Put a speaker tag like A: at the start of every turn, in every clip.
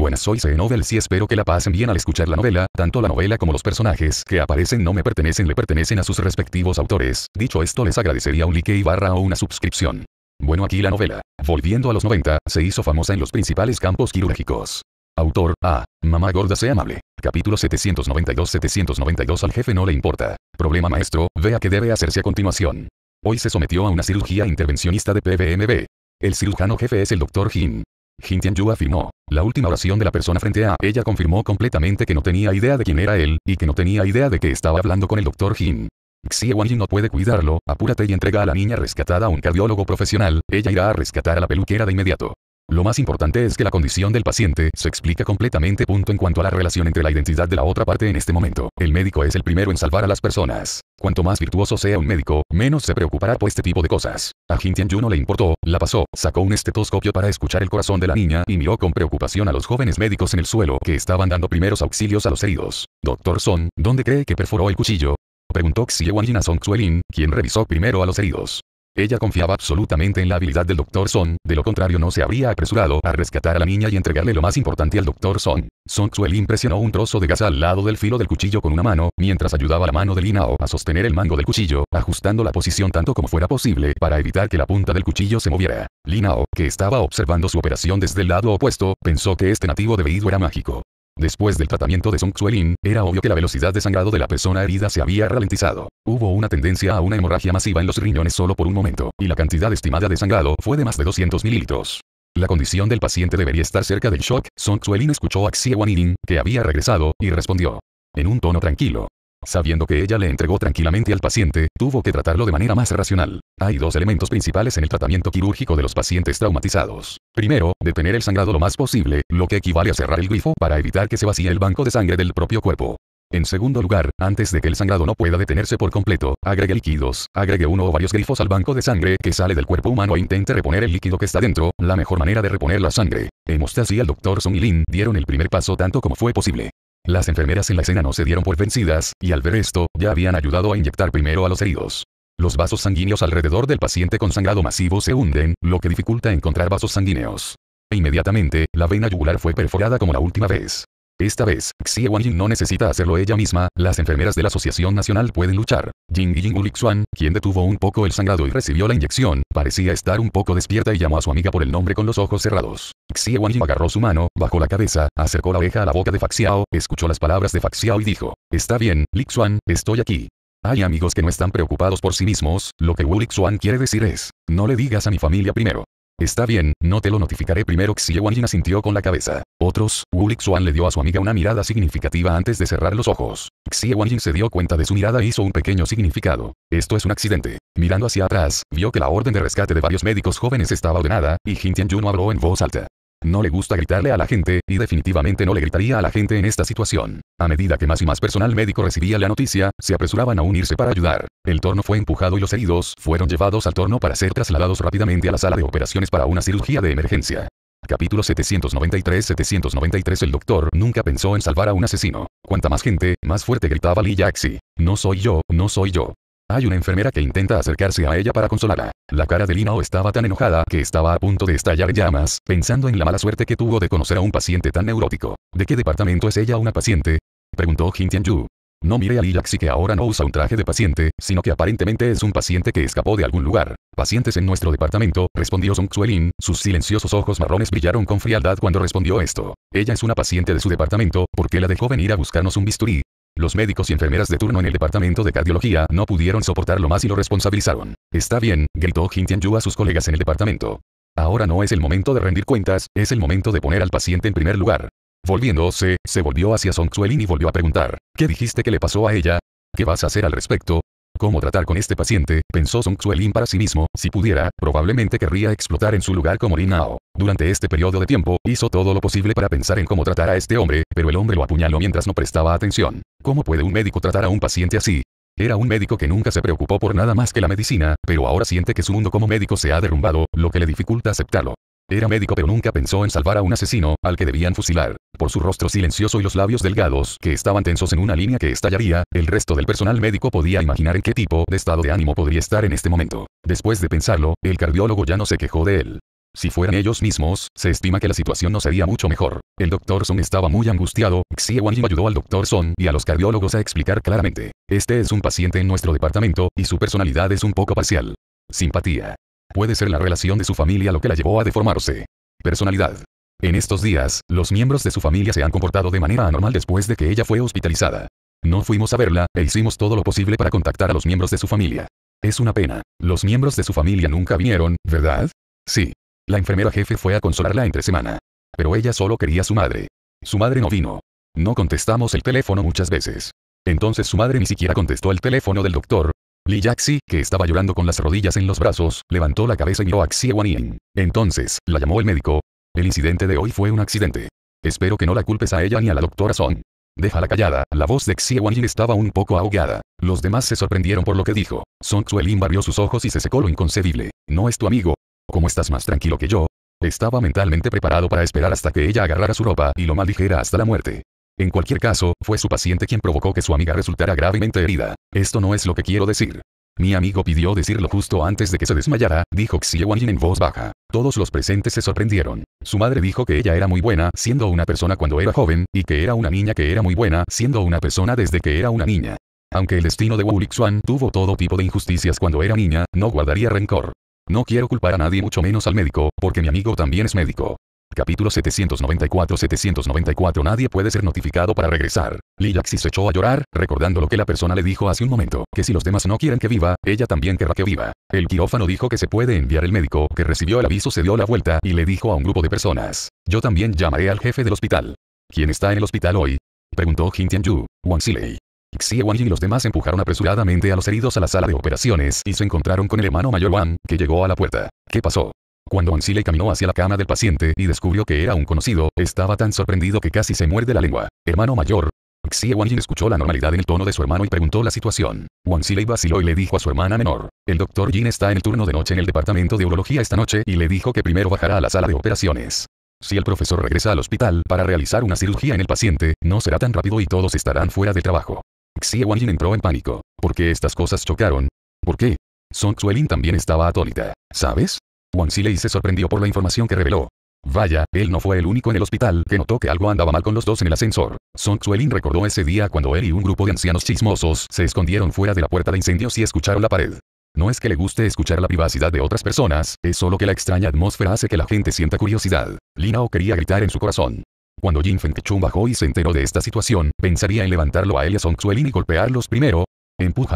A: Buenas soy C-Novel y espero que la pasen bien al escuchar la novela, tanto la novela como los personajes que aparecen no me pertenecen le pertenecen a sus respectivos autores, dicho esto les agradecería un like y barra o una suscripción. Bueno aquí la novela, volviendo a los 90, se hizo famosa en los principales campos quirúrgicos. Autor, A. Mamá gorda sea amable. Capítulo 792-792 al jefe no le importa. Problema maestro, vea que debe hacerse a continuación. Hoy se sometió a una cirugía intervencionista de PBMB. El cirujano jefe es el Dr. Jin. Jin Yu afirmó. La última oración de la persona frente a ella confirmó completamente que no tenía idea de quién era él, y que no tenía idea de que estaba hablando con el doctor Jin. Xie Wanyin no puede cuidarlo, apúrate y entrega a la niña rescatada a un cardiólogo profesional, ella irá a rescatar a la peluquera de inmediato. Lo más importante es que la condición del paciente se explica completamente. Punto en cuanto a la relación entre la identidad de la otra parte en este momento. El médico es el primero en salvar a las personas. Cuanto más virtuoso sea un médico, menos se preocupará por este tipo de cosas. A Jin Yu no le importó, la pasó, sacó un estetoscopio para escuchar el corazón de la niña y miró con preocupación a los jóvenes médicos en el suelo que estaban dando primeros auxilios a los heridos. Doctor Son, ¿dónde cree que perforó el cuchillo? Preguntó Xie Wan Jin a Song Xuelin, quien revisó primero a los heridos. Ella confiaba absolutamente en la habilidad del doctor Song, de lo contrario no se habría apresurado a rescatar a la niña y entregarle lo más importante al doctor Song. Song Xuel impresionó un trozo de gasa al lado del filo del cuchillo con una mano, mientras ayudaba la mano de Linao a sostener el mango del cuchillo, ajustando la posición tanto como fuera posible para evitar que la punta del cuchillo se moviera. Linao, que estaba observando su operación desde el lado opuesto, pensó que este nativo de Beidou era mágico. Después del tratamiento de Song Xuelin, era obvio que la velocidad de sangrado de la persona herida se había ralentizado. Hubo una tendencia a una hemorragia masiva en los riñones solo por un momento, y la cantidad estimada de sangrado fue de más de 200 mililitros. La condición del paciente debería estar cerca del shock. Song Xuelin escuchó a Xie Wanirin, que había regresado, y respondió. En un tono tranquilo, Sabiendo que ella le entregó tranquilamente al paciente, tuvo que tratarlo de manera más racional. Hay dos elementos principales en el tratamiento quirúrgico de los pacientes traumatizados. Primero, detener el sangrado lo más posible, lo que equivale a cerrar el grifo para evitar que se vacíe el banco de sangre del propio cuerpo. En segundo lugar, antes de que el sangrado no pueda detenerse por completo, agregue líquidos, agregue uno o varios grifos al banco de sangre que sale del cuerpo humano e intente reponer el líquido que está dentro, la mejor manera de reponer la sangre. Hemostas y el doctor Song y Lin dieron el primer paso tanto como fue posible. Las enfermeras en la escena no se dieron por vencidas, y al ver esto, ya habían ayudado a inyectar primero a los heridos. Los vasos sanguíneos alrededor del paciente con sangrado masivo se hunden, lo que dificulta encontrar vasos sanguíneos. E inmediatamente, la vena yugular fue perforada como la última vez. Esta vez, Xie Wanjing no necesita hacerlo ella misma, las enfermeras de la Asociación Nacional pueden luchar. Jing Jing Ulixuan, quien detuvo un poco el sangrado y recibió la inyección, parecía estar un poco despierta y llamó a su amiga por el nombre con los ojos cerrados. Xie Wang agarró su mano, bajó la cabeza, acercó la oreja a la boca de Faxiao, escuchó las palabras de Faxiao y dijo, Está bien, Lixuan, estoy aquí. Hay amigos que no están preocupados por sí mismos, lo que Wu Lixuan quiere decir es, no le digas a mi familia primero. Está bien, no te lo notificaré primero. Xie Yin asintió con la cabeza. Otros, Wu Xuan le dio a su amiga una mirada significativa antes de cerrar los ojos. Xie Yin se dio cuenta de su mirada e hizo un pequeño significado. Esto es un accidente. Mirando hacia atrás, vio que la orden de rescate de varios médicos jóvenes estaba ordenada, y Jin no habló en voz alta. No le gusta gritarle a la gente, y definitivamente no le gritaría a la gente en esta situación. A medida que más y más personal médico recibía la noticia, se apresuraban a unirse para ayudar. El torno fue empujado y los heridos fueron llevados al torno para ser trasladados rápidamente a la sala de operaciones para una cirugía de emergencia. Capítulo 793-793 El doctor nunca pensó en salvar a un asesino. Cuanta más gente, más fuerte gritaba Lee Jaxi. No soy yo, no soy yo. Hay una enfermera que intenta acercarse a ella para consolarla. La cara de Linao estaba tan enojada que estaba a punto de estallar llamas, pensando en la mala suerte que tuvo de conocer a un paciente tan neurótico. ¿De qué departamento es ella una paciente? Preguntó Jin Yu. No mire a Li que ahora no usa un traje de paciente, sino que aparentemente es un paciente que escapó de algún lugar. Pacientes en nuestro departamento, respondió Song Xuelin, sus silenciosos ojos marrones brillaron con frialdad cuando respondió esto. Ella es una paciente de su departamento, ¿por qué la dejó venir a buscarnos un bisturí? Los médicos y enfermeras de turno en el departamento de cardiología no pudieron soportarlo más y lo responsabilizaron. Está bien, gritó Jin Yu a sus colegas en el departamento. Ahora no es el momento de rendir cuentas, es el momento de poner al paciente en primer lugar. Volviéndose, se volvió hacia Song Xuelin y volvió a preguntar, ¿qué dijiste que le pasó a ella? ¿Qué vas a hacer al respecto? ¿Cómo tratar con este paciente? pensó Song Xuelin para sí mismo, si pudiera, probablemente querría explotar en su lugar como Lin Durante este periodo de tiempo, hizo todo lo posible para pensar en cómo tratar a este hombre, pero el hombre lo apuñaló mientras no prestaba atención. ¿Cómo puede un médico tratar a un paciente así? Era un médico que nunca se preocupó por nada más que la medicina, pero ahora siente que su mundo como médico se ha derrumbado, lo que le dificulta aceptarlo. Era médico pero nunca pensó en salvar a un asesino, al que debían fusilar por su rostro silencioso y los labios delgados que estaban tensos en una línea que estallaría, el resto del personal médico podía imaginar en qué tipo de estado de ánimo podría estar en este momento. Después de pensarlo, el cardiólogo ya no se quejó de él. Si fueran ellos mismos, se estima que la situación no sería mucho mejor. El doctor Son estaba muy angustiado, Xie Wang ayudó al doctor Son y a los cardiólogos a explicar claramente. Este es un paciente en nuestro departamento, y su personalidad es un poco parcial. Simpatía. Puede ser la relación de su familia lo que la llevó a deformarse. Personalidad. En estos días, los miembros de su familia se han comportado de manera anormal después de que ella fue hospitalizada. No fuimos a verla, e hicimos todo lo posible para contactar a los miembros de su familia. Es una pena. Los miembros de su familia nunca vinieron, ¿verdad? Sí. La enfermera jefe fue a consolarla entre semana. Pero ella solo quería a su madre. Su madre no vino. No contestamos el teléfono muchas veces. Entonces su madre ni siquiera contestó el teléfono del doctor. Li Jaxi, que estaba llorando con las rodillas en los brazos, levantó la cabeza y miró a Xie Yin. Entonces, la llamó el médico, el incidente de hoy fue un accidente. Espero que no la culpes a ella ni a la doctora Son. Déjala callada, la voz de Yin estaba un poco ahogada. Los demás se sorprendieron por lo que dijo. Song Xuelin barrió sus ojos y se secó lo inconcebible. No es tu amigo. ¿Cómo estás más tranquilo que yo? Estaba mentalmente preparado para esperar hasta que ella agarrara su ropa y lo maldijera hasta la muerte. En cualquier caso, fue su paciente quien provocó que su amiga resultara gravemente herida. Esto no es lo que quiero decir. Mi amigo pidió decirlo justo antes de que se desmayara, dijo Yin en voz baja. Todos los presentes se sorprendieron. Su madre dijo que ella era muy buena siendo una persona cuando era joven, y que era una niña que era muy buena siendo una persona desde que era una niña. Aunque el destino de Wu Lixuan tuvo todo tipo de injusticias cuando era niña, no guardaría rencor. No quiero culpar a nadie mucho menos al médico, porque mi amigo también es médico. Capítulo 794-794 Nadie puede ser notificado para regresar. Yaxi se echó a llorar, recordando lo que la persona le dijo hace un momento, que si los demás no quieren que viva, ella también querrá que viva. El quirófano dijo que se puede enviar el médico, que recibió el aviso se dio la vuelta y le dijo a un grupo de personas. Yo también llamaré al jefe del hospital. ¿Quién está en el hospital hoy? Preguntó Jin Tianyu, Wang Xilei. Xie Wang y los demás empujaron apresuradamente a los heridos a la sala de operaciones y se encontraron con el hermano mayor Wang, que llegó a la puerta. ¿Qué pasó? Cuando Wang Xilei caminó hacia la cama del paciente y descubrió que era un conocido, estaba tan sorprendido que casi se muerde la lengua. Hermano mayor, Xie Yin escuchó la normalidad en el tono de su hermano y preguntó la situación. Wang Xilei vaciló y le dijo a su hermana menor. El doctor Jin está en el turno de noche en el departamento de urología esta noche y le dijo que primero bajará a la sala de operaciones. Si el profesor regresa al hospital para realizar una cirugía en el paciente, no será tan rápido y todos estarán fuera de trabajo. Xie Yin entró en pánico. ¿Por qué estas cosas chocaron? ¿Por qué? Song Xueling también estaba atónita. ¿Sabes? Wang Xilei se sorprendió por la información que reveló. Vaya, él no fue el único en el hospital que notó que algo andaba mal con los dos en el ascensor. Song Xuelin recordó ese día cuando él y un grupo de ancianos chismosos se escondieron fuera de la puerta de incendios y escucharon la pared. No es que le guste escuchar la privacidad de otras personas, es solo que la extraña atmósfera hace que la gente sienta curiosidad. Linao quería gritar en su corazón. Cuando Jin Feng Chun bajó y se enteró de esta situación, pensaría en levantarlo a él y a Song Xuelin y golpearlos primero,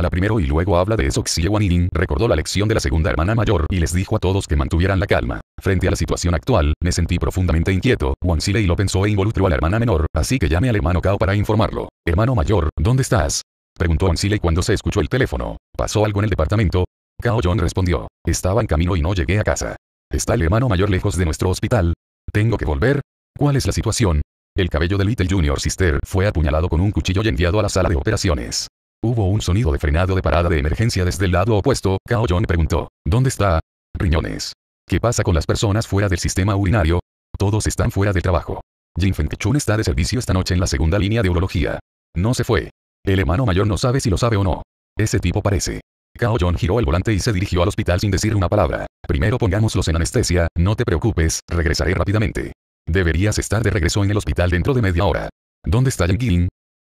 A: la primero y luego habla de eso. Xiewanirin recordó la lección de la segunda hermana mayor y les dijo a todos que mantuvieran la calma. Frente a la situación actual, me sentí profundamente inquieto. Wan Xilei lo pensó e involucró a la hermana menor, así que llamé al hermano Cao para informarlo. Hermano mayor, ¿dónde estás? Preguntó Wan cuando se escuchó el teléfono. ¿Pasó algo en el departamento? Cao John respondió. Estaba en camino y no llegué a casa. ¿Está el hermano mayor lejos de nuestro hospital? ¿Tengo que volver? ¿Cuál es la situación? El cabello de Little Junior Sister fue apuñalado con un cuchillo y enviado a la sala de operaciones. Hubo un sonido de frenado de parada de emergencia desde el lado opuesto, Cao John preguntó. ¿Dónde está? Riñones. ¿Qué pasa con las personas fuera del sistema urinario? Todos están fuera de trabajo. Jin Kichun está de servicio esta noche en la segunda línea de urología. No se fue. El hermano mayor no sabe si lo sabe o no. Ese tipo parece. Cao John giró el volante y se dirigió al hospital sin decir una palabra. Primero pongámoslos en anestesia, no te preocupes, regresaré rápidamente. Deberías estar de regreso en el hospital dentro de media hora. ¿Dónde está Yang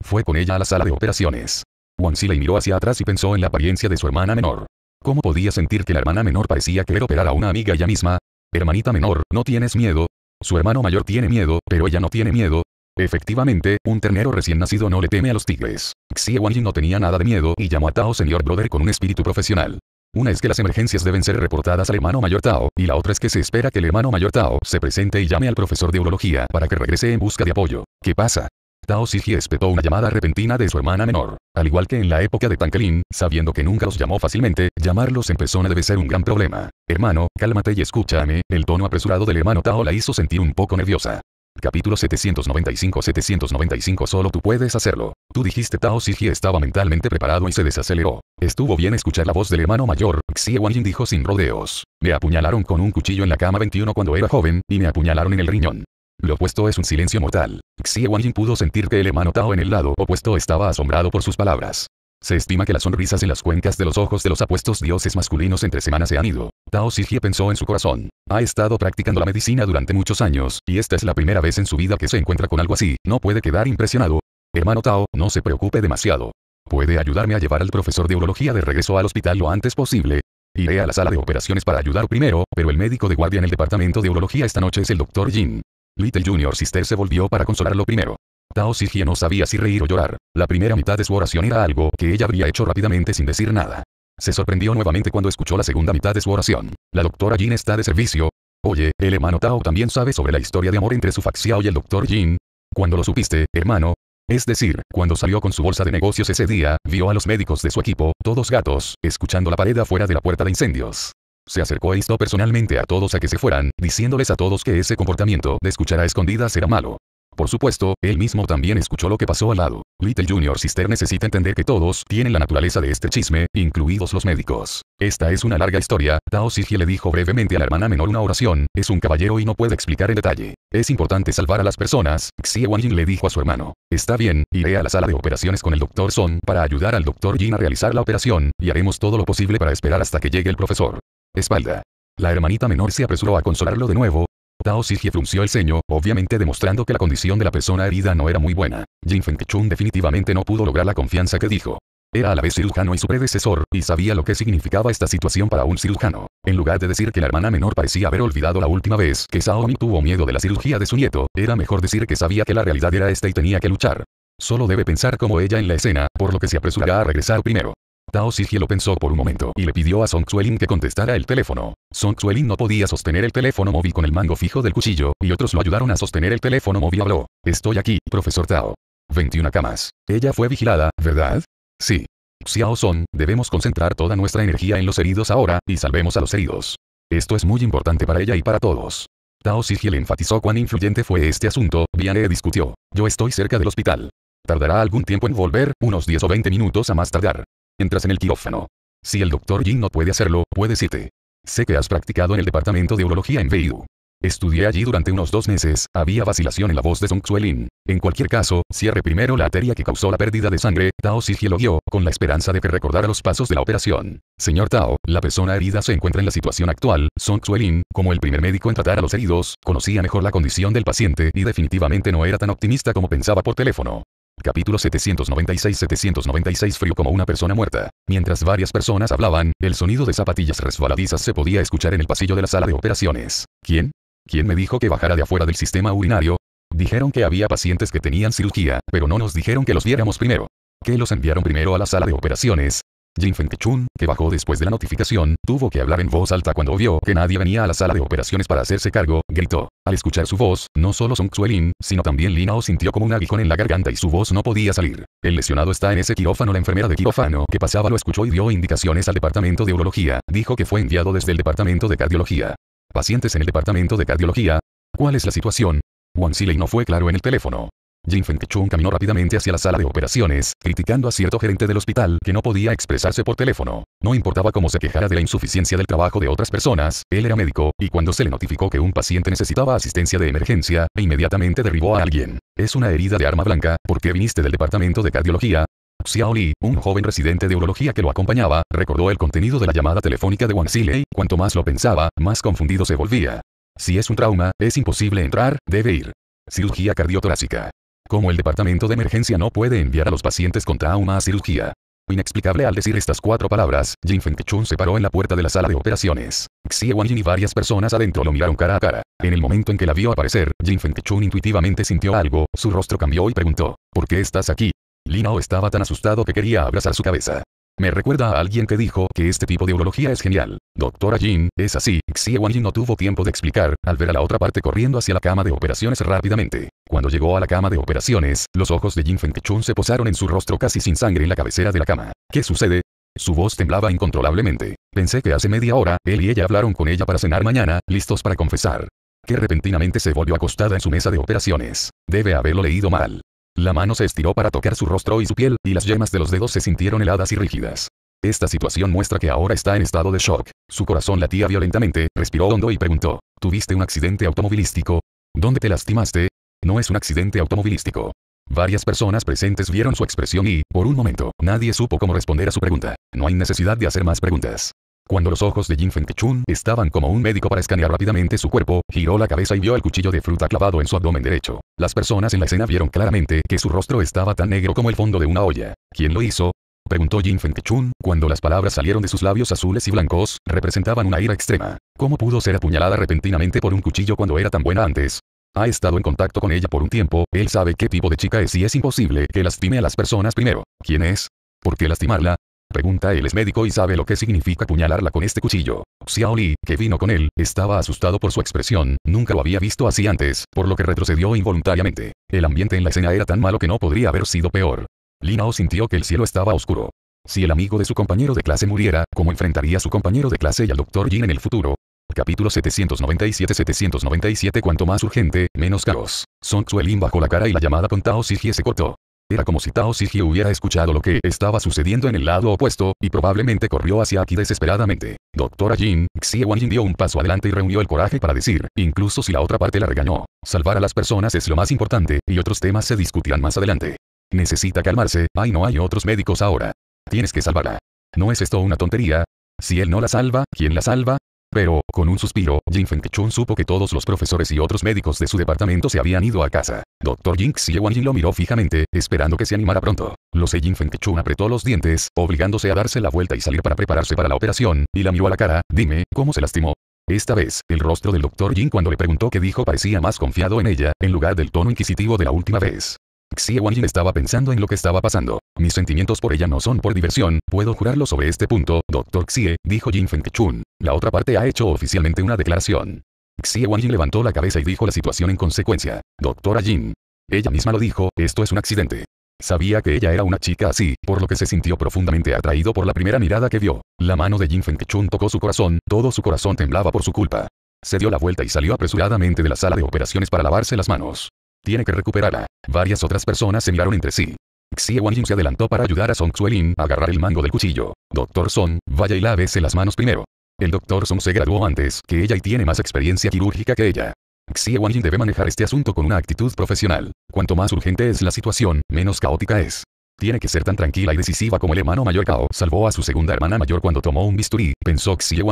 A: Fue con ella a la sala de operaciones. Wang le miró hacia atrás y pensó en la apariencia de su hermana menor. ¿Cómo podía sentir que la hermana menor parecía querer operar a una amiga ella misma? Hermanita menor, ¿no tienes miedo? Su hermano mayor tiene miedo, pero ella no tiene miedo. Efectivamente, un ternero recién nacido no le teme a los tigres. Xie Wang no tenía nada de miedo y llamó a Tao señor Brother con un espíritu profesional. Una es que las emergencias deben ser reportadas al hermano mayor Tao, y la otra es que se espera que el hermano mayor Tao se presente y llame al profesor de urología para que regrese en busca de apoyo. ¿Qué pasa? Tao Siji espetó una llamada repentina de su hermana menor. Al igual que en la época de Tanklin, sabiendo que nunca los llamó fácilmente, llamarlos en persona debe ser un gran problema. Hermano, cálmate y escúchame, el tono apresurado del hermano Tao la hizo sentir un poco nerviosa. Capítulo 795-795 Solo tú puedes hacerlo. Tú dijiste Tao Siji estaba mentalmente preparado y se desaceleró. Estuvo bien escuchar la voz del hermano mayor, Xie Yin dijo sin rodeos. Me apuñalaron con un cuchillo en la cama 21 cuando era joven, y me apuñalaron en el riñón. Lo opuesto es un silencio mortal. Xie Wanjin pudo sentir que el hermano Tao en el lado opuesto estaba asombrado por sus palabras. Se estima que las sonrisas en las cuencas de los ojos de los apuestos dioses masculinos entre semanas se han ido. Tao Xijie pensó en su corazón. Ha estado practicando la medicina durante muchos años, y esta es la primera vez en su vida que se encuentra con algo así, no puede quedar impresionado. Hermano Tao, no se preocupe demasiado. ¿Puede ayudarme a llevar al profesor de urología de regreso al hospital lo antes posible? Iré a la sala de operaciones para ayudar primero, pero el médico de guardia en el departamento de urología esta noche es el doctor Jin. Little Junior Sister se volvió para consolarlo primero. Tao Sigie no sabía si reír o llorar. La primera mitad de su oración era algo que ella habría hecho rápidamente sin decir nada. Se sorprendió nuevamente cuando escuchó la segunda mitad de su oración. La doctora Jin está de servicio. Oye, el hermano Tao también sabe sobre la historia de amor entre su Faxiao y el doctor Jin. Cuando lo supiste, hermano, es decir, cuando salió con su bolsa de negocios ese día, vio a los médicos de su equipo, todos gatos, escuchando la pared afuera de la puerta de incendios. Se acercó esto personalmente a todos a que se fueran, diciéndoles a todos que ese comportamiento de escuchar a escondidas era malo. Por supuesto, él mismo también escuchó lo que pasó al lado. Little Junior Sister necesita entender que todos tienen la naturaleza de este chisme, incluidos los médicos. Esta es una larga historia, Tao Sigie le dijo brevemente a la hermana menor una oración, es un caballero y no puede explicar en detalle. Es importante salvar a las personas, Xie Jin le dijo a su hermano. Está bien, iré a la sala de operaciones con el doctor Son para ayudar al Dr. Jin a realizar la operación, y haremos todo lo posible para esperar hasta que llegue el profesor. Espalda. La hermanita menor se apresuró a consolarlo de nuevo. Tao Siji frunció el ceño, obviamente demostrando que la condición de la persona herida no era muy buena. Jin Fengchun definitivamente no pudo lograr la confianza que dijo. Era a la vez cirujano y su predecesor, y sabía lo que significaba esta situación para un cirujano. En lugar de decir que la hermana menor parecía haber olvidado la última vez que Saomi tuvo miedo de la cirugía de su nieto, era mejor decir que sabía que la realidad era esta y tenía que luchar. Solo debe pensar como ella en la escena, por lo que se apresurará a regresar primero. Tao lo pensó por un momento y le pidió a Song Xueling que contestara el teléfono. Song Xueling no podía sostener el teléfono móvil con el mango fijo del cuchillo, y otros lo ayudaron a sostener el teléfono móvil. Habló. Estoy aquí, profesor Tao. 21 camas. Ella fue vigilada, ¿verdad? Sí. Xiao Song, debemos concentrar toda nuestra energía en los heridos ahora, y salvemos a los heridos. Esto es muy importante para ella y para todos. Tao sigil enfatizó cuán influyente fue este asunto, Viane discutió. Yo estoy cerca del hospital. Tardará algún tiempo en volver, unos 10 o 20 minutos a más tardar. Entras en el quirófano. Si el doctor Jin no puede hacerlo, puedes irte. Sé que has practicado en el departamento de urología en Beidu. Estudié allí durante unos dos meses, había vacilación en la voz de Song Xuelin. En cualquier caso, cierre primero la arteria que causó la pérdida de sangre, Tao Xijie lo guió, con la esperanza de que recordara los pasos de la operación. Señor Tao, la persona herida se encuentra en la situación actual, Song Xuelin, como el primer médico en tratar a los heridos, conocía mejor la condición del paciente y definitivamente no era tan optimista como pensaba por teléfono. Capítulo 796-796 Frío como una persona muerta. Mientras varias personas hablaban, el sonido de zapatillas resbaladizas se podía escuchar en el pasillo de la sala de operaciones. ¿Quién? ¿Quién me dijo que bajara de afuera del sistema urinario? Dijeron que había pacientes que tenían cirugía, pero no nos dijeron que los viéramos primero. Que los enviaron primero a la sala de operaciones, Jin Fengchun, que bajó después de la notificación, tuvo que hablar en voz alta cuando vio que nadie venía a la sala de operaciones para hacerse cargo, gritó. Al escuchar su voz, no solo Song Xuelin, sino también Linao sintió como un aguijón en la garganta y su voz no podía salir. El lesionado está en ese quirófano. La enfermera de quirófano que pasaba lo escuchó y dio indicaciones al departamento de urología, dijo que fue enviado desde el departamento de cardiología. Pacientes en el departamento de cardiología. ¿Cuál es la situación? Wang Silei no fue claro en el teléfono. Jin Feng caminó rápidamente hacia la sala de operaciones, criticando a cierto gerente del hospital que no podía expresarse por teléfono. No importaba cómo se quejara de la insuficiencia del trabajo de otras personas, él era médico, y cuando se le notificó que un paciente necesitaba asistencia de emergencia, e inmediatamente derribó a alguien. Es una herida de arma blanca, ¿por qué viniste del departamento de cardiología? Xiaoli, un joven residente de urología que lo acompañaba, recordó el contenido de la llamada telefónica de Wang Xilei, cuanto más lo pensaba, más confundido se volvía. Si es un trauma, es imposible entrar, debe ir. Cirugía cardiotorácica. Como el departamento de emergencia no puede enviar a los pacientes con trauma a cirugía. Inexplicable al decir estas cuatro palabras, Jin Chun se paró en la puerta de la sala de operaciones. Xie Yin y varias personas adentro lo miraron cara a cara. En el momento en que la vio aparecer, Jin Chun intuitivamente sintió algo, su rostro cambió y preguntó, ¿por qué estás aquí? Linao estaba tan asustado que quería abrazar su cabeza. Me recuerda a alguien que dijo que este tipo de urología es genial. Doctora Jin, es así, Xie Jin no tuvo tiempo de explicar, al ver a la otra parte corriendo hacia la cama de operaciones rápidamente. Cuando llegó a la cama de operaciones, los ojos de Jin Fengchun se posaron en su rostro casi sin sangre en la cabecera de la cama. ¿Qué sucede? Su voz temblaba incontrolablemente. Pensé que hace media hora, él y ella hablaron con ella para cenar mañana, listos para confesar. Que repentinamente se volvió acostada en su mesa de operaciones. Debe haberlo leído mal. La mano se estiró para tocar su rostro y su piel, y las yemas de los dedos se sintieron heladas y rígidas. Esta situación muestra que ahora está en estado de shock. Su corazón latía violentamente, respiró hondo y preguntó, ¿tuviste un accidente automovilístico? ¿Dónde te lastimaste? No es un accidente automovilístico. Varias personas presentes vieron su expresión y, por un momento, nadie supo cómo responder a su pregunta. No hay necesidad de hacer más preguntas. Cuando los ojos de Jin Kichun estaban como un médico para escanear rápidamente su cuerpo, giró la cabeza y vio el cuchillo de fruta clavado en su abdomen derecho. Las personas en la escena vieron claramente que su rostro estaba tan negro como el fondo de una olla. ¿Quién lo hizo? Preguntó Jin Kichun, cuando las palabras salieron de sus labios azules y blancos, representaban una ira extrema. ¿Cómo pudo ser apuñalada repentinamente por un cuchillo cuando era tan buena antes? Ha estado en contacto con ella por un tiempo, él sabe qué tipo de chica es y es imposible que lastime a las personas primero. ¿Quién es? ¿Por qué lastimarla? Pregunta él es médico y sabe lo que significa apuñalarla con este cuchillo. Xiaoli, que vino con él, estaba asustado por su expresión, nunca lo había visto así antes, por lo que retrocedió involuntariamente. El ambiente en la escena era tan malo que no podría haber sido peor. Linao sintió que el cielo estaba oscuro. Si el amigo de su compañero de clase muriera, ¿cómo enfrentaría a su compañero de clase y al Dr. Jin en el futuro? Capítulo 797-797 Cuanto más urgente, menos caos. Song Xuelin bajó la cara y la llamada con Tao sigie se cortó. Era como si Tao Sirgie hubiera escuchado lo que estaba sucediendo en el lado opuesto, y probablemente corrió hacia aquí desesperadamente. Doctora Jin, Xie Wanjin dio un paso adelante y reunió el coraje para decir, incluso si la otra parte la regañó, salvar a las personas es lo más importante, y otros temas se discutirán más adelante. Necesita calmarse, ay no hay otros médicos ahora. Tienes que salvarla. ¿No es esto una tontería? Si él no la salva, ¿quién la salva? Pero, con un suspiro, Jin Fengchun supo que todos los profesores y otros médicos de su departamento se habían ido a casa. Dr. Jin y Jin lo miró fijamente, esperando que se animara pronto. Lo sé Jin Chun apretó los dientes, obligándose a darse la vuelta y salir para prepararse para la operación, y la miró a la cara, dime, ¿cómo se lastimó? Esta vez, el rostro del Dr. Jin cuando le preguntó qué dijo parecía más confiado en ella, en lugar del tono inquisitivo de la última vez. Xie Xiaoyin estaba pensando en lo que estaba pasando. Mis sentimientos por ella no son por diversión, puedo jurarlo sobre este punto, Doctor Xie, dijo Jin Fengchun. La otra parte ha hecho oficialmente una declaración. Xie Wanjin levantó la cabeza y dijo la situación en consecuencia. Doctora Jin. Ella misma lo dijo, esto es un accidente. Sabía que ella era una chica así, por lo que se sintió profundamente atraído por la primera mirada que vio. La mano de Jin Fengchun tocó su corazón, todo su corazón temblaba por su culpa. Se dio la vuelta y salió apresuradamente de la sala de operaciones para lavarse las manos. Tiene que recuperarla. Varias otras personas se miraron entre sí. Xie Wanjin se adelantó para ayudar a Song Xuelin a agarrar el mango del cuchillo. Doctor Song, vaya y lávese las manos primero. El doctor Song se graduó antes que ella y tiene más experiencia quirúrgica que ella. Xie Wanjin debe manejar este asunto con una actitud profesional. Cuanto más urgente es la situación, menos caótica es. Tiene que ser tan tranquila y decisiva como el hermano mayor Cao salvó a su segunda hermana mayor cuando tomó un bisturí, pensó Xie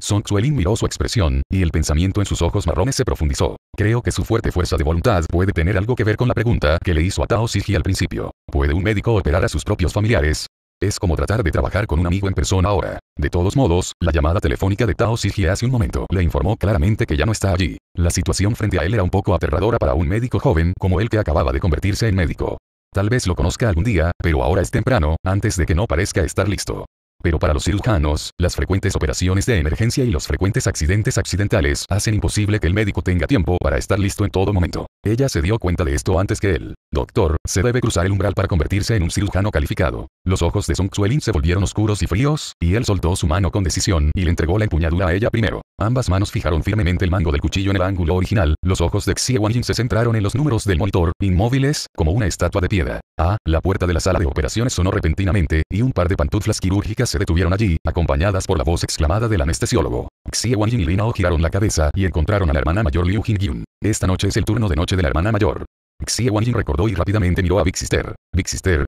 A: Song Xuelin miró su expresión, y el pensamiento en sus ojos marrones se profundizó. Creo que su fuerte fuerza de voluntad puede tener algo que ver con la pregunta que le hizo a Tao Xiji al principio. ¿Puede un médico operar a sus propios familiares? Es como tratar de trabajar con un amigo en persona ahora. De todos modos, la llamada telefónica de Tao Xiji hace un momento le informó claramente que ya no está allí. La situación frente a él era un poco aterradora para un médico joven como él que acababa de convertirse en médico. Tal vez lo conozca algún día, pero ahora es temprano, antes de que no parezca estar listo. Pero para los cirujanos, las frecuentes operaciones de emergencia y los frecuentes accidentes accidentales hacen imposible que el médico tenga tiempo para estar listo en todo momento. Ella se dio cuenta de esto antes que él. Doctor, se debe cruzar el umbral para convertirse en un cirujano calificado. Los ojos de Song Xuelin se volvieron oscuros y fríos, y él soltó su mano con decisión y le entregó la empuñadura a ella primero. Ambas manos fijaron firmemente el mango del cuchillo en el ángulo original. Los ojos de Xie Wanjin se centraron en los números del monitor, inmóviles, como una estatua de piedra. Ah, la puerta de la sala de operaciones sonó repentinamente, y un par de pantuflas quirúrgicas se detuvieron allí, acompañadas por la voz exclamada del anestesiólogo. Xie Yin y Lina giraron la cabeza y encontraron a la hermana mayor Liu Jingyun. Esta noche es el turno de noche de la hermana mayor. Xie Yin recordó y rápidamente miró a Big Sister.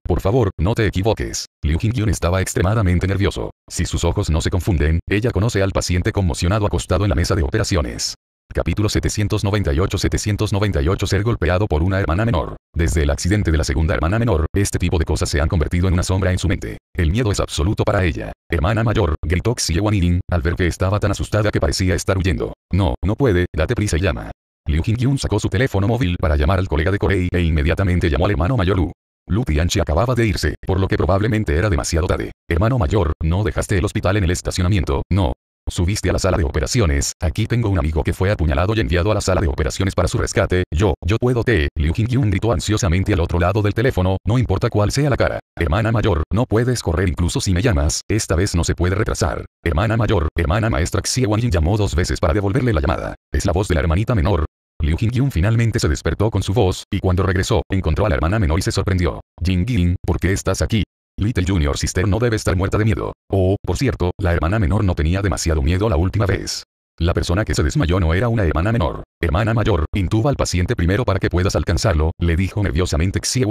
A: por favor, no te equivoques. Liu Jingyun estaba extremadamente nervioso. Si sus ojos no se confunden, ella conoce al paciente conmocionado acostado en la mesa de operaciones. Capítulo 798-798 Ser golpeado por una hermana menor. Desde el accidente de la segunda hermana menor, este tipo de cosas se han convertido en una sombra en su mente. El miedo es absoluto para ella. Hermana mayor, gritó Xiewanirin, al ver que estaba tan asustada que parecía estar huyendo. No, no puede, date prisa y llama. Liu Jingyun sacó su teléfono móvil para llamar al colega de Corey e inmediatamente llamó al hermano mayor Lu. Lu Tianchi acababa de irse, por lo que probablemente era demasiado tarde. Hermano mayor, ¿no dejaste el hospital en el estacionamiento? No, Subiste a la sala de operaciones, aquí tengo un amigo que fue apuñalado y enviado a la sala de operaciones para su rescate, yo, yo puedo te, Liu Jingyun gritó ansiosamente al otro lado del teléfono, no importa cuál sea la cara. Hermana mayor, no puedes correr incluso si me llamas, esta vez no se puede retrasar. Hermana mayor, hermana maestra Xie Yin llamó dos veces para devolverle la llamada. Es la voz de la hermanita menor, Liu Jingyun finalmente se despertó con su voz, y cuando regresó, encontró a la hermana menor y se sorprendió. Jingyun, ¿por qué estás aquí? Little Junior Sister no debe estar muerta de miedo. Oh, por cierto, la hermana menor no tenía demasiado miedo la última vez. La persona que se desmayó no era una hermana menor. Hermana mayor, intuba al paciente primero para que puedas alcanzarlo, le dijo nerviosamente Xie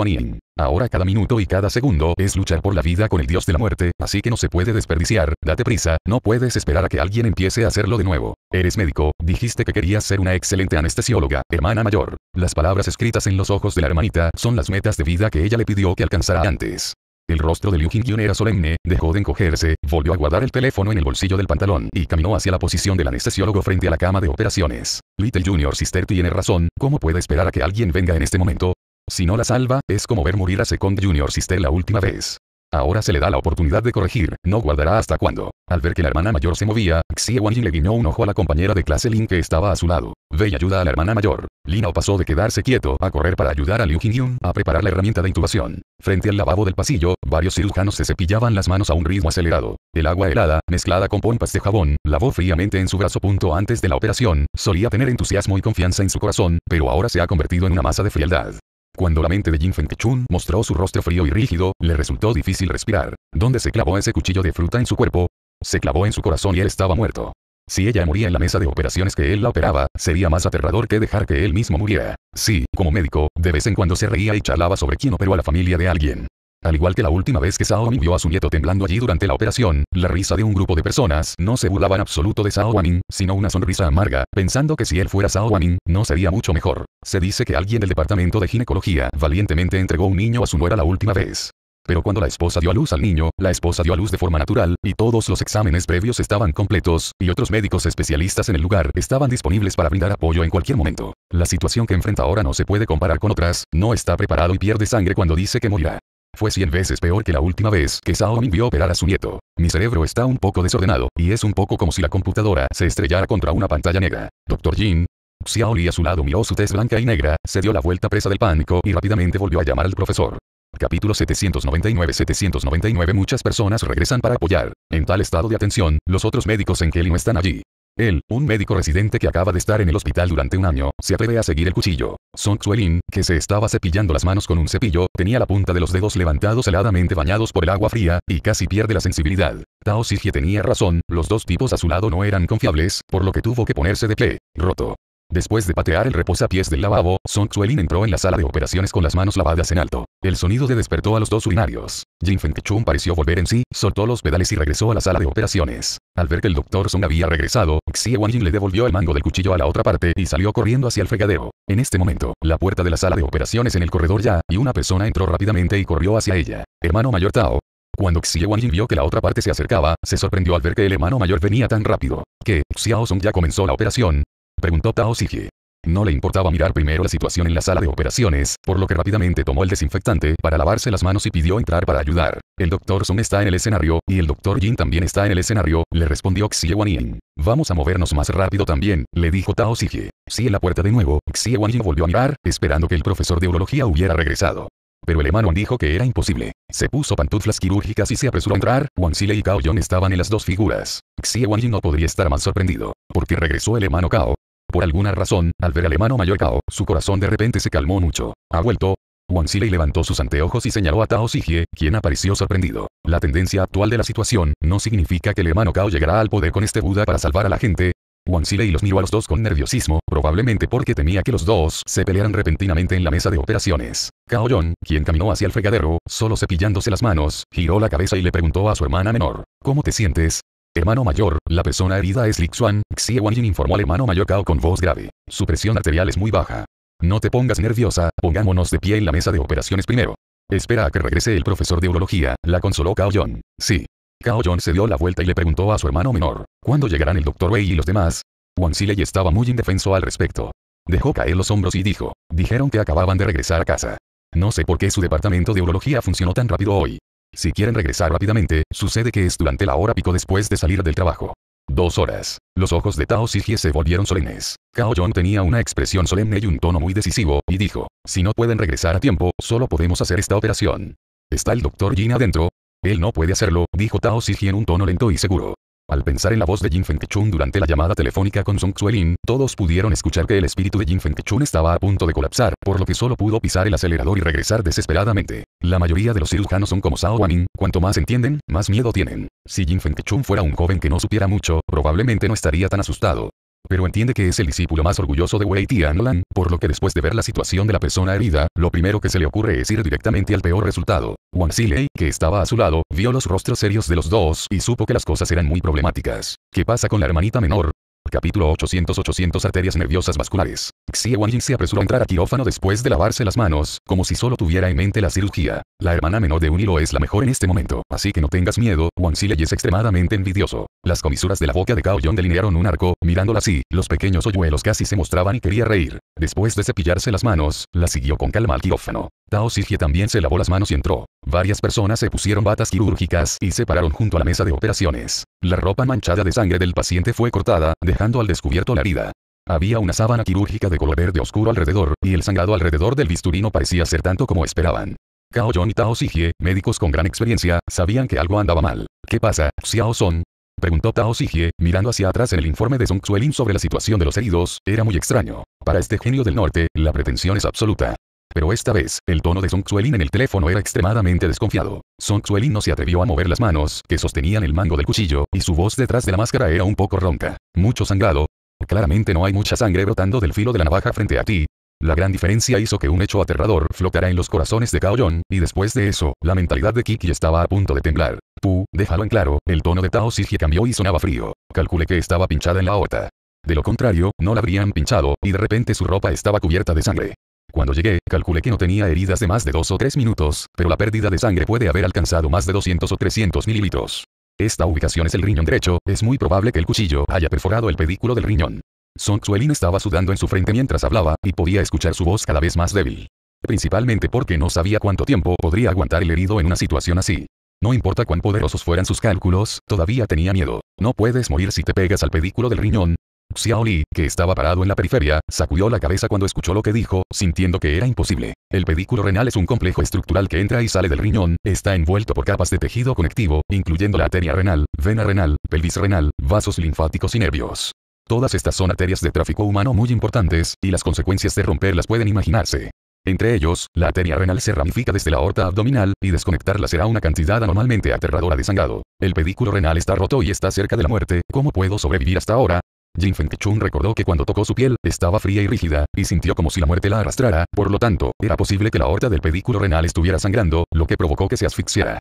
A: Ahora cada minuto y cada segundo es luchar por la vida con el dios de la muerte, así que no se puede desperdiciar, date prisa, no puedes esperar a que alguien empiece a hacerlo de nuevo. Eres médico, dijiste que querías ser una excelente anestesióloga, hermana mayor. Las palabras escritas en los ojos de la hermanita son las metas de vida que ella le pidió que alcanzara antes. El rostro de Liu Jingyun era solemne, dejó de encogerse, volvió a guardar el teléfono en el bolsillo del pantalón y caminó hacia la posición del anestesiólogo frente a la cama de operaciones. Little Junior Sister tiene razón, ¿cómo puede esperar a que alguien venga en este momento? Si no la salva, es como ver morir a Second Junior Sister la última vez. Ahora se le da la oportunidad de corregir, no guardará hasta cuándo. Al ver que la hermana mayor se movía, Xie Wanjin le guiñó un ojo a la compañera de clase Lin que estaba a su lado. Ve y ayuda a la hermana mayor. Lin Linao pasó de quedarse quieto a correr para ayudar a Liu Jingyun a preparar la herramienta de intubación. Frente al lavabo del pasillo, varios cirujanos se cepillaban las manos a un ritmo acelerado. El agua helada, mezclada con pompas de jabón, lavó fríamente en su brazo. Punto antes de la operación, solía tener entusiasmo y confianza en su corazón, pero ahora se ha convertido en una masa de frialdad. Cuando la mente de Jin Fengchun mostró su rostro frío y rígido, le resultó difícil respirar. ¿Dónde se clavó ese cuchillo de fruta en su cuerpo? Se clavó en su corazón y él estaba muerto. Si ella moría en la mesa de operaciones que él la operaba, sería más aterrador que dejar que él mismo muriera. Sí, como médico, de vez en cuando se reía y charlaba sobre quién operó a la familia de alguien. Al igual que la última vez que Saoamin vio a su nieto temblando allí durante la operación, la risa de un grupo de personas no se burlaba en absoluto de Saoamin, sino una sonrisa amarga, pensando que si él fuera Saoamin, no sería mucho mejor. Se dice que alguien del departamento de ginecología valientemente entregó un niño a su nuera la última vez. Pero cuando la esposa dio a luz al niño, la esposa dio a luz de forma natural, y todos los exámenes previos estaban completos, y otros médicos especialistas en el lugar estaban disponibles para brindar apoyo en cualquier momento. La situación que enfrenta ahora no se puede comparar con otras, no está preparado y pierde sangre cuando dice que morirá. Fue 100 veces peor que la última vez que Xiaomi vio operar a su nieto. Mi cerebro está un poco desordenado, y es un poco como si la computadora se estrellara contra una pantalla negra. Dr. Jin, Xiaoli a su lado miró su tez blanca y negra, se dio la vuelta presa del pánico y rápidamente volvió a llamar al profesor. Capítulo 799-799 Muchas personas regresan para apoyar. En tal estado de atención, los otros médicos en Kelly no están allí. Él, un médico residente que acaba de estar en el hospital durante un año, se atreve a seguir el cuchillo. Song Xuelin, que se estaba cepillando las manos con un cepillo, tenía la punta de los dedos levantados heladamente bañados por el agua fría, y casi pierde la sensibilidad. Tao Xijie tenía razón, los dos tipos a su lado no eran confiables, por lo que tuvo que ponerse de pie, roto. Después de patear el reposapiés del lavabo, Song Xuelin entró en la sala de operaciones con las manos lavadas en alto. El sonido de despertó a los dos urinarios. Jin Fengchun pareció volver en sí, soltó los pedales y regresó a la sala de operaciones. Al ver que el doctor Song había regresado, Xie Wanjin le devolvió el mango del cuchillo a la otra parte y salió corriendo hacia el fregadero. En este momento, la puerta de la sala de operaciones en el corredor ya, y una persona entró rápidamente y corrió hacia ella. Hermano mayor Tao, cuando Xie Wanjin vio que la otra parte se acercaba, se sorprendió al ver que el hermano mayor venía tan rápido. Que, Xiao Song ya comenzó la operación, Preguntó Tao Xie. No le importaba mirar primero la situación en la sala de operaciones, por lo que rápidamente tomó el desinfectante para lavarse las manos y pidió entrar para ayudar. El doctor Sun está en el escenario, y el doctor Jin también está en el escenario, le respondió Xie Yin. Vamos a movernos más rápido también, le dijo Tao Xie. Sí en la puerta de nuevo, Xie Yin volvió a mirar, esperando que el profesor de urología hubiera regresado. Pero el hermano dijo que era imposible. Se puso pantuflas quirúrgicas y se apresuró a entrar, Wang Xile y Cao Yong estaban en las dos figuras. Xie Yin no podría estar más sorprendido, porque regresó el hermano Cao, por alguna razón, al ver al hermano mayor Cao, su corazón de repente se calmó mucho. ¿Ha vuelto? Wang Xilei levantó sus anteojos y señaló a Tao Xijie, quien apareció sorprendido. La tendencia actual de la situación no significa que el hermano Cao llegará al poder con este Buda para salvar a la gente. Wang Xilei los miró a los dos con nerviosismo, probablemente porque temía que los dos se pelearan repentinamente en la mesa de operaciones. Cao Yon, quien caminó hacia el fregadero, solo cepillándose las manos, giró la cabeza y le preguntó a su hermana menor, ¿Cómo te sientes? Hermano mayor, la persona herida es Lixuan, Xie Yin informó al hermano mayor Cao con voz grave. Su presión arterial es muy baja. No te pongas nerviosa, pongámonos de pie en la mesa de operaciones primero. Espera a que regrese el profesor de urología, la consoló Cao Yon. Sí. Cao Yon se dio la vuelta y le preguntó a su hermano menor, ¿cuándo llegarán el doctor Wei y los demás? Wang Xilei estaba muy indefenso al respecto. Dejó caer los hombros y dijo, dijeron que acababan de regresar a casa. No sé por qué su departamento de urología funcionó tan rápido hoy. Si quieren regresar rápidamente, sucede que es durante la hora pico después de salir del trabajo. Dos horas. Los ojos de Tao Sijie se volvieron solemnes. Cao Yong tenía una expresión solemne y un tono muy decisivo, y dijo, si no pueden regresar a tiempo, solo podemos hacer esta operación. ¿Está el doctor Jin adentro? Él no puede hacerlo, dijo Tao Sijie en un tono lento y seguro. Al pensar en la voz de Jin Feng Chun durante la llamada telefónica con Song Xuelin, todos pudieron escuchar que el espíritu de Jin Feng Chun estaba a punto de colapsar, por lo que solo pudo pisar el acelerador y regresar desesperadamente. La mayoría de los cirujanos son como Sao Wanin, cuanto más entienden, más miedo tienen. Si Jin Feng Chun fuera un joven que no supiera mucho, probablemente no estaría tan asustado. Pero entiende que es el discípulo más orgulloso de Wei Tianlan, por lo que después de ver la situación de la persona herida, lo primero que se le ocurre es ir directamente al peor resultado. Wang Xilei, que estaba a su lado, vio los rostros serios de los dos y supo que las cosas eran muy problemáticas. ¿Qué pasa con la hermanita menor? Capítulo 800 800 Arterias nerviosas vasculares. Xie se apresuró a entrar a quirófano después de lavarse las manos, como si solo tuviera en mente la cirugía. La hermana menor de Unilo es la mejor en este momento, así que no tengas miedo, Wang Lei es extremadamente envidioso. Las comisuras de la boca de Cao Yong delinearon un arco, mirándola así, los pequeños hoyuelos casi se mostraban y quería reír. Después de cepillarse las manos, la siguió con calma al quirófano. Tao también se lavó las manos y entró. Varias personas se pusieron batas quirúrgicas y se pararon junto a la mesa de operaciones. La ropa manchada de sangre del paciente fue cortada, dejando al descubierto la herida. Había una sábana quirúrgica de color verde oscuro alrededor, y el sangrado alrededor del bisturí no parecía ser tanto como esperaban. Cao Yong y Tao Xijie, médicos con gran experiencia, sabían que algo andaba mal. ¿Qué pasa, Xiao Son? Preguntó Tao Xijie, mirando hacia atrás en el informe de Song Xuelin sobre la situación de los heridos, era muy extraño. Para este genio del norte, la pretensión es absoluta. Pero esta vez, el tono de Song Xuelin en el teléfono era extremadamente desconfiado. Song Xuelin no se atrevió a mover las manos, que sostenían el mango del cuchillo, y su voz detrás de la máscara era un poco ronca. Mucho sangrado, Claramente no hay mucha sangre brotando del filo de la navaja frente a ti. La gran diferencia hizo que un hecho aterrador flotara en los corazones de Kaoyon, y después de eso, la mentalidad de Kiki estaba a punto de temblar. Pu, déjalo en claro, el tono de Tao Siji cambió y sonaba frío. Calculé que estaba pinchada en la aorta. De lo contrario, no la habrían pinchado, y de repente su ropa estaba cubierta de sangre. Cuando llegué, calculé que no tenía heridas de más de dos o tres minutos, pero la pérdida de sangre puede haber alcanzado más de 200 o 300 mililitros. Esta ubicación es el riñón derecho, es muy probable que el cuchillo haya perforado el pedículo del riñón. Song Xuelin estaba sudando en su frente mientras hablaba, y podía escuchar su voz cada vez más débil. Principalmente porque no sabía cuánto tiempo podría aguantar el herido en una situación así. No importa cuán poderosos fueran sus cálculos, todavía tenía miedo. No puedes morir si te pegas al pedículo del riñón, Xiaoli, que estaba parado en la periferia, sacudió la cabeza cuando escuchó lo que dijo, sintiendo que era imposible. El pedículo renal es un complejo estructural que entra y sale del riñón, está envuelto por capas de tejido conectivo, incluyendo la arteria renal, vena renal, pelvis renal, vasos linfáticos y nervios. Todas estas son arterias de tráfico humano muy importantes, y las consecuencias de romperlas pueden imaginarse. Entre ellos, la arteria renal se ramifica desde la aorta abdominal, y desconectarla será una cantidad anormalmente aterradora de sangrado. El pedículo renal está roto y está cerca de la muerte, ¿cómo puedo sobrevivir hasta ahora? Jin Chun recordó que cuando tocó su piel, estaba fría y rígida, y sintió como si la muerte la arrastrara, por lo tanto, era posible que la horta del pedículo renal estuviera sangrando, lo que provocó que se asfixiara.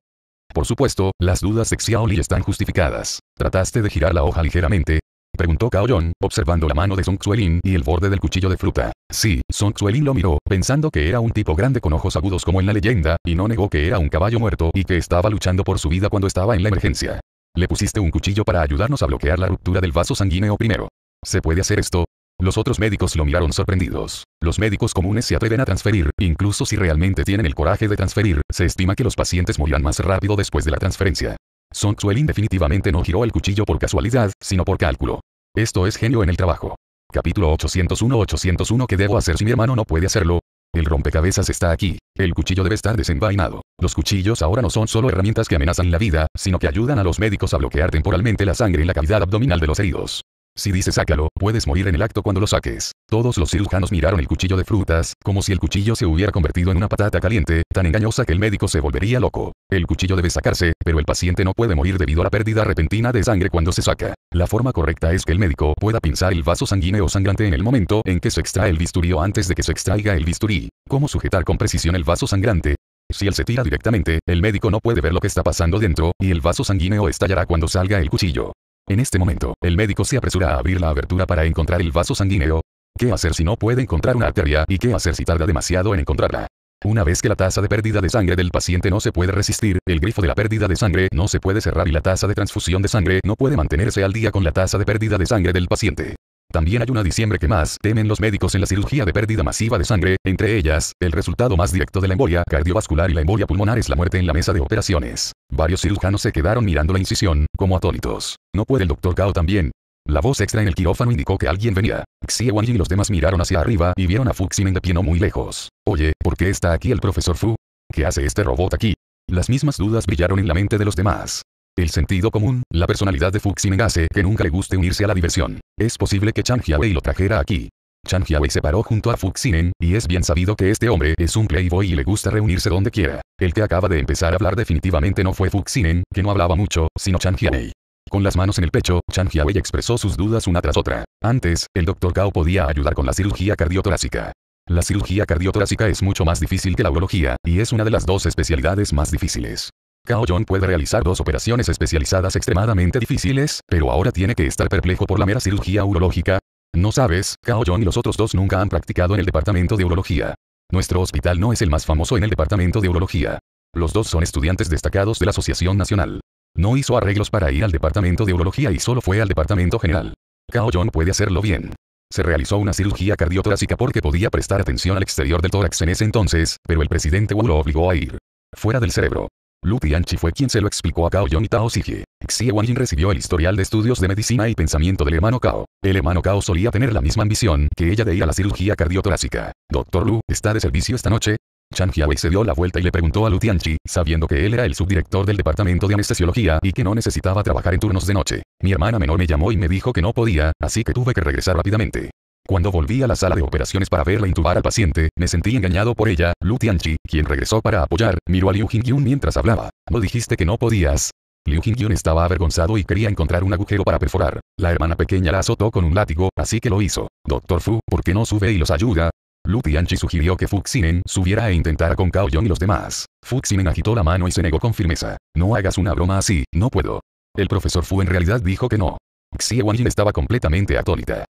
A: Por supuesto, las dudas de Xiaoli están justificadas. ¿Trataste de girar la hoja ligeramente? Preguntó Cao Yong, observando la mano de Song Xuelin y el borde del cuchillo de fruta. Sí, Song Xuelin lo miró, pensando que era un tipo grande con ojos agudos como en la leyenda, y no negó que era un caballo muerto y que estaba luchando por su vida cuando estaba en la emergencia. Le pusiste un cuchillo para ayudarnos a bloquear la ruptura del vaso sanguíneo primero. ¿Se puede hacer esto? Los otros médicos lo miraron sorprendidos. Los médicos comunes se atreven a transferir, incluso si realmente tienen el coraje de transferir, se estima que los pacientes morirán más rápido después de la transferencia. Song Xuelin definitivamente no giró el cuchillo por casualidad, sino por cálculo. Esto es genio en el trabajo. Capítulo 801-801 ¿Qué debo hacer si mi hermano no puede hacerlo? El rompecabezas está aquí. El cuchillo debe estar desenvainado. Los cuchillos ahora no son solo herramientas que amenazan la vida, sino que ayudan a los médicos a bloquear temporalmente la sangre en la cavidad abdominal de los heridos. Si dices sácalo, puedes morir en el acto cuando lo saques. Todos los cirujanos miraron el cuchillo de frutas, como si el cuchillo se hubiera convertido en una patata caliente, tan engañosa que el médico se volvería loco. El cuchillo debe sacarse, pero el paciente no puede morir debido a la pérdida repentina de sangre cuando se saca. La forma correcta es que el médico pueda pinzar el vaso sanguíneo sangrante en el momento en que se extrae el bisturí o antes de que se extraiga el bisturí. ¿Cómo sujetar con precisión el vaso sangrante? Si él se tira directamente, el médico no puede ver lo que está pasando dentro, y el vaso sanguíneo estallará cuando salga el cuchillo. En este momento, el médico se apresura a abrir la abertura para encontrar el vaso sanguíneo. ¿Qué hacer si no puede encontrar una arteria y qué hacer si tarda demasiado en encontrarla? Una vez que la tasa de pérdida de sangre del paciente no se puede resistir, el grifo de la pérdida de sangre no se puede cerrar y la tasa de transfusión de sangre no puede mantenerse al día con la tasa de pérdida de sangre del paciente. También hay una diciembre que más temen los médicos en la cirugía de pérdida masiva de sangre, entre ellas, el resultado más directo de la embolia cardiovascular y la embolia pulmonar es la muerte en la mesa de operaciones. Varios cirujanos se quedaron mirando la incisión, como atónitos. ¿No puede el doctor Gao también? La voz extra en el quirófano indicó que alguien venía. Xie Wang y los demás miraron hacia arriba y vieron a Fu Ximen de pie no muy lejos. Oye, ¿por qué está aquí el profesor Fu? ¿Qué hace este robot aquí? Las mismas dudas brillaron en la mente de los demás. El sentido común, la personalidad de Fuxinen hace que nunca le guste unirse a la diversión. Es posible que Chang Hiawei lo trajera aquí. Chang Hiawei se paró junto a Fuxinen, y es bien sabido que este hombre es un playboy y le gusta reunirse donde quiera. El que acaba de empezar a hablar definitivamente no fue Fuxinen, que no hablaba mucho, sino Chang Hiawei. Con las manos en el pecho, Chang Hiawei expresó sus dudas una tras otra. Antes, el Dr. Gao podía ayudar con la cirugía cardiotorácica. La cirugía cardiotorácica es mucho más difícil que la urología, y es una de las dos especialidades más difíciles. Cao Yong puede realizar dos operaciones especializadas extremadamente difíciles, pero ahora tiene que estar perplejo por la mera cirugía urológica. No sabes, Cao Yong y los otros dos nunca han practicado en el departamento de urología. Nuestro hospital no es el más famoso en el departamento de urología. Los dos son estudiantes destacados de la Asociación Nacional. No hizo arreglos para ir al departamento de urología y solo fue al departamento general. Cao Yong puede hacerlo bien. Se realizó una cirugía cardiotorácica porque podía prestar atención al exterior del tórax en ese entonces, pero el presidente Wu lo obligó a ir. Fuera del cerebro. Lu Tianchi fue quien se lo explicó a Cao Yong y Tao Xie. Xie Wanjin recibió el historial de estudios de medicina y pensamiento del hermano Cao. El hermano Cao solía tener la misma ambición que ella de ir a la cirugía cardiotorácica. Doctor Lu, ¿está de servicio esta noche? Chang Hiawei se dio la vuelta y le preguntó a Lu Tianchi, sabiendo que él era el subdirector del departamento de anestesiología y que no necesitaba trabajar en turnos de noche. Mi hermana menor me llamó y me dijo que no podía, así que tuve que regresar rápidamente. Cuando volví a la sala de operaciones para verla intubar al paciente, me sentí engañado por ella. Lu Tianchi, quien regresó para apoyar, miró a Liu Jingyun mientras hablaba. No dijiste que no podías. Liu Jingyun estaba avergonzado y quería encontrar un agujero para perforar. La hermana pequeña la azotó con un látigo, así que lo hizo. Doctor Fu, ¿por qué no sube y los ayuda? Lu Tianchi sugirió que Fuxinen subiera e intentara con Cao Yong y los demás. Fuxinen agitó la mano y se negó con firmeza. No hagas una broma así, no puedo. El profesor Fu en realidad dijo que no. Xie Wanjin estaba completamente atónita.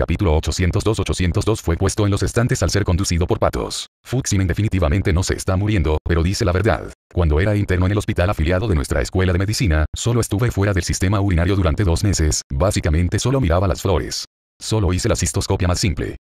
A: Capítulo 802-802 fue puesto en los estantes al ser conducido por patos. Fuximen definitivamente no se está muriendo, pero dice la verdad. Cuando era interno en el hospital afiliado de nuestra escuela de medicina, solo estuve fuera del sistema urinario durante dos meses, básicamente solo miraba las flores. Solo hice la cistoscopia más simple.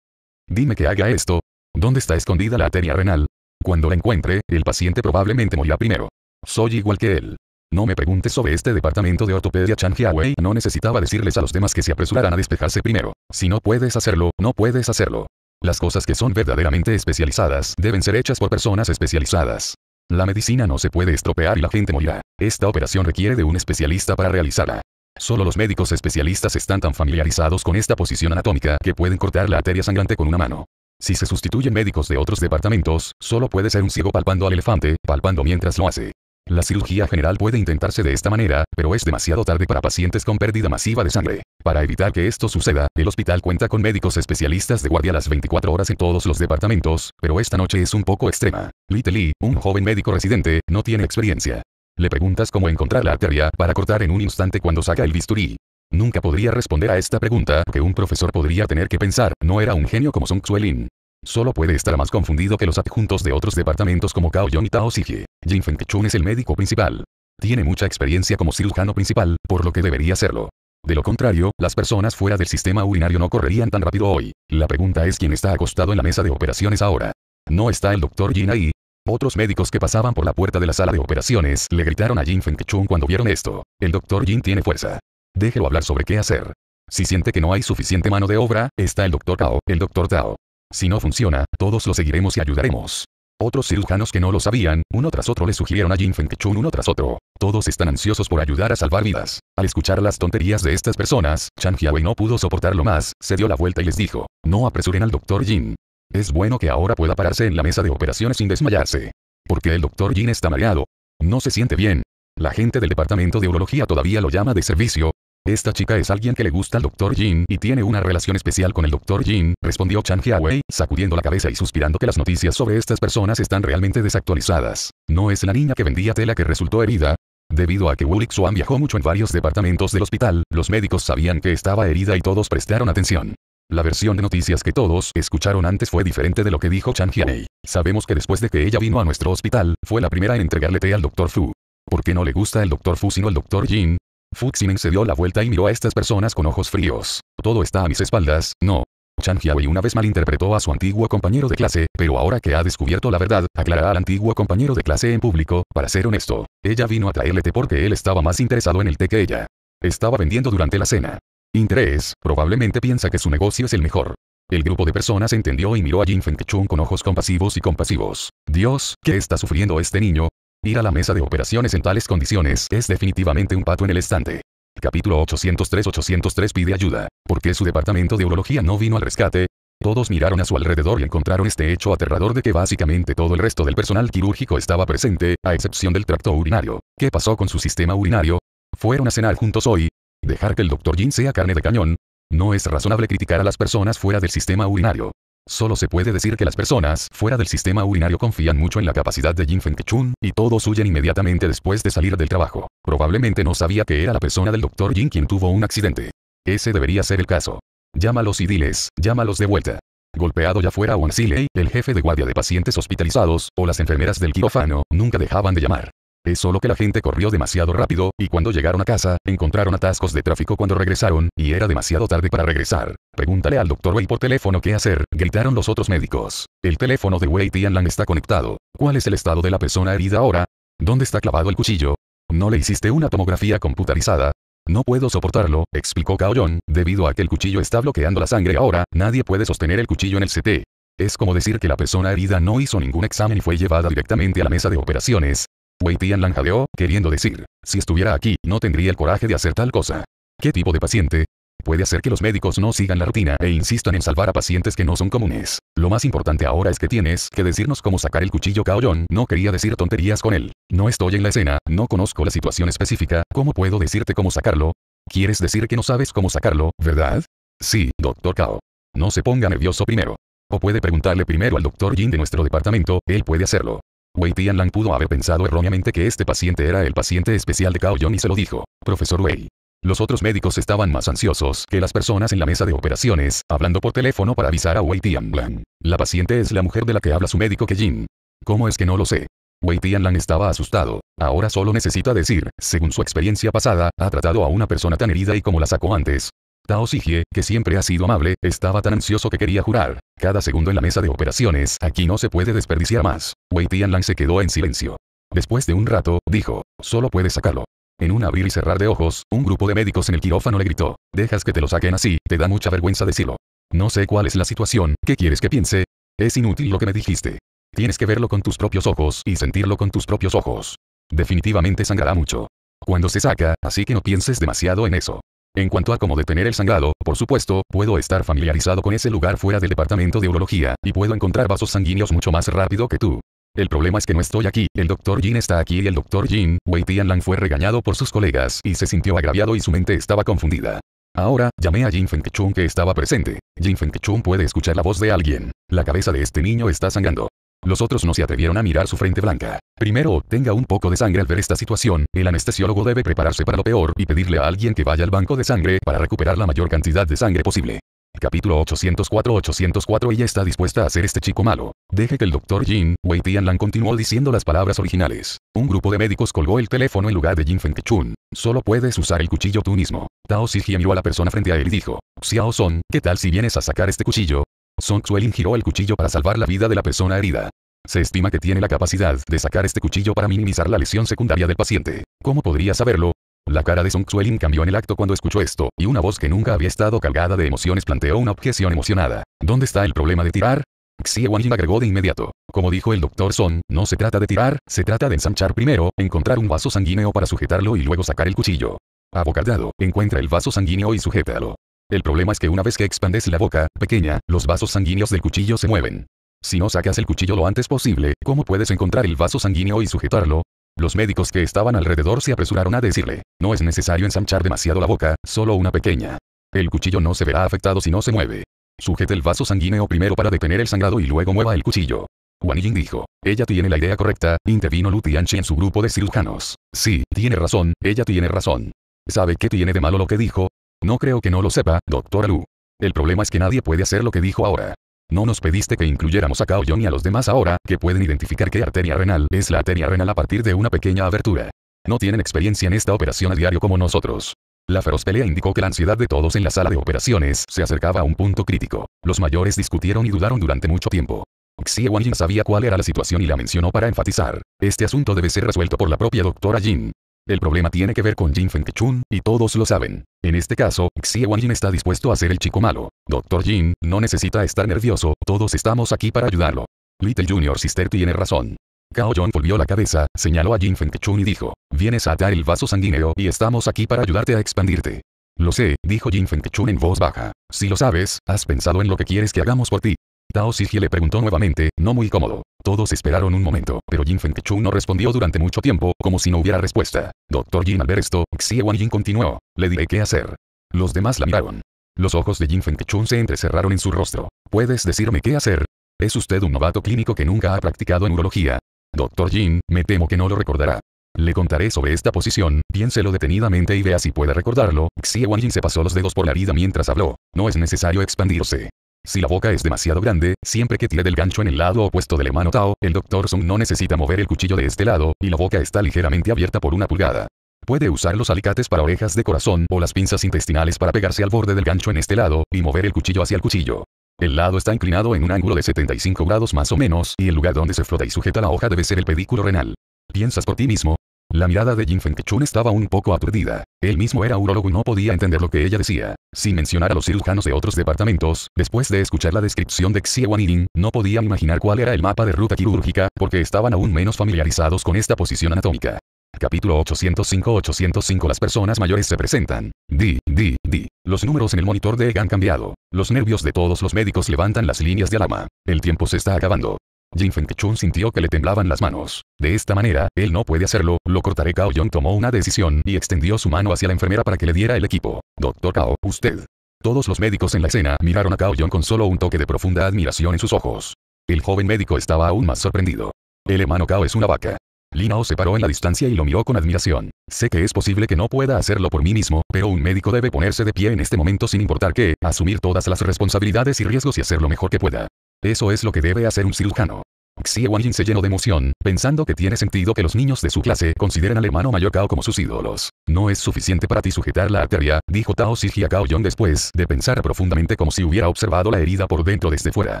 A: Dime que haga esto. ¿Dónde está escondida la arteria renal? Cuando la encuentre, el paciente probablemente morirá primero. Soy igual que él. No me preguntes sobre este departamento de ortopedia Changiawei. No necesitaba decirles a los demás que se apresuraran a despejarse primero. Si no puedes hacerlo, no puedes hacerlo. Las cosas que son verdaderamente especializadas deben ser hechas por personas especializadas. La medicina no se puede estropear y la gente morirá. Esta operación requiere de un especialista para realizarla. Solo los médicos especialistas están tan familiarizados con esta posición anatómica que pueden cortar la arteria sangrante con una mano. Si se sustituyen médicos de otros departamentos, solo puede ser un ciego palpando al elefante, palpando mientras lo hace. La cirugía general puede intentarse de esta manera, pero es demasiado tarde para pacientes con pérdida masiva de sangre. Para evitar que esto suceda, el hospital cuenta con médicos especialistas de guardia las 24 horas en todos los departamentos, pero esta noche es un poco extrema. Little Lee, un joven médico residente, no tiene experiencia. Le preguntas cómo encontrar la arteria para cortar en un instante cuando saca el bisturí. Nunca podría responder a esta pregunta que un profesor podría tener que pensar, no era un genio como Song Xuelin. Solo puede estar más confundido que los adjuntos de otros departamentos como Cao y Tao Xie. Jin Feng Chun es el médico principal. Tiene mucha experiencia como cirujano principal, por lo que debería hacerlo. De lo contrario, las personas fuera del sistema urinario no correrían tan rápido hoy. La pregunta es quién está acostado en la mesa de operaciones ahora. ¿No está el doctor Jin ahí? Otros médicos que pasaban por la puerta de la sala de operaciones le gritaron a Jin Feng Chun cuando vieron esto. El doctor Jin tiene fuerza. Déjelo hablar sobre qué hacer. Si siente que no hay suficiente mano de obra, está el doctor Cao, el doctor Tao. Si no funciona, todos lo seguiremos y ayudaremos. Otros cirujanos que no lo sabían, uno tras otro le sugirieron a Jin Feng Chun uno tras otro. Todos están ansiosos por ayudar a salvar vidas. Al escuchar las tonterías de estas personas, Chang Jiawei no pudo soportarlo más, se dio la vuelta y les dijo, no apresuren al doctor Jin. Es bueno que ahora pueda pararse en la mesa de operaciones sin desmayarse. Porque el doctor Jin está mareado. No se siente bien. La gente del departamento de urología todavía lo llama de servicio, esta chica es alguien que le gusta al Dr. Jin y tiene una relación especial con el Dr. Jin, respondió Chan Hiawei, sacudiendo la cabeza y suspirando que las noticias sobre estas personas están realmente desactualizadas. ¿No es la niña que vendía tela que resultó herida? Debido a que Wu Xuan viajó mucho en varios departamentos del hospital, los médicos sabían que estaba herida y todos prestaron atención. La versión de noticias que todos escucharon antes fue diferente de lo que dijo Chan Hiawei. Sabemos que después de que ella vino a nuestro hospital, fue la primera en entregarle té al Dr. Fu. ¿Por qué no le gusta el Dr. Fu sino el Dr. Jin? Fuxinen se dio la vuelta y miró a estas personas con ojos fríos. Todo está a mis espaldas, no. Chang Jiawei una vez malinterpretó a su antiguo compañero de clase, pero ahora que ha descubierto la verdad, aclara al antiguo compañero de clase en público, para ser honesto. Ella vino a traerle té porque él estaba más interesado en el té que ella. Estaba vendiendo durante la cena. Interés, probablemente piensa que su negocio es el mejor. El grupo de personas entendió y miró a Jin Feng con ojos compasivos y compasivos. Dios, ¿qué está sufriendo este niño? Ir a la mesa de operaciones en tales condiciones es definitivamente un pato en el estante. Capítulo 803-803 pide ayuda. porque su departamento de urología no vino al rescate? Todos miraron a su alrededor y encontraron este hecho aterrador de que básicamente todo el resto del personal quirúrgico estaba presente, a excepción del tracto urinario. ¿Qué pasó con su sistema urinario? ¿Fueron a cenar juntos hoy? ¿Dejar que el Dr. Jin sea carne de cañón? No es razonable criticar a las personas fuera del sistema urinario. Solo se puede decir que las personas fuera del sistema urinario confían mucho en la capacidad de Jin Feng Chun, y todos huyen inmediatamente después de salir del trabajo. Probablemente no sabía que era la persona del Dr. Jin quien tuvo un accidente. Ese debería ser el caso. Llámalos y diles, llámalos de vuelta. Golpeado ya fuera Wang Silei, el jefe de guardia de pacientes hospitalizados, o las enfermeras del quirófano, nunca dejaban de llamar. Es solo que la gente corrió demasiado rápido, y cuando llegaron a casa, encontraron atascos de tráfico cuando regresaron, y era demasiado tarde para regresar. Pregúntale al doctor Wei por teléfono qué hacer, gritaron los otros médicos. El teléfono de Wei Tianlan está conectado. ¿Cuál es el estado de la persona herida ahora? ¿Dónde está clavado el cuchillo? ¿No le hiciste una tomografía computarizada? No puedo soportarlo, explicó Yong, debido a que el cuchillo está bloqueando la sangre ahora, nadie puede sostener el cuchillo en el CT. Es como decir que la persona herida no hizo ningún examen y fue llevada directamente a la mesa de operaciones, Wei Tianlan queriendo decir, si estuviera aquí, no tendría el coraje de hacer tal cosa. ¿Qué tipo de paciente? Puede hacer que los médicos no sigan la rutina e insistan en salvar a pacientes que no son comunes. Lo más importante ahora es que tienes que decirnos cómo sacar el cuchillo Kaoyon. No quería decir tonterías con él. No estoy en la escena, no conozco la situación específica, ¿cómo puedo decirte cómo sacarlo? ¿Quieres decir que no sabes cómo sacarlo, verdad? Sí, doctor Kao. No se ponga nervioso primero. O puede preguntarle primero al doctor Jin de nuestro departamento, él puede hacerlo. Wei Tianlan pudo haber pensado erróneamente que este paciente era el paciente especial de Cao Yong y se lo dijo. Profesor Wei. Los otros médicos estaban más ansiosos que las personas en la mesa de operaciones, hablando por teléfono para avisar a Wei Tianlan. La paciente es la mujer de la que habla su médico Kejin. ¿Cómo es que no lo sé? Wei Tianlan estaba asustado. Ahora solo necesita decir, según su experiencia pasada, ha tratado a una persona tan herida y como la sacó antes, Tao Xijie, que siempre ha sido amable, estaba tan ansioso que quería jurar. Cada segundo en la mesa de operaciones, aquí no se puede desperdiciar más. Wei Tianlang se quedó en silencio. Después de un rato, dijo, solo puedes sacarlo. En un abrir y cerrar de ojos, un grupo de médicos en el quirófano le gritó, dejas que te lo saquen así, te da mucha vergüenza decirlo. No sé cuál es la situación, ¿qué quieres que piense? Es inútil lo que me dijiste. Tienes que verlo con tus propios ojos y sentirlo con tus propios ojos. Definitivamente sangrará mucho. Cuando se saca, así que no pienses demasiado en eso. En cuanto a cómo detener el sangrado, por supuesto, puedo estar familiarizado con ese lugar fuera del departamento de urología, y puedo encontrar vasos sanguíneos mucho más rápido que tú. El problema es que no estoy aquí, el Dr. Jin está aquí y el Dr. Jin, Wei Tianlan fue regañado por sus colegas y se sintió agraviado y su mente estaba confundida. Ahora, llamé a Jin Kichung que estaba presente. Jin Chung puede escuchar la voz de alguien. La cabeza de este niño está sangrando. Los otros no se atrevieron a mirar su frente blanca. Primero tenga un poco de sangre al ver esta situación, el anestesiólogo debe prepararse para lo peor y pedirle a alguien que vaya al banco de sangre para recuperar la mayor cantidad de sangre posible. Capítulo 804-804 Ella está dispuesta a hacer este chico malo. Deje que el doctor Jin, Wei Tianlan continuó diciendo las palabras originales. Un grupo de médicos colgó el teléfono en lugar de Jin Fengchun. Solo puedes usar el cuchillo tú mismo. Tao Siji miró a la persona frente a él y dijo. Xiao Son, ¿qué tal si vienes a sacar este cuchillo? Song Xueling giró el cuchillo para salvar la vida de la persona herida. Se estima que tiene la capacidad de sacar este cuchillo para minimizar la lesión secundaria del paciente. ¿Cómo podría saberlo? La cara de Song Xueling cambió en el acto cuando escuchó esto, y una voz que nunca había estado cargada de emociones planteó una objeción emocionada. ¿Dónde está el problema de tirar? Xie Wanjin agregó de inmediato. Como dijo el doctor Song, no se trata de tirar, se trata de ensanchar primero, encontrar un vaso sanguíneo para sujetarlo y luego sacar el cuchillo. Abocardado, encuentra el vaso sanguíneo y sujétalo. El problema es que una vez que expandes la boca, pequeña, los vasos sanguíneos del cuchillo se mueven. Si no sacas el cuchillo lo antes posible, ¿cómo puedes encontrar el vaso sanguíneo y sujetarlo? Los médicos que estaban alrededor se apresuraron a decirle, no es necesario ensanchar demasiado la boca, solo una pequeña. El cuchillo no se verá afectado si no se mueve. Sujete el vaso sanguíneo primero para detener el sangrado y luego mueva el cuchillo. Wan Ying dijo, ella tiene la idea correcta, intervino Lu Tianchi en su grupo de cirujanos. Sí, tiene razón, ella tiene razón. ¿Sabe qué tiene de malo lo que dijo? No creo que no lo sepa, doctora Lu. El problema es que nadie puede hacer lo que dijo ahora. No nos pediste que incluyéramos a Yong y a los demás ahora, que pueden identificar qué arteria renal es la arteria renal a partir de una pequeña abertura. No tienen experiencia en esta operación a diario como nosotros. La feroz pelea indicó que la ansiedad de todos en la sala de operaciones se acercaba a un punto crítico. Los mayores discutieron y dudaron durante mucho tiempo. Xie Wanjin sabía cuál era la situación y la mencionó para enfatizar. Este asunto debe ser resuelto por la propia doctora Jin. El problema tiene que ver con Jin Feng Chun, y todos lo saben. En este caso, Xie Wan Jin está dispuesto a ser el chico malo. Doctor Jin, no necesita estar nervioso, todos estamos aquí para ayudarlo. Little Junior Sister tiene razón. Kao Yong volvió la cabeza, señaló a Jin Feng Chun y dijo, vienes a atar el vaso sanguíneo y estamos aquí para ayudarte a expandirte. Lo sé, dijo Jin Feng Chun en voz baja. Si lo sabes, has pensado en lo que quieres que hagamos por ti. Tao Xijie le preguntó nuevamente, no muy cómodo. Todos esperaron un momento, pero Jin Fengchu no respondió durante mucho tiempo, como si no hubiera respuesta. Doctor Jin al ver esto, Xie Wan Jin continuó, le diré qué hacer. Los demás la miraron. Los ojos de Jin Fengchun se entrecerraron en su rostro. ¿Puedes decirme qué hacer? ¿Es usted un novato clínico que nunca ha practicado en urología? Doctor Jin, me temo que no lo recordará. Le contaré sobre esta posición, piénselo detenidamente y vea si puede recordarlo. Xie Jin se pasó los dedos por la herida mientras habló. No es necesario expandirse. Si la boca es demasiado grande, siempre que tire del gancho en el lado opuesto del mano Tao, el Dr. Sung no necesita mover el cuchillo de este lado, y la boca está ligeramente abierta por una pulgada. Puede usar los alicates para orejas de corazón o las pinzas intestinales para pegarse al borde del gancho en este lado, y mover el cuchillo hacia el cuchillo. El lado está inclinado en un ángulo de 75 grados más o menos, y el lugar donde se flota y sujeta la hoja debe ser el pedículo renal. Piensas por ti mismo, la mirada de Jin Fengchun estaba un poco aturdida. Él mismo era urologo y no podía entender lo que ella decía. Sin mencionar a los cirujanos de otros departamentos, después de escuchar la descripción de Xie Wanirin, no podían imaginar cuál era el mapa de ruta quirúrgica, porque estaban aún menos familiarizados con esta posición anatómica. Capítulo 805-805 Las personas mayores se presentan. Di, di, di. Los números en el monitor de EG han cambiado. Los nervios de todos los médicos levantan las líneas de alarma. El tiempo se está acabando. Jin Chun sintió que le temblaban las manos. De esta manera, él no puede hacerlo, lo cortaré. Cao Yong tomó una decisión y extendió su mano hacia la enfermera para que le diera el equipo. Doctor Cao, usted. Todos los médicos en la escena miraron a Cao Yong con solo un toque de profunda admiración en sus ojos. El joven médico estaba aún más sorprendido. El hermano Cao es una vaca. Linao se paró en la distancia y lo miró con admiración. Sé que es posible que no pueda hacerlo por mí mismo, pero un médico debe ponerse de pie en este momento sin importar qué, asumir todas las responsabilidades y riesgos y hacer lo mejor que pueda. Eso es lo que debe hacer un cirujano. Xie Wanjin se llenó de emoción, pensando que tiene sentido que los niños de su clase consideren al hermano mayor Kao como sus ídolos. No es suficiente para ti sujetar la arteria, dijo Tao Siji a Kao Yong después de pensar profundamente como si hubiera observado la herida por dentro desde fuera.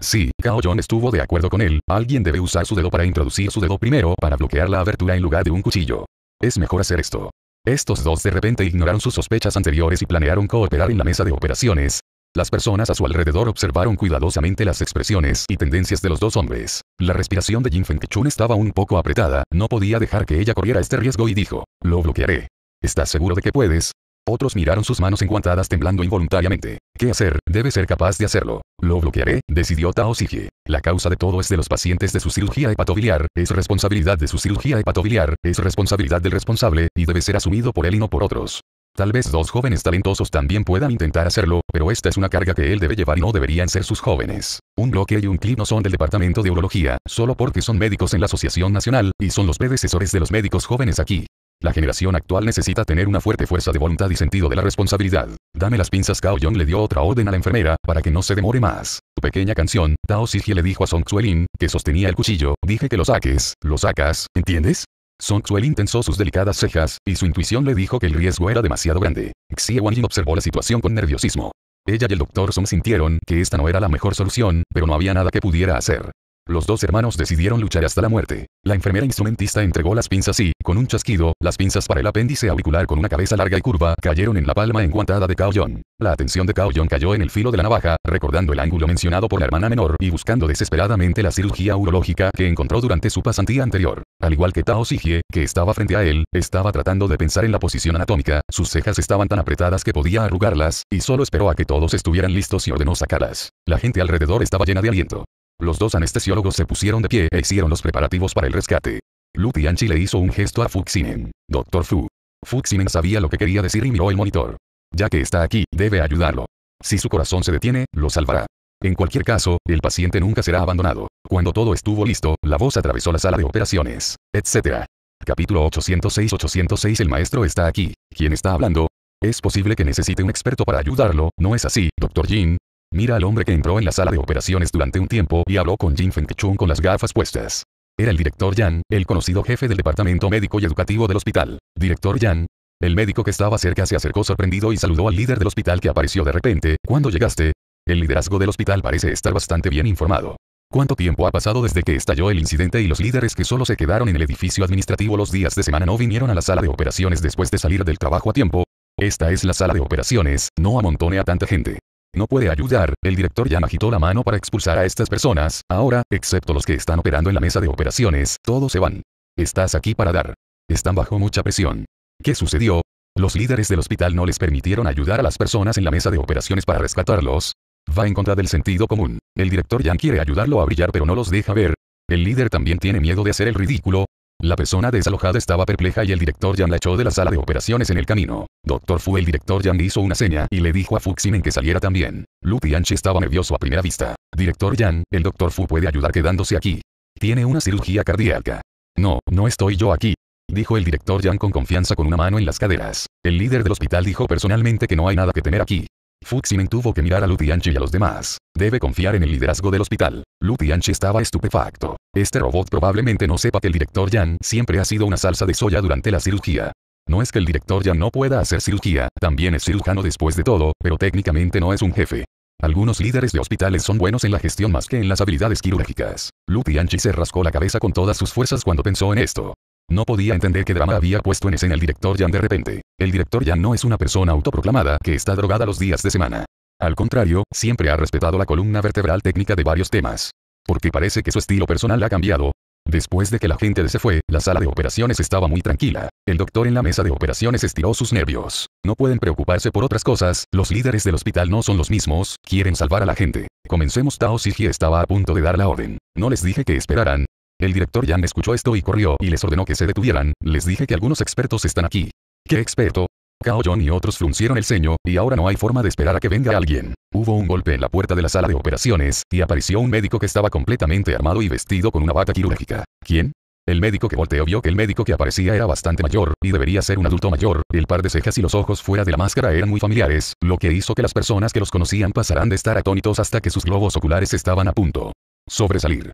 A: Sí, Kao Yong estuvo de acuerdo con él, alguien debe usar su dedo para introducir su dedo primero para bloquear la abertura en lugar de un cuchillo. Es mejor hacer esto. Estos dos de repente ignoraron sus sospechas anteriores y planearon cooperar en la mesa de operaciones, las personas a su alrededor observaron cuidadosamente las expresiones y tendencias de los dos hombres. La respiración de Jin Chun estaba un poco apretada, no podía dejar que ella corriera este riesgo y dijo, lo bloquearé. ¿Estás seguro de que puedes? Otros miraron sus manos enguantadas temblando involuntariamente. ¿Qué hacer? Debe ser capaz de hacerlo. Lo bloquearé, decidió Tao Siji. La causa de todo es de los pacientes de su cirugía hepatobiliar, es responsabilidad de su cirugía hepatobiliar, es responsabilidad del responsable, y debe ser asumido por él y no por otros. Tal vez dos jóvenes talentosos también puedan intentar hacerlo, pero esta es una carga que él debe llevar y no deberían ser sus jóvenes. Un bloque y un clip no son del departamento de urología, solo porque son médicos en la Asociación Nacional, y son los predecesores de los médicos jóvenes aquí. La generación actual necesita tener una fuerte fuerza de voluntad y sentido de la responsabilidad. Dame las pinzas Cao Yong le dio otra orden a la enfermera, para que no se demore más. Tu pequeña canción, Tao Sijie le dijo a Song Xuelin, que sostenía el cuchillo, dije que lo saques, lo sacas, ¿entiendes? son-ju-li intensó sus delicadas cejas, y su intuición le dijo que el riesgo era demasiado grande. Xie Wanjin observó la situación con nerviosismo. Ella y el doctor Song sintieron que esta no era la mejor solución, pero no había nada que pudiera hacer. Los dos hermanos decidieron luchar hasta la muerte. La enfermera instrumentista entregó las pinzas y, con un chasquido, las pinzas para el apéndice auricular con una cabeza larga y curva cayeron en la palma enguantada de Cao La atención de Cao cayó en el filo de la navaja, recordando el ángulo mencionado por la hermana menor y buscando desesperadamente la cirugía urológica que encontró durante su pasantía anterior. Al igual que Tao Sigie, que estaba frente a él, estaba tratando de pensar en la posición anatómica, sus cejas estaban tan apretadas que podía arrugarlas, y solo esperó a que todos estuvieran listos y ordenó sacarlas. La gente alrededor estaba llena de aliento. Los dos anestesiólogos se pusieron de pie e hicieron los preparativos para el rescate. Lu Tianchi le hizo un gesto a Fuxinen. Doctor Fu. Fuxinen sabía lo que quería decir y miró el monitor. Ya que está aquí, debe ayudarlo. Si su corazón se detiene, lo salvará. En cualquier caso, el paciente nunca será abandonado. Cuando todo estuvo listo, la voz atravesó la sala de operaciones, etc. Capítulo 806-806 El maestro está aquí. ¿Quién está hablando? Es posible que necesite un experto para ayudarlo, ¿no es así, doctor Jin? Mira al hombre que entró en la sala de operaciones durante un tiempo y habló con Jin Feng Chun con las gafas puestas. Era el director Yan, el conocido jefe del departamento médico y educativo del hospital. Director Yan, el médico que estaba cerca se acercó sorprendido y saludó al líder del hospital que apareció de repente. Cuando llegaste, el liderazgo del hospital parece estar bastante bien informado. ¿Cuánto tiempo ha pasado desde que estalló el incidente y los líderes que solo se quedaron en el edificio administrativo los días de semana no vinieron a la sala de operaciones después de salir del trabajo a tiempo? Esta es la sala de operaciones, no amontone a tanta gente. No puede ayudar, el director ya agitó la mano para expulsar a estas personas, ahora, excepto los que están operando en la mesa de operaciones, todos se van. Estás aquí para dar. Están bajo mucha presión. ¿Qué sucedió? Los líderes del hospital no les permitieron ayudar a las personas en la mesa de operaciones para rescatarlos. Va en contra del sentido común. El director Yan quiere ayudarlo a brillar pero no los deja ver. El líder también tiene miedo de hacer el ridículo, la persona desalojada estaba perpleja y el director Yang la echó de la sala de operaciones en el camino. Doctor Fu el director Yang hizo una seña y le dijo a Fuxinen que saliera también. Lu Tianchi estaba nervioso a primera vista. Director Yang, el doctor Fu puede ayudar quedándose aquí. Tiene una cirugía cardíaca. No, no estoy yo aquí. Dijo el director Yang con confianza con una mano en las caderas. El líder del hospital dijo personalmente que no hay nada que tener aquí. Fuximen tuvo que mirar a Lutianchi y a los demás. Debe confiar en el liderazgo del hospital. Lutianchi estaba estupefacto. Este robot probablemente no sepa que el director Yan siempre ha sido una salsa de soya durante la cirugía. No es que el director Yan no pueda hacer cirugía, también es cirujano después de todo, pero técnicamente no es un jefe. Algunos líderes de hospitales son buenos en la gestión más que en las habilidades quirúrgicas. Lutianchi se rascó la cabeza con todas sus fuerzas cuando pensó en esto. No podía entender que drama había puesto en escena el director Jan de repente. El director Jan no es una persona autoproclamada que está drogada los días de semana. Al contrario, siempre ha respetado la columna vertebral técnica de varios temas. Porque parece que su estilo personal ha cambiado. Después de que la gente se fue, la sala de operaciones estaba muy tranquila. El doctor en la mesa de operaciones estiró sus nervios. No pueden preocuparse por otras cosas, los líderes del hospital no son los mismos, quieren salvar a la gente. Comencemos Tao Siji estaba a punto de dar la orden. No les dije que esperaran, el director Yan escuchó esto y corrió y les ordenó que se detuvieran, les dije que algunos expertos están aquí. ¿Qué experto? Kao John y otros fruncieron el ceño, y ahora no hay forma de esperar a que venga alguien. Hubo un golpe en la puerta de la sala de operaciones, y apareció un médico que estaba completamente armado y vestido con una bata quirúrgica. ¿Quién? El médico que volteó vio que el médico que aparecía era bastante mayor, y debería ser un adulto mayor, el par de cejas y los ojos fuera de la máscara eran muy familiares, lo que hizo que las personas que los conocían pasaran de estar atónitos hasta que sus globos oculares estaban a punto sobresalir.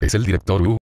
A: ¿Es el director U?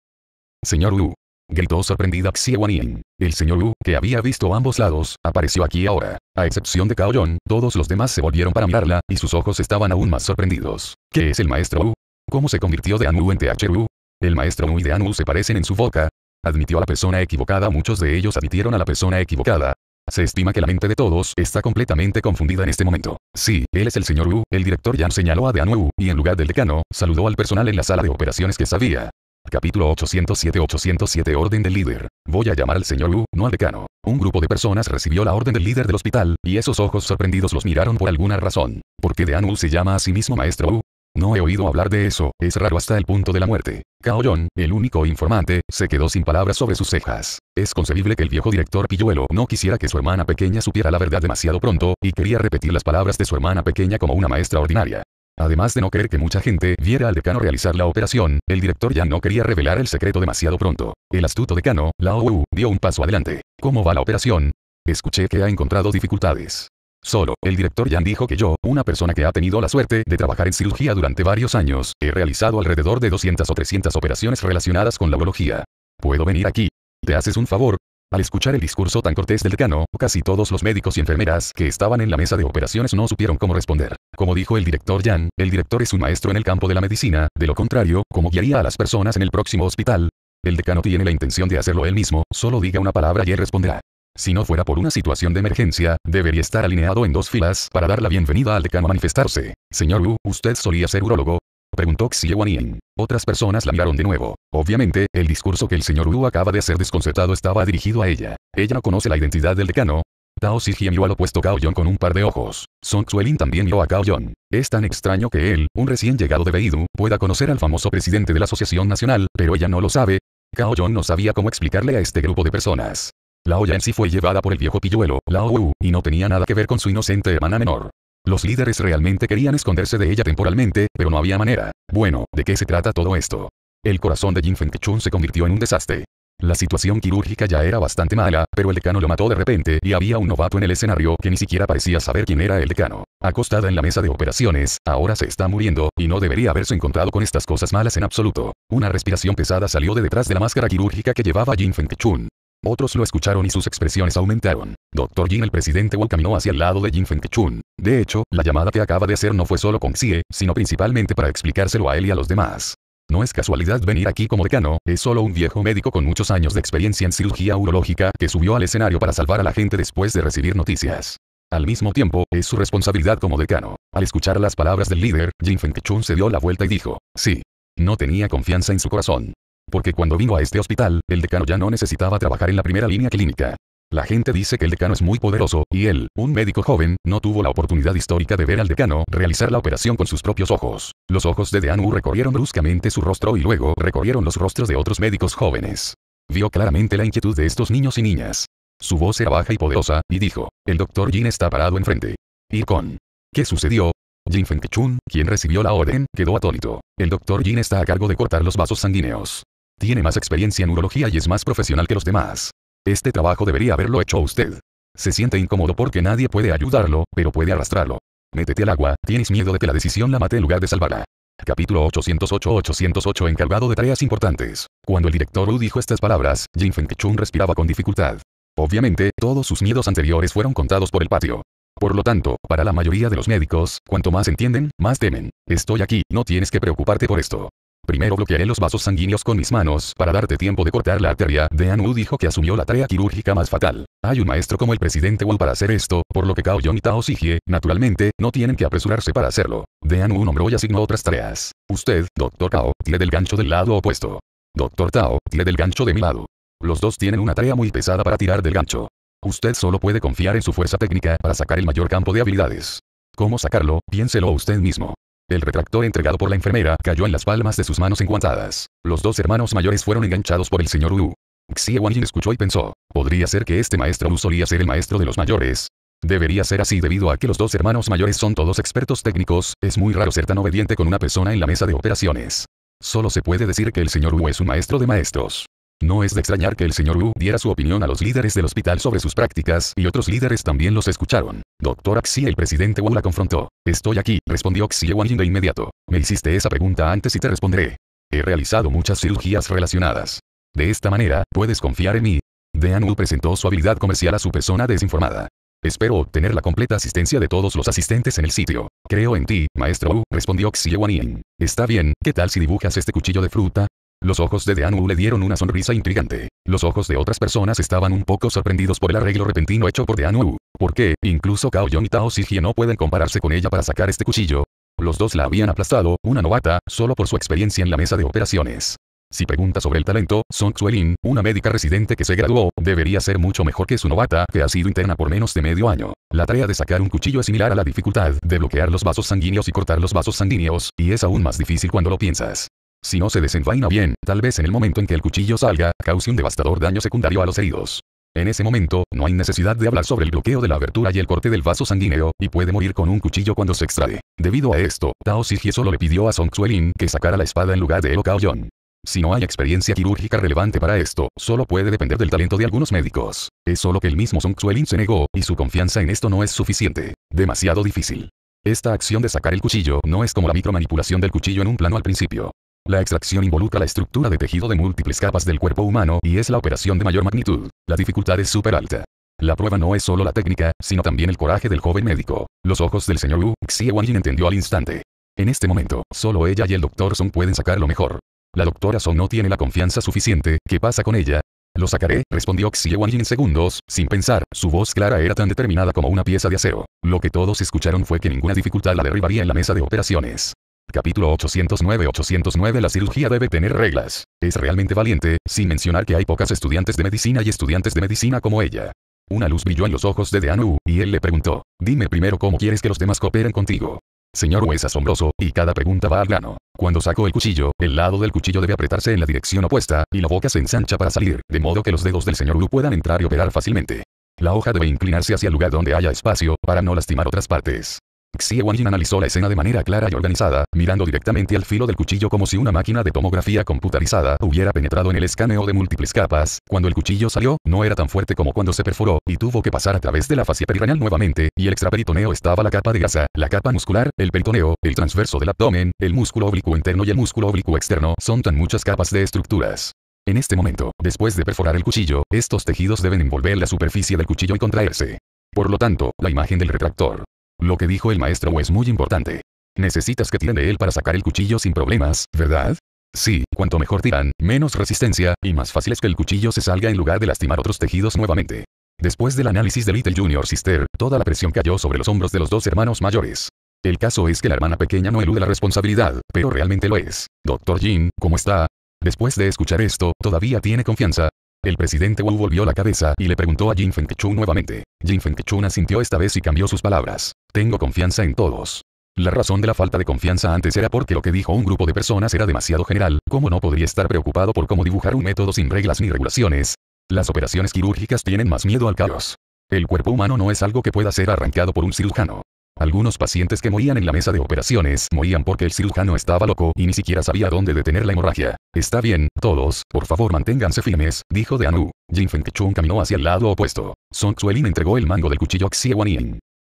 A: Señor Wu. Gritó sorprendida Wan Yin. El señor Wu, que había visto ambos lados, apareció aquí ahora. A excepción de Cao Yong, todos los demás se volvieron para mirarla, y sus ojos estaban aún más sorprendidos. ¿Qué es el maestro Wu? ¿Cómo se convirtió de Anu en Wu? El maestro Wu y de Anu se parecen en su boca. Admitió a la persona equivocada, muchos de ellos admitieron a la persona equivocada. Se estima que la mente de todos está completamente confundida en este momento. Sí, él es el señor Wu, el director Yan señaló a Dean Wu, y en lugar del decano, saludó al personal en la sala de operaciones que sabía. Capítulo 807-807 Orden del líder. Voy a llamar al señor Wu, no al decano. Un grupo de personas recibió la orden del líder del hospital, y esos ojos sorprendidos los miraron por alguna razón. ¿Por qué Dean Wu se llama a sí mismo maestro Wu? No he oído hablar de eso, es raro hasta el punto de la muerte. Yon, el único informante, se quedó sin palabras sobre sus cejas. Es concebible que el viejo director Pilluelo no quisiera que su hermana pequeña supiera la verdad demasiado pronto, y quería repetir las palabras de su hermana pequeña como una maestra ordinaria. Además de no querer que mucha gente viera al decano realizar la operación, el director ya no quería revelar el secreto demasiado pronto. El astuto decano, Lao Wu, dio un paso adelante. ¿Cómo va la operación? Escuché que ha encontrado dificultades. Solo, el director Yan dijo que yo, una persona que ha tenido la suerte de trabajar en cirugía durante varios años, he realizado alrededor de 200 o 300 operaciones relacionadas con la urología. Puedo venir aquí. Te haces un favor, al escuchar el discurso tan cortés del decano, casi todos los médicos y enfermeras que estaban en la mesa de operaciones no supieron cómo responder. Como dijo el director Jan, el director es un maestro en el campo de la medicina, de lo contrario, ¿cómo guiaría a las personas en el próximo hospital? El decano tiene la intención de hacerlo él mismo, solo diga una palabra y él responderá. Si no fuera por una situación de emergencia, debería estar alineado en dos filas para dar la bienvenida al decano a manifestarse. Señor Wu, usted solía ser urologo. Preguntó Xie Yin. Otras personas la miraron de nuevo. Obviamente, el discurso que el señor Wu acaba de hacer desconcertado estaba dirigido a ella. Ella no conoce la identidad del decano. Tao Xijie miró al opuesto Cao Yong con un par de ojos. Song Xuelin también miró a Cao Yong. Es tan extraño que él, un recién llegado de Beidu, pueda conocer al famoso presidente de la Asociación Nacional, pero ella no lo sabe. Cao Yong no sabía cómo explicarle a este grupo de personas. La olla en sí fue llevada por el viejo pilluelo, Lao Wu, y no tenía nada que ver con su inocente hermana menor. Los líderes realmente querían esconderse de ella temporalmente, pero no había manera. Bueno, ¿de qué se trata todo esto? El corazón de Jin Feng Chun se convirtió en un desastre. La situación quirúrgica ya era bastante mala, pero el decano lo mató de repente y había un novato en el escenario que ni siquiera parecía saber quién era el decano. Acostada en la mesa de operaciones, ahora se está muriendo, y no debería haberse encontrado con estas cosas malas en absoluto. Una respiración pesada salió de detrás de la máscara quirúrgica que llevaba Jin Feng Chun. Otros lo escucharon y sus expresiones aumentaron. Dr. Jin el presidente Wu caminó hacia el lado de Jin Fengchun. De hecho, la llamada que acaba de hacer no fue solo con Xie, sino principalmente para explicárselo a él y a los demás. No es casualidad venir aquí como decano, es solo un viejo médico con muchos años de experiencia en cirugía urológica que subió al escenario para salvar a la gente después de recibir noticias. Al mismo tiempo, es su responsabilidad como decano. Al escuchar las palabras del líder, Jin Fengchun se dio la vuelta y dijo, sí. No tenía confianza en su corazón. Porque cuando vino a este hospital, el decano ya no necesitaba trabajar en la primera línea clínica. La gente dice que el decano es muy poderoso, y él, un médico joven, no tuvo la oportunidad histórica de ver al decano realizar la operación con sus propios ojos. Los ojos de Deanu recorrieron bruscamente su rostro y luego recorrieron los rostros de otros médicos jóvenes. Vio claramente la inquietud de estos niños y niñas. Su voz era baja y poderosa, y dijo, el doctor Jin está parado enfrente. Ir con. ¿Qué sucedió? Jin Fengchun, quien recibió la orden, quedó atónito. El doctor Jin está a cargo de cortar los vasos sanguíneos. Tiene más experiencia en urología y es más profesional que los demás. Este trabajo debería haberlo hecho usted. Se siente incómodo porque nadie puede ayudarlo, pero puede arrastrarlo. Métete al agua, tienes miedo de que la decisión la mate en lugar de salvarla. Capítulo 808-808 Encargado de tareas importantes. Cuando el director Wu dijo estas palabras, Jin Feng Chun respiraba con dificultad. Obviamente, todos sus miedos anteriores fueron contados por el patio. Por lo tanto, para la mayoría de los médicos, cuanto más entienden, más temen. Estoy aquí, no tienes que preocuparte por esto. Primero bloquearé los vasos sanguíneos con mis manos para darte tiempo de cortar la arteria. De Anu dijo que asumió la tarea quirúrgica más fatal. Hay un maestro como el presidente Wu para hacer esto, por lo que Cao Yong y Tao Sigie, naturalmente, no tienen que apresurarse para hacerlo. Dean Wu nombró y asignó otras tareas. Usted, Dr. Cao, tire del gancho del lado opuesto. Doctor Tao, tire del gancho de mi lado. Los dos tienen una tarea muy pesada para tirar del gancho. Usted solo puede confiar en su fuerza técnica para sacar el mayor campo de habilidades. ¿Cómo sacarlo? Piénselo usted mismo. El retractor entregado por la enfermera cayó en las palmas de sus manos enguantadas. Los dos hermanos mayores fueron enganchados por el señor Wu. Xie Wanjin escuchó y pensó, podría ser que este maestro Wu solía ser el maestro de los mayores. Debería ser así debido a que los dos hermanos mayores son todos expertos técnicos, es muy raro ser tan obediente con una persona en la mesa de operaciones. Solo se puede decir que el señor Wu es un maestro de maestros. No es de extrañar que el señor Wu diera su opinión a los líderes del hospital sobre sus prácticas y otros líderes también los escucharon. Doctor y el presidente Wu la confrontó. Estoy aquí, respondió Xie Yin de inmediato. Me hiciste esa pregunta antes y te responderé. He realizado muchas cirugías relacionadas. De esta manera, puedes confiar en mí. Dean Wu presentó su habilidad comercial a su persona desinformada. Espero obtener la completa asistencia de todos los asistentes en el sitio. Creo en ti, maestro Wu, respondió Xie Yin. Está bien, ¿qué tal si dibujas este cuchillo de fruta? Los ojos de Deanu le dieron una sonrisa intrigante. Los ojos de otras personas estaban un poco sorprendidos por el arreglo repentino hecho por Deanu. ¿Por qué? Incluso Kao Yong y Tao Sijie no pueden compararse con ella para sacar este cuchillo. Los dos la habían aplastado, una novata, solo por su experiencia en la mesa de operaciones. Si pregunta sobre el talento, Song Xuelin, una médica residente que se graduó, debería ser mucho mejor que su novata, que ha sido interna por menos de medio año. La tarea de sacar un cuchillo es similar a la dificultad de bloquear los vasos sanguíneos y cortar los vasos sanguíneos, y es aún más difícil cuando lo piensas. Si no se desenvaina bien, tal vez en el momento en que el cuchillo salga, cause un devastador daño secundario a los heridos. En ese momento, no hay necesidad de hablar sobre el bloqueo de la abertura y el corte del vaso sanguíneo, y puede morir con un cuchillo cuando se extrae. Debido a esto, Tao Siji solo le pidió a Song Xuelin que sacara la espada en lugar de Elo Kaoyon. Si no hay experiencia quirúrgica relevante para esto, solo puede depender del talento de algunos médicos. Es solo que el mismo Song Xuelin se negó, y su confianza en esto no es suficiente. Demasiado difícil. Esta acción de sacar el cuchillo no es como la micromanipulación del cuchillo en un plano al principio. La extracción involucra la estructura de tejido de múltiples capas del cuerpo humano y es la operación de mayor magnitud. La dificultad es súper alta. La prueba no es solo la técnica, sino también el coraje del joven médico. Los ojos del señor Wu, Xie entendió al instante. En este momento, solo ella y el doctor Song pueden sacar lo mejor. La doctora Song no tiene la confianza suficiente, ¿qué pasa con ella? Lo sacaré, respondió Xie en segundos, sin pensar, su voz clara era tan determinada como una pieza de acero. Lo que todos escucharon fue que ninguna dificultad la derribaría en la mesa de operaciones. Capítulo 809 809 La cirugía debe tener reglas. Es realmente valiente, sin mencionar que hay pocas estudiantes de medicina y estudiantes de medicina como ella. Una luz brilló en los ojos de Deanu, y él le preguntó, dime primero cómo quieres que los demás cooperen contigo. Señor Wu es asombroso, y cada pregunta va al grano. Cuando sacó el cuchillo, el lado del cuchillo debe apretarse en la dirección opuesta, y la boca se ensancha para salir, de modo que los dedos del señor Wu puedan entrar y operar fácilmente. La hoja debe inclinarse hacia el lugar donde haya espacio, para no lastimar otras partes. Xie analizó la escena de manera clara y organizada, mirando directamente al filo del cuchillo como si una máquina de tomografía computarizada hubiera penetrado en el escaneo de múltiples capas. Cuando el cuchillo salió, no era tan fuerte como cuando se perforó, y tuvo que pasar a través de la fascia peritoneal nuevamente, y el extraperitoneo estaba la capa de grasa, la capa muscular, el peritoneo, el transverso del abdomen, el músculo oblicuo interno y el músculo oblicuo externo, son tan muchas capas de estructuras. En este momento, después de perforar el cuchillo, estos tejidos deben envolver la superficie del cuchillo y contraerse. Por lo tanto, la imagen del retractor lo que dijo el maestro es muy importante. Necesitas que tiren de él para sacar el cuchillo sin problemas, ¿verdad? Sí, cuanto mejor tiran, menos resistencia, y más fácil es que el cuchillo se salga en lugar de lastimar otros tejidos nuevamente. Después del análisis de Little Junior Sister, toda la presión cayó sobre los hombros de los dos hermanos mayores. El caso es que la hermana pequeña no elude la responsabilidad, pero realmente lo es. Doctor Jin, ¿cómo está? Después de escuchar esto, ¿todavía tiene confianza? El presidente Wu volvió la cabeza y le preguntó a Jin Fengchun nuevamente. Jin Fengchun asintió esta vez y cambió sus palabras. Tengo confianza en todos. La razón de la falta de confianza antes era porque lo que dijo un grupo de personas era demasiado general, como no podría estar preocupado por cómo dibujar un método sin reglas ni regulaciones. Las operaciones quirúrgicas tienen más miedo al caos. El cuerpo humano no es algo que pueda ser arrancado por un cirujano. Algunos pacientes que morían en la mesa de operaciones morían porque el cirujano estaba loco y ni siquiera sabía dónde detener la hemorragia. Está bien, todos, por favor manténganse firmes, dijo Deanu. Jin Kichung caminó hacia el lado opuesto. Song Xuelin entregó el mango del cuchillo a Xie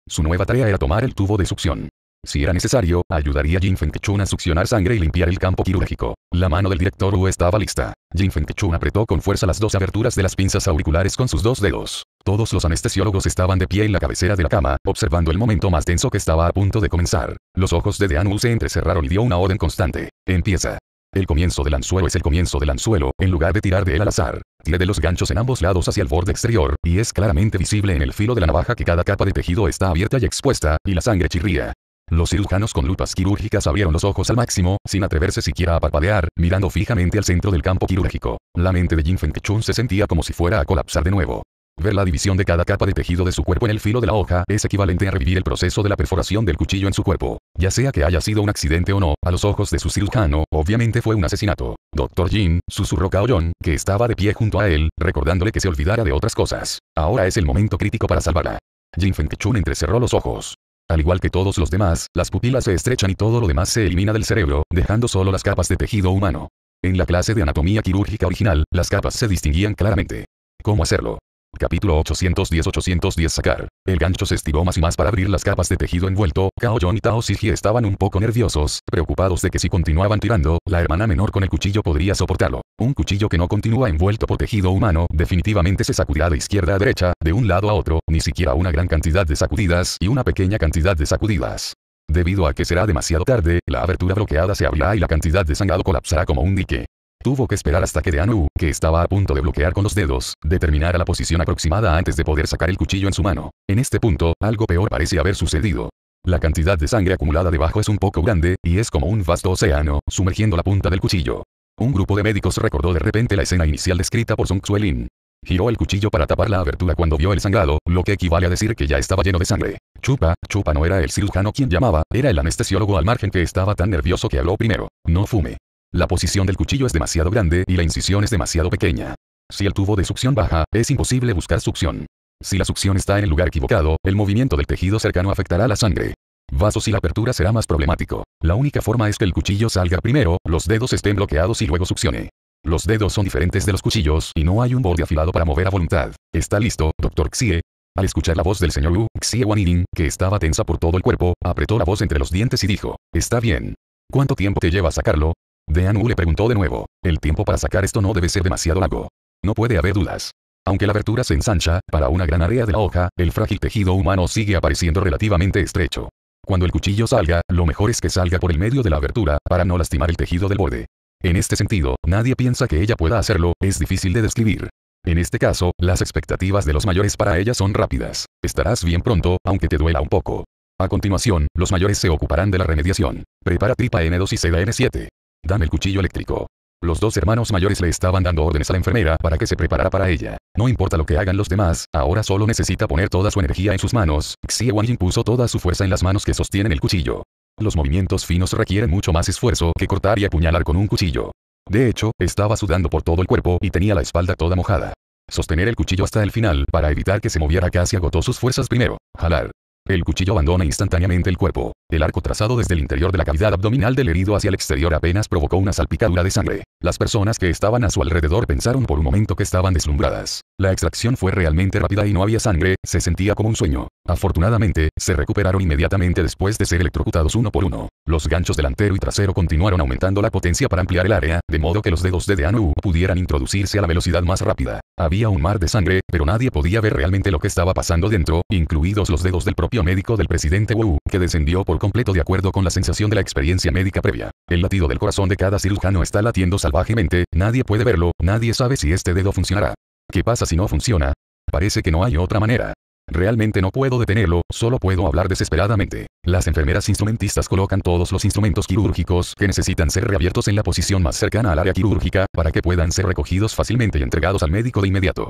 A: Su nueva tarea era tomar el tubo de succión. Si era necesario, ayudaría a Jin Kichun a succionar sangre y limpiar el campo quirúrgico. La mano del director Wu estaba lista. Jin Fengtichun apretó con fuerza las dos aberturas de las pinzas auriculares con sus dos dedos. Todos los anestesiólogos estaban de pie en la cabecera de la cama, observando el momento más tenso que estaba a punto de comenzar. Los ojos de Dean se entrecerraron y dio una orden constante. Empieza. El comienzo del anzuelo es el comienzo del anzuelo, en lugar de tirar de él al azar. Tire de los ganchos en ambos lados hacia el borde exterior, y es claramente visible en el filo de la navaja que cada capa de tejido está abierta y expuesta, y la sangre chirría. Los cirujanos con lupas quirúrgicas abrieron los ojos al máximo, sin atreverse siquiera a parpadear, mirando fijamente al centro del campo quirúrgico. La mente de Jin Feng Chun se sentía como si fuera a colapsar de nuevo. Ver la división de cada capa de tejido de su cuerpo en el filo de la hoja es equivalente a revivir el proceso de la perforación del cuchillo en su cuerpo. Ya sea que haya sido un accidente o no, a los ojos de su cirujano, obviamente fue un asesinato. Doctor Jin, susurró Yong, que estaba de pie junto a él, recordándole que se olvidara de otras cosas. Ahora es el momento crítico para salvarla. Jin Feng Chun entrecerró los ojos. Al igual que todos los demás, las pupilas se estrechan y todo lo demás se elimina del cerebro, dejando solo las capas de tejido humano. En la clase de anatomía quirúrgica original, las capas se distinguían claramente. ¿Cómo hacerlo? Capítulo 810-810 Sacar. El gancho se estiró más y más para abrir las capas de tejido envuelto, Cao Yon y Tao Siji estaban un poco nerviosos, preocupados de que si continuaban tirando, la hermana menor con el cuchillo podría soportarlo. Un cuchillo que no continúa envuelto por tejido humano, definitivamente se sacudirá de izquierda a derecha, de un lado a otro, ni siquiera una gran cantidad de sacudidas y una pequeña cantidad de sacudidas. Debido a que será demasiado tarde, la abertura bloqueada se abrirá y la cantidad de sangrado colapsará como un dique. Tuvo que esperar hasta que Deanu, que estaba a punto de bloquear con los dedos, determinara la posición aproximada antes de poder sacar el cuchillo en su mano. En este punto, algo peor parece haber sucedido. La cantidad de sangre acumulada debajo es un poco grande, y es como un vasto océano, sumergiendo la punta del cuchillo. Un grupo de médicos recordó de repente la escena inicial descrita por Song Xuelin. Giró el cuchillo para tapar la abertura cuando vio el sangrado, lo que equivale a decir que ya estaba lleno de sangre. Chupa, Chupa no era el cirujano quien llamaba, era el anestesiólogo al margen que estaba tan nervioso que habló primero. No fume. La posición del cuchillo es demasiado grande y la incisión es demasiado pequeña. Si el tubo de succión baja, es imposible buscar succión. Si la succión está en el lugar equivocado, el movimiento del tejido cercano afectará la sangre. Vasos y la apertura será más problemático. La única forma es que el cuchillo salga primero, los dedos estén bloqueados y luego succione. Los dedos son diferentes de los cuchillos y no hay un borde afilado para mover a voluntad. ¿Está listo, doctor Xie? Al escuchar la voz del señor Wu, Xie Wanirin, que estaba tensa por todo el cuerpo, apretó la voz entre los dientes y dijo, Está bien. ¿Cuánto tiempo te lleva sacarlo? De le preguntó de nuevo. El tiempo para sacar esto no debe ser demasiado largo. No puede haber dudas. Aunque la abertura se ensancha, para una gran área de la hoja, el frágil tejido humano sigue apareciendo relativamente estrecho. Cuando el cuchillo salga, lo mejor es que salga por el medio de la abertura, para no lastimar el tejido del borde. En este sentido, nadie piensa que ella pueda hacerlo, es difícil de describir. En este caso, las expectativas de los mayores para ella son rápidas. Estarás bien pronto, aunque te duela un poco. A continuación, los mayores se ocuparán de la remediación. Prepara tripa N2 y seda N7. Dame el cuchillo eléctrico. Los dos hermanos mayores le estaban dando órdenes a la enfermera para que se preparara para ella. No importa lo que hagan los demás, ahora solo necesita poner toda su energía en sus manos. Xie Wang puso toda su fuerza en las manos que sostienen el cuchillo. Los movimientos finos requieren mucho más esfuerzo que cortar y apuñalar con un cuchillo. De hecho, estaba sudando por todo el cuerpo y tenía la espalda toda mojada. Sostener el cuchillo hasta el final para evitar que se moviera casi agotó sus fuerzas primero. Jalar. El cuchillo abandona instantáneamente el cuerpo. El arco trazado desde el interior de la cavidad abdominal del herido hacia el exterior apenas provocó una salpicadura de sangre. Las personas que estaban a su alrededor pensaron por un momento que estaban deslumbradas. La extracción fue realmente rápida y no había sangre, se sentía como un sueño. Afortunadamente, se recuperaron inmediatamente después de ser electrocutados uno por uno. Los ganchos delantero y trasero continuaron aumentando la potencia para ampliar el área, de modo que los dedos de Deanu pudieran introducirse a la velocidad más rápida. Había un mar de sangre, pero nadie podía ver realmente lo que estaba pasando dentro, incluidos los dedos del propio médico del presidente Wu, que descendió por completo de acuerdo con la sensación de la experiencia médica previa. El latido del corazón de cada cirujano está latiendo salvajemente, nadie puede verlo, nadie sabe si este dedo funcionará. ¿Qué pasa si no funciona? Parece que no hay otra manera. Realmente no puedo detenerlo, solo puedo hablar desesperadamente. Las enfermeras instrumentistas colocan todos los instrumentos quirúrgicos que necesitan ser reabiertos en la posición más cercana al área quirúrgica, para que puedan ser recogidos fácilmente y entregados al médico de inmediato.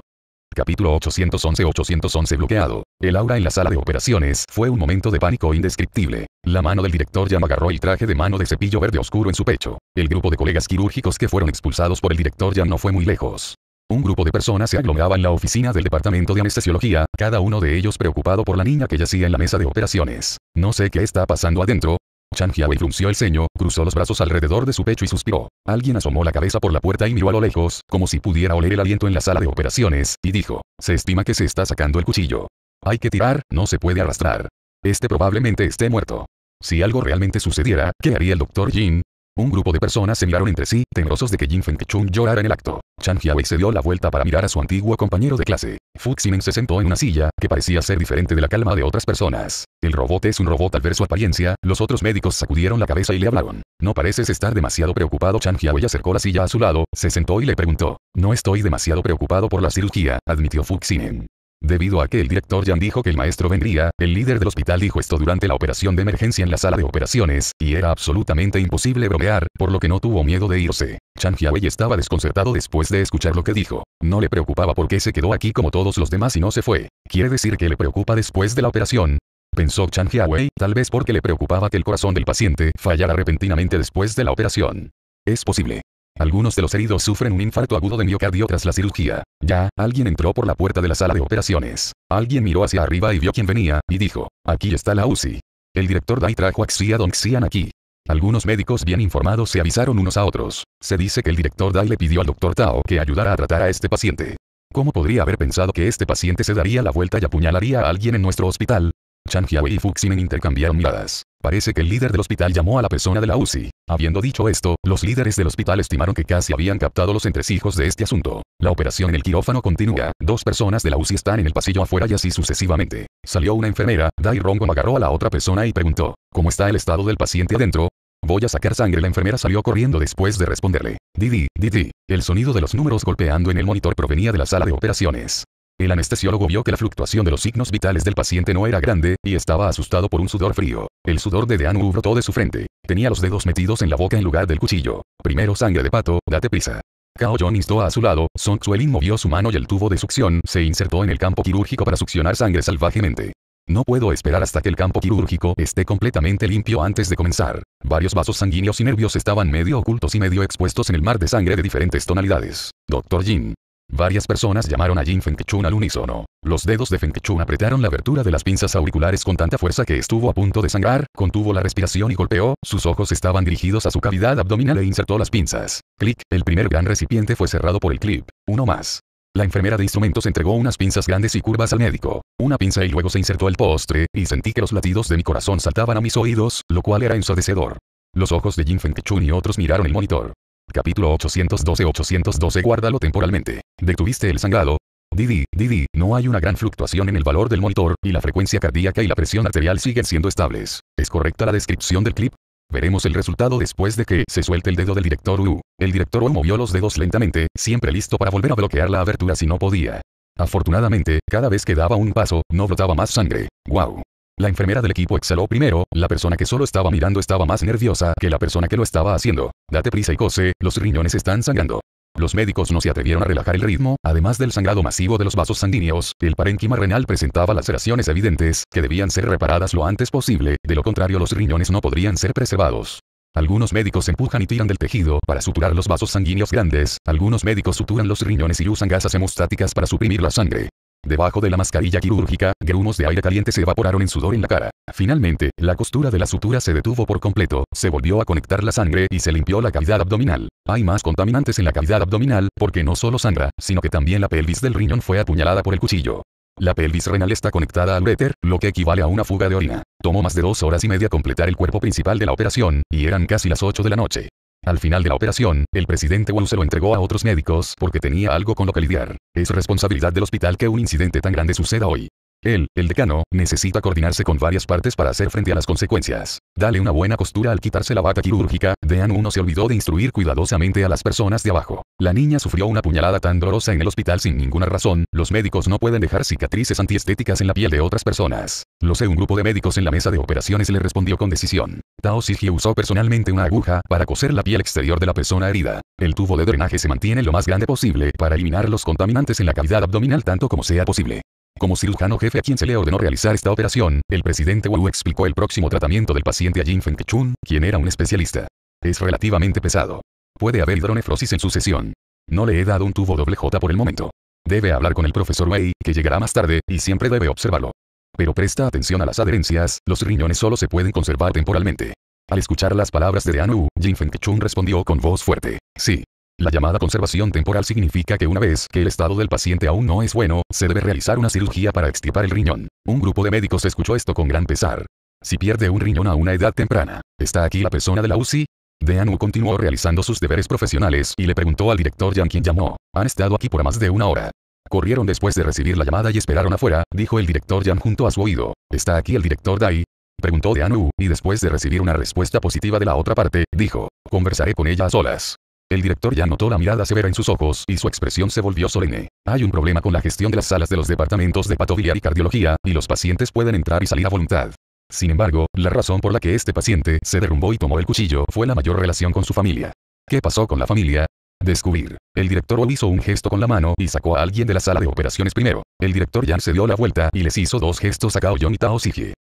A: Capítulo 811 811 bloqueado. El aura en la sala de operaciones fue un momento de pánico indescriptible. La mano del director Yam agarró el traje de mano de cepillo verde oscuro en su pecho. El grupo de colegas quirúrgicos que fueron expulsados por el director ya no fue muy lejos. Un grupo de personas se aglomeraba en la oficina del departamento de anestesiología, cada uno de ellos preocupado por la niña que yacía en la mesa de operaciones. No sé qué está pasando adentro, Chang Jiawei frunció el ceño, cruzó los brazos alrededor de su pecho y suspiró. Alguien asomó la cabeza por la puerta y miró a lo lejos, como si pudiera oler el aliento en la sala de operaciones, y dijo, se estima que se está sacando el cuchillo. Hay que tirar, no se puede arrastrar. Este probablemente esté muerto. Si algo realmente sucediera, ¿qué haría el Dr. Jin? Un grupo de personas se miraron entre sí, temerosos de que Jin Feng Kichung llorara en el acto. Chan Jiawei se dio la vuelta para mirar a su antiguo compañero de clase. Fuxinen se sentó en una silla, que parecía ser diferente de la calma de otras personas. El robot es un robot al ver su apariencia, los otros médicos sacudieron la cabeza y le hablaron. No pareces estar demasiado preocupado. Chan Jiawei acercó la silla a su lado, se sentó y le preguntó. No estoy demasiado preocupado por la cirugía, admitió Fuximen. Debido a que el director Jan dijo que el maestro vendría, el líder del hospital dijo esto durante la operación de emergencia en la sala de operaciones, y era absolutamente imposible bromear, por lo que no tuvo miedo de irse. Chang Hiawei estaba desconcertado después de escuchar lo que dijo. No le preocupaba porque se quedó aquí como todos los demás y no se fue. Quiere decir que le preocupa después de la operación, pensó Chang Hiawei, tal vez porque le preocupaba que el corazón del paciente fallara repentinamente después de la operación. Es posible. Algunos de los heridos sufren un infarto agudo de miocardio tras la cirugía. Ya, alguien entró por la puerta de la sala de operaciones. Alguien miró hacia arriba y vio quién venía, y dijo, aquí está la UCI. El director Dai trajo a Xia Dong Xian aquí. Algunos médicos bien informados se avisaron unos a otros. Se dice que el director Dai le pidió al doctor Tao que ayudara a tratar a este paciente. ¿Cómo podría haber pensado que este paciente se daría la vuelta y apuñalaría a alguien en nuestro hospital? Chang Hiawei y Fuximen intercambiaron miradas. Parece que el líder del hospital llamó a la persona de la UCI. Habiendo dicho esto, los líderes del hospital estimaron que casi habían captado los entresijos de este asunto. La operación en el quirófano continúa, dos personas de la UCI están en el pasillo afuera y así sucesivamente. Salió una enfermera, Dai Rongon agarró a la otra persona y preguntó, ¿cómo está el estado del paciente adentro? Voy a sacar sangre. La enfermera salió corriendo después de responderle. Didi, Didi. El sonido de los números golpeando en el monitor provenía de la sala de operaciones. El anestesiólogo vio que la fluctuación de los signos vitales del paciente no era grande, y estaba asustado por un sudor frío. El sudor de Deanu brotó de su frente. Tenía los dedos metidos en la boca en lugar del cuchillo. Primero sangre de pato, date prisa. Kao John instó a su lado, Song Xuelin movió su mano y el tubo de succión se insertó en el campo quirúrgico para succionar sangre salvajemente. No puedo esperar hasta que el campo quirúrgico esté completamente limpio antes de comenzar. Varios vasos sanguíneos y nervios estaban medio ocultos y medio expuestos en el mar de sangre de diferentes tonalidades. «Doctor Jin, Varias personas llamaron a Jin Fentichun al unísono. Los dedos de Fentichun apretaron la abertura de las pinzas auriculares con tanta fuerza que estuvo a punto de sangrar, contuvo la respiración y golpeó, sus ojos estaban dirigidos a su cavidad abdominal e insertó las pinzas. Clic, el primer gran recipiente fue cerrado por el clip. Uno más. La enfermera de instrumentos entregó unas pinzas grandes y curvas al médico. Una pinza y luego se insertó el postre, y sentí que los latidos de mi corazón saltaban a mis oídos, lo cual era ensordecedor. Los ojos de Jin Fentichun y otros miraron el monitor. Capítulo 812-812 Guárdalo temporalmente. Detuviste el sangrado. Didi, Didi, no hay una gran fluctuación en el valor del monitor, y la frecuencia cardíaca y la presión arterial siguen siendo estables. ¿Es correcta la descripción del clip? Veremos el resultado después de que se suelte el dedo del director U. El director Wu movió los dedos lentamente, siempre listo para volver a bloquear la abertura si no podía. Afortunadamente, cada vez que daba un paso, no brotaba más sangre. ¡Guau! La enfermera del equipo exhaló primero, la persona que solo estaba mirando estaba más nerviosa que la persona que lo estaba haciendo. Date prisa y cose, los riñones están sangrando. Los médicos no se atrevieron a relajar el ritmo, además del sangrado masivo de los vasos sanguíneos, el parénquima renal presentaba laceraciones evidentes, que debían ser reparadas lo antes posible, de lo contrario los riñones no podrían ser preservados. Algunos médicos empujan y tiran del tejido para suturar los vasos sanguíneos grandes, algunos médicos suturan los riñones y usan gasas hemostáticas para suprimir la sangre. Debajo de la mascarilla quirúrgica, grumos de aire caliente se evaporaron en sudor en la cara. Finalmente, la costura de la sutura se detuvo por completo, se volvió a conectar la sangre y se limpió la cavidad abdominal. Hay más contaminantes en la cavidad abdominal, porque no solo sangra, sino que también la pelvis del riñón fue apuñalada por el cuchillo. La pelvis renal está conectada al ureter, lo que equivale a una fuga de orina. Tomó más de dos horas y media completar el cuerpo principal de la operación, y eran casi las 8 de la noche. Al final de la operación, el presidente Wu se lo entregó a otros médicos porque tenía algo con lo que lidiar. Es responsabilidad del hospital que un incidente tan grande suceda hoy. Él, el decano, necesita coordinarse con varias partes para hacer frente a las consecuencias. Dale una buena costura al quitarse la bata quirúrgica, Dean 1 se olvidó de instruir cuidadosamente a las personas de abajo. La niña sufrió una puñalada tan dolorosa en el hospital sin ninguna razón, los médicos no pueden dejar cicatrices antiestéticas en la piel de otras personas. Lo sé, un grupo de médicos en la mesa de operaciones le respondió con decisión. Tao Siji usó personalmente una aguja para coser la piel exterior de la persona herida. El tubo de drenaje se mantiene lo más grande posible para eliminar los contaminantes en la cavidad abdominal tanto como sea posible. Como cirujano jefe a quien se le ordenó realizar esta operación, el presidente Wu explicó el próximo tratamiento del paciente a Jin Feng Chun, quien era un especialista. Es relativamente pesado. Puede haber hidronefrosis en su sesión. No le he dado un tubo doble J por el momento. Debe hablar con el profesor Wei, que llegará más tarde, y siempre debe observarlo. Pero presta atención a las adherencias, los riñones solo se pueden conservar temporalmente. Al escuchar las palabras de Anu Wu, Jin Feng Chun respondió con voz fuerte. Sí, la llamada conservación temporal significa que una vez que el estado del paciente aún no es bueno, se debe realizar una cirugía para extirpar el riñón. Un grupo de médicos escuchó esto con gran pesar. Si pierde un riñón a una edad temprana, ¿está aquí la persona de la UCI? Deanu continuó realizando sus deberes profesionales y le preguntó al director Yang quien llamó. Han estado aquí por más de una hora. Corrieron después de recibir la llamada y esperaron afuera, dijo el director Yang junto a su oído. ¿Está aquí el director Dai? Preguntó De Anu, y después de recibir una respuesta positiva de la otra parte, dijo, conversaré con ella a solas. El director ya notó la mirada severa en sus ojos y su expresión se volvió solemne. Hay un problema con la gestión de las salas de los departamentos de patología y cardiología, y los pacientes pueden entrar y salir a voluntad. Sin embargo, la razón por la que este paciente se derrumbó y tomó el cuchillo fue la mayor relación con su familia. ¿Qué pasó con la familia? Descubrir. El director hizo un gesto con la mano y sacó a alguien de la sala de operaciones primero. El director ya se dio la vuelta y les hizo dos gestos a Kaoyon y Tao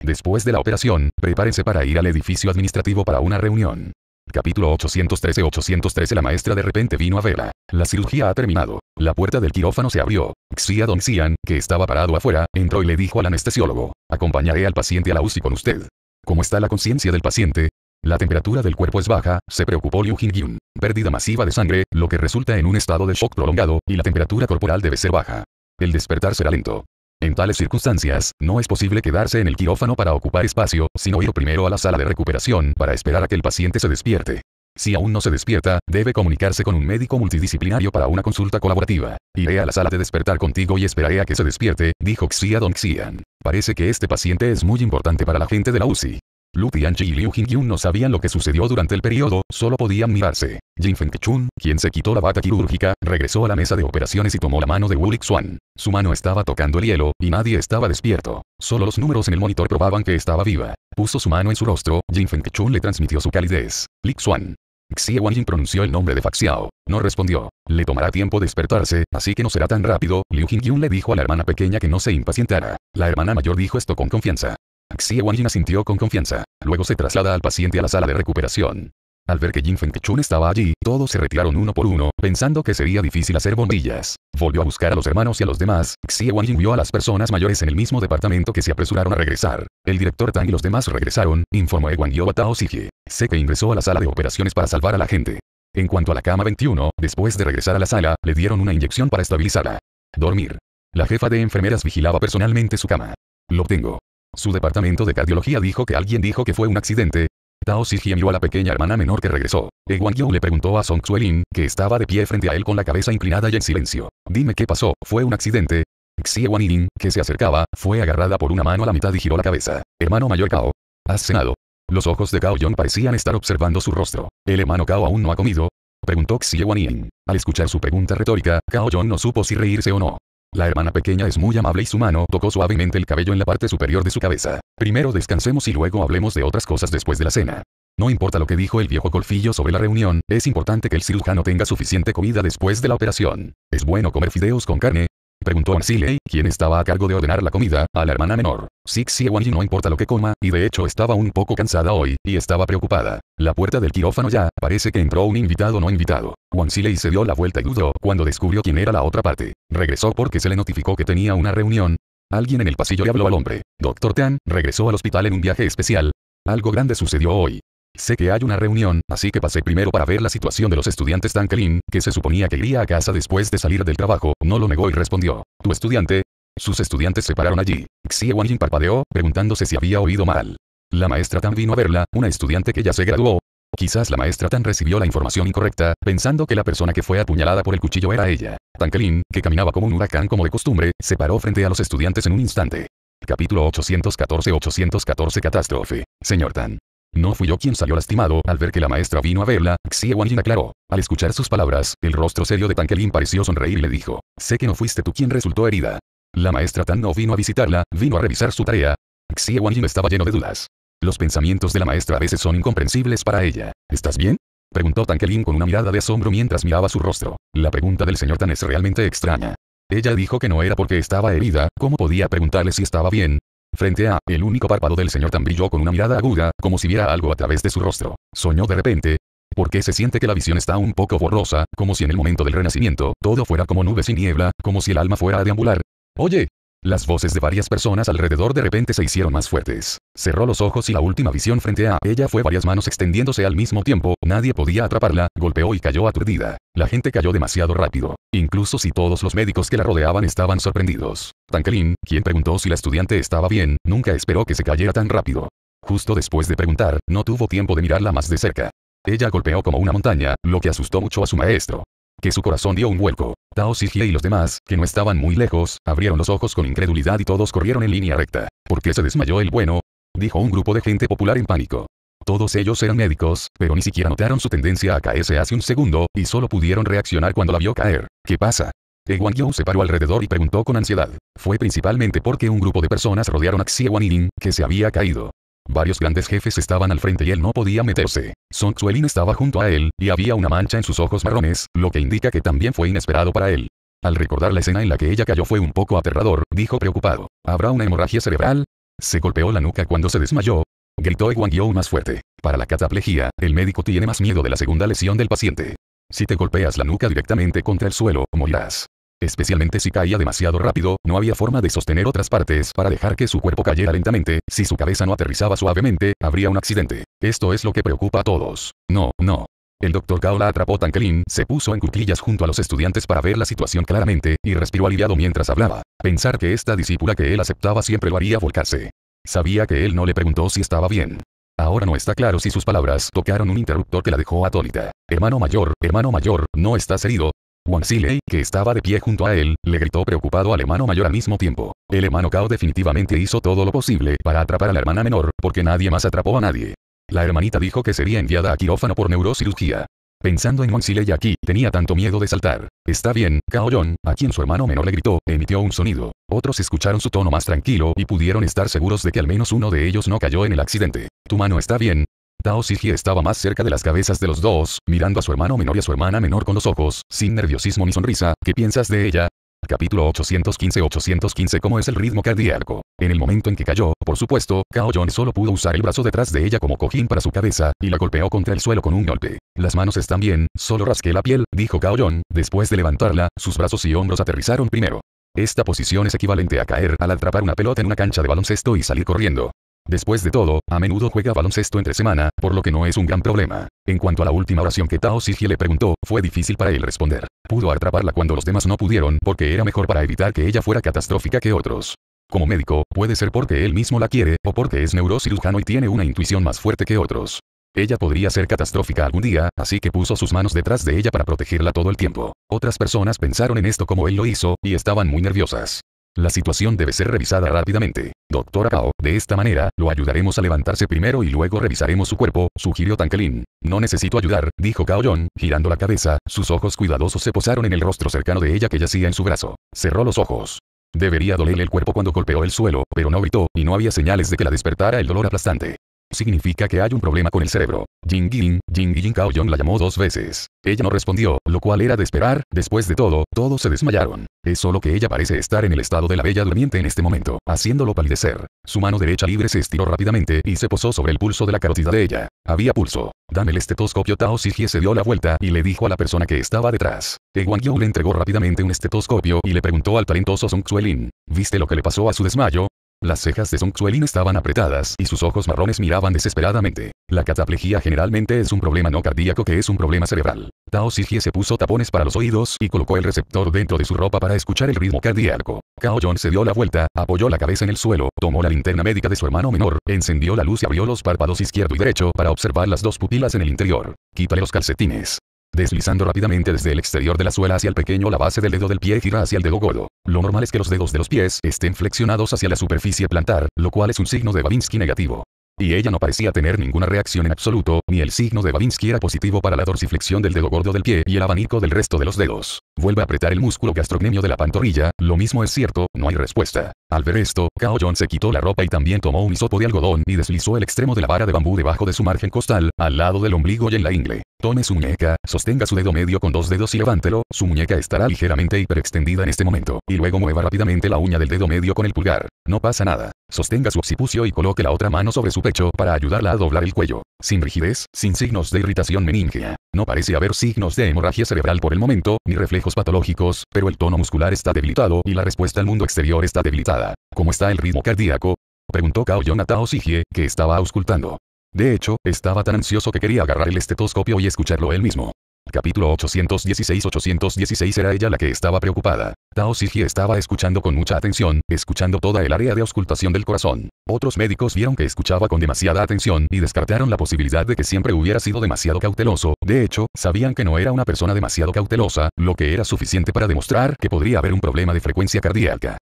A: Después de la operación, prepárense para ir al edificio administrativo para una reunión. Capítulo 813 813 La maestra de repente vino a verla. La cirugía ha terminado. La puerta del quirófano se abrió. Xia Don Xian, que estaba parado afuera, entró y le dijo al anestesiólogo, acompañaré al paciente a la UCI con usted. ¿Cómo está la conciencia del paciente? La temperatura del cuerpo es baja, se preocupó Liu Jingyun. Pérdida masiva de sangre, lo que resulta en un estado de shock prolongado, y la temperatura corporal debe ser baja. El despertar será lento. En tales circunstancias, no es posible quedarse en el quirófano para ocupar espacio, sino ir primero a la sala de recuperación para esperar a que el paciente se despierte. Si aún no se despierta, debe comunicarse con un médico multidisciplinario para una consulta colaborativa. Iré a la sala de despertar contigo y esperaré a que se despierte, dijo Xia Don Xian. Parece que este paciente es muy importante para la gente de la UCI. Lu Tianchi y Liu Jingyun no sabían lo que sucedió durante el periodo, solo podían mirarse. Jin Fengchun, quien se quitó la bata quirúrgica, regresó a la mesa de operaciones y tomó la mano de Wu Lixuan. Su mano estaba tocando el hielo, y nadie estaba despierto. Solo los números en el monitor probaban que estaba viva. Puso su mano en su rostro, Jin Fengchun le transmitió su calidez. Lixuan. Xie Wanjin pronunció el nombre de Faxiao. No respondió. Le tomará tiempo despertarse, así que no será tan rápido, Liu Jingyun le dijo a la hermana pequeña que no se impacientara. La hermana mayor dijo esto con confianza. Xie Wang Yin asintió con confianza. Luego se traslada al paciente a la sala de recuperación. Al ver que Jin Fengchun estaba allí, todos se retiraron uno por uno, pensando que sería difícil hacer bombillas. Volvió a buscar a los hermanos y a los demás. Xie Wang vio a las personas mayores en el mismo departamento que se apresuraron a regresar. El director Tang y los demás regresaron, informó Ewan Yo a Tao Sé que ingresó a la sala de operaciones para salvar a la gente. En cuanto a la cama 21, después de regresar a la sala, le dieron una inyección para estabilizarla. Dormir. La jefa de enfermeras vigilaba personalmente su cama. Lo tengo. Su departamento de cardiología dijo que alguien dijo que fue un accidente. Tao Jian miró a la pequeña hermana menor que regresó. Eguang Yu le preguntó a Song Xuelin, que estaba de pie frente a él con la cabeza inclinada y en silencio. Dime qué pasó, ¿fue un accidente? Xie Yin, que se acercaba, fue agarrada por una mano a la mitad y giró la cabeza. Hermano mayor Cao. ¿Has cenado? Los ojos de Cao Yong parecían estar observando su rostro. ¿El hermano Cao aún no ha comido? Preguntó Xie Ying. Al escuchar su pregunta retórica, Cao Yong no supo si reírse o no. La hermana pequeña es muy amable y su mano tocó suavemente el cabello en la parte superior de su cabeza. Primero descansemos y luego hablemos de otras cosas después de la cena. No importa lo que dijo el viejo colfillo sobre la reunión, es importante que el cirujano tenga suficiente comida después de la operación. Es bueno comer fideos con carne, preguntó Lei, quien estaba a cargo de ordenar la comida, a la hermana menor. Sixie Wanji no importa lo que coma, y de hecho estaba un poco cansada hoy, y estaba preocupada. La puerta del quirófano ya, parece que entró un invitado no invitado. Wansilei se dio la vuelta y dudó, cuando descubrió quién era la otra parte. Regresó porque se le notificó que tenía una reunión. Alguien en el pasillo le habló al hombre. Doctor Tan, regresó al hospital en un viaje especial. Algo grande sucedió hoy. Sé que hay una reunión, así que pasé primero para ver la situación de los estudiantes Tankelin, que se suponía que iría a casa después de salir del trabajo, no lo negó y respondió. ¿Tu estudiante? Sus estudiantes se pararon allí. Xie Wanjin parpadeó, preguntándose si había oído mal. La maestra Tan vino a verla, una estudiante que ya se graduó. Quizás la maestra Tan recibió la información incorrecta, pensando que la persona que fue apuñalada por el cuchillo era ella. Tankelin, que caminaba como un huracán como de costumbre, se paró frente a los estudiantes en un instante. Capítulo 814-814 Catástrofe. Señor Tan. No fui yo quien salió lastimado al ver que la maestra vino a verla, Xie Wanjin aclaró. Al escuchar sus palabras, el rostro serio de Tan Kelin pareció sonreír y le dijo. Sé que no fuiste tú quien resultó herida. La maestra Tan no vino a visitarla, vino a revisar su tarea. Xie Wanjin estaba lleno de dudas. Los pensamientos de la maestra a veces son incomprensibles para ella. ¿Estás bien? Preguntó Tan con una mirada de asombro mientras miraba su rostro. La pregunta del señor Tan es realmente extraña. Ella dijo que no era porque estaba herida, ¿cómo podía preguntarle si estaba bien? Frente a, el único párpado del señor Tan brilló con una mirada aguda, como si viera algo a través de su rostro. Soñó de repente, porque se siente que la visión está un poco borrosa, como si en el momento del renacimiento, todo fuera como nubes y niebla, como si el alma fuera a deambular. Oye, las voces de varias personas alrededor de repente se hicieron más fuertes. Cerró los ojos y la última visión frente a ella fue varias manos extendiéndose al mismo tiempo, nadie podía atraparla, golpeó y cayó aturdida. La gente cayó demasiado rápido, incluso si todos los médicos que la rodeaban estaban sorprendidos. Tanquelin, quien preguntó si la estudiante estaba bien, nunca esperó que se cayera tan rápido. Justo después de preguntar, no tuvo tiempo de mirarla más de cerca. Ella golpeó como una montaña, lo que asustó mucho a su maestro que su corazón dio un vuelco. Tao Xijie y los demás, que no estaban muy lejos, abrieron los ojos con incredulidad y todos corrieron en línea recta. ¿Por qué se desmayó el bueno? Dijo un grupo de gente popular en pánico. Todos ellos eran médicos, pero ni siquiera notaron su tendencia a caerse hace un segundo, y solo pudieron reaccionar cuando la vio caer. ¿Qué pasa? Eguan Yao se paró alrededor y preguntó con ansiedad. Fue principalmente porque un grupo de personas rodearon a Xie Wan que se había caído. Varios grandes jefes estaban al frente y él no podía meterse. Song Xuelin estaba junto a él, y había una mancha en sus ojos marrones, lo que indica que también fue inesperado para él. Al recordar la escena en la que ella cayó fue un poco aterrador, dijo preocupado. ¿Habrá una hemorragia cerebral? Se golpeó la nuca cuando se desmayó. Gritó Ewan más fuerte. Para la cataplejía, el médico tiene más miedo de la segunda lesión del paciente. Si te golpeas la nuca directamente contra el suelo, morirás. Especialmente si caía demasiado rápido, no había forma de sostener otras partes para dejar que su cuerpo cayera lentamente, si su cabeza no aterrizaba suavemente, habría un accidente. Esto es lo que preocupa a todos. No, no. El doctor Kao atrapó tan se puso en cuclillas junto a los estudiantes para ver la situación claramente, y respiró aliviado mientras hablaba. Pensar que esta discípula que él aceptaba siempre lo haría volcarse. Sabía que él no le preguntó si estaba bien. Ahora no está claro si sus palabras tocaron un interruptor que la dejó atónita. Hermano mayor, hermano mayor, no estás herido, Wang que estaba de pie junto a él, le gritó preocupado al hermano mayor al mismo tiempo. El hermano Cao definitivamente hizo todo lo posible para atrapar a la hermana menor, porque nadie más atrapó a nadie. La hermanita dijo que sería enviada a quirófano por neurocirugía. Pensando en Wang aquí, tenía tanto miedo de saltar. Está bien, Cao Yon, a quien su hermano menor le gritó, emitió un sonido. Otros escucharon su tono más tranquilo y pudieron estar seguros de que al menos uno de ellos no cayó en el accidente. Tu mano está bien, Tao Siji estaba más cerca de las cabezas de los dos, mirando a su hermano menor y a su hermana menor con los ojos, sin nerviosismo ni sonrisa, ¿qué piensas de ella? Capítulo 815-815 ¿Cómo es el ritmo cardíaco? En el momento en que cayó, por supuesto, Cao Yong solo pudo usar el brazo detrás de ella como cojín para su cabeza, y la golpeó contra el suelo con un golpe. Las manos están bien, solo rasqué la piel, dijo Cao Yong, después de levantarla, sus brazos y hombros aterrizaron primero. Esta posición es equivalente a caer al atrapar una pelota en una cancha de baloncesto y salir corriendo. Después de todo, a menudo juega baloncesto entre semana, por lo que no es un gran problema. En cuanto a la última oración que Tao Siji le preguntó, fue difícil para él responder. Pudo atraparla cuando los demás no pudieron porque era mejor para evitar que ella fuera catastrófica que otros. Como médico, puede ser porque él mismo la quiere, o porque es neurocirujano y tiene una intuición más fuerte que otros. Ella podría ser catastrófica algún día, así que puso sus manos detrás de ella para protegerla todo el tiempo. Otras personas pensaron en esto como él lo hizo, y estaban muy nerviosas. La situación debe ser revisada rápidamente. Doctora Kao, de esta manera, lo ayudaremos a levantarse primero y luego revisaremos su cuerpo, sugirió Tanquelin. No necesito ayudar, dijo Kaoyon, girando la cabeza, sus ojos cuidadosos se posaron en el rostro cercano de ella que yacía en su brazo. Cerró los ojos. Debería dolerle el cuerpo cuando golpeó el suelo, pero no gritó, y no había señales de que la despertara el dolor aplastante. Significa que hay un problema con el cerebro. Jing Jing, Jing Jing Kao Yong la llamó dos veces. Ella no respondió, lo cual era de esperar, después de todo, todos se desmayaron. Es solo que ella parece estar en el estado de la bella durmiente en este momento, haciéndolo palidecer. Su mano derecha libre se estiró rápidamente y se posó sobre el pulso de la carotida de ella. Había pulso. Dan el estetoscopio Tao Sigie se dio la vuelta y le dijo a la persona que estaba detrás. Ewan Yao le entregó rápidamente un estetoscopio y le preguntó al talentoso song xuelin ¿Viste lo que le pasó a su desmayo? Las cejas de Song Xuelin estaban apretadas y sus ojos marrones miraban desesperadamente. La cataplejía generalmente es un problema no cardíaco que es un problema cerebral. Tao Xijie se puso tapones para los oídos y colocó el receptor dentro de su ropa para escuchar el ritmo cardíaco. Cao Yong se dio la vuelta, apoyó la cabeza en el suelo, tomó la linterna médica de su hermano menor, encendió la luz y abrió los párpados izquierdo y derecho para observar las dos pupilas en el interior. Quítale los calcetines. Deslizando rápidamente desde el exterior de la suela hacia el pequeño la base del dedo del pie gira hacia el dedo gordo. Lo normal es que los dedos de los pies estén flexionados hacia la superficie plantar, lo cual es un signo de Babinski negativo. Y ella no parecía tener ninguna reacción en absoluto, ni el signo de Babinski era positivo para la dorsiflexión del dedo gordo del pie y el abanico del resto de los dedos. Vuelve a apretar el músculo gastrocnemio de la pantorrilla, lo mismo es cierto, no hay respuesta. Al ver esto, Cao John se quitó la ropa y también tomó un hisopo de algodón y deslizó el extremo de la vara de bambú debajo de su margen costal, al lado del ombligo y en la ingle. Tome su muñeca, sostenga su dedo medio con dos dedos y levántelo, su muñeca estará ligeramente hiperextendida en este momento, y luego mueva rápidamente la uña del dedo medio con el pulgar. No pasa nada. Sostenga su occipucio y coloque la otra mano sobre su pecho para ayudarla a doblar el cuello. Sin rigidez, sin signos de irritación meningea No parece haber signos de hemorragia cerebral por el momento, ni reflejos patológicos, pero el tono muscular está debilitado y la respuesta al mundo exterior está debilitada. ¿Cómo está el ritmo cardíaco? Preguntó Jonathan Osige, que estaba auscultando. De hecho, estaba tan ansioso que quería agarrar el estetoscopio y escucharlo él mismo. Capítulo 816-816 Era ella la que estaba preocupada. Tao Siji estaba escuchando con mucha atención, escuchando toda el área de auscultación del corazón. Otros médicos vieron que escuchaba con demasiada atención y descartaron la posibilidad de que siempre hubiera sido demasiado cauteloso. De hecho, sabían que no era una persona demasiado cautelosa, lo que era suficiente para demostrar que podría haber un problema de frecuencia cardíaca.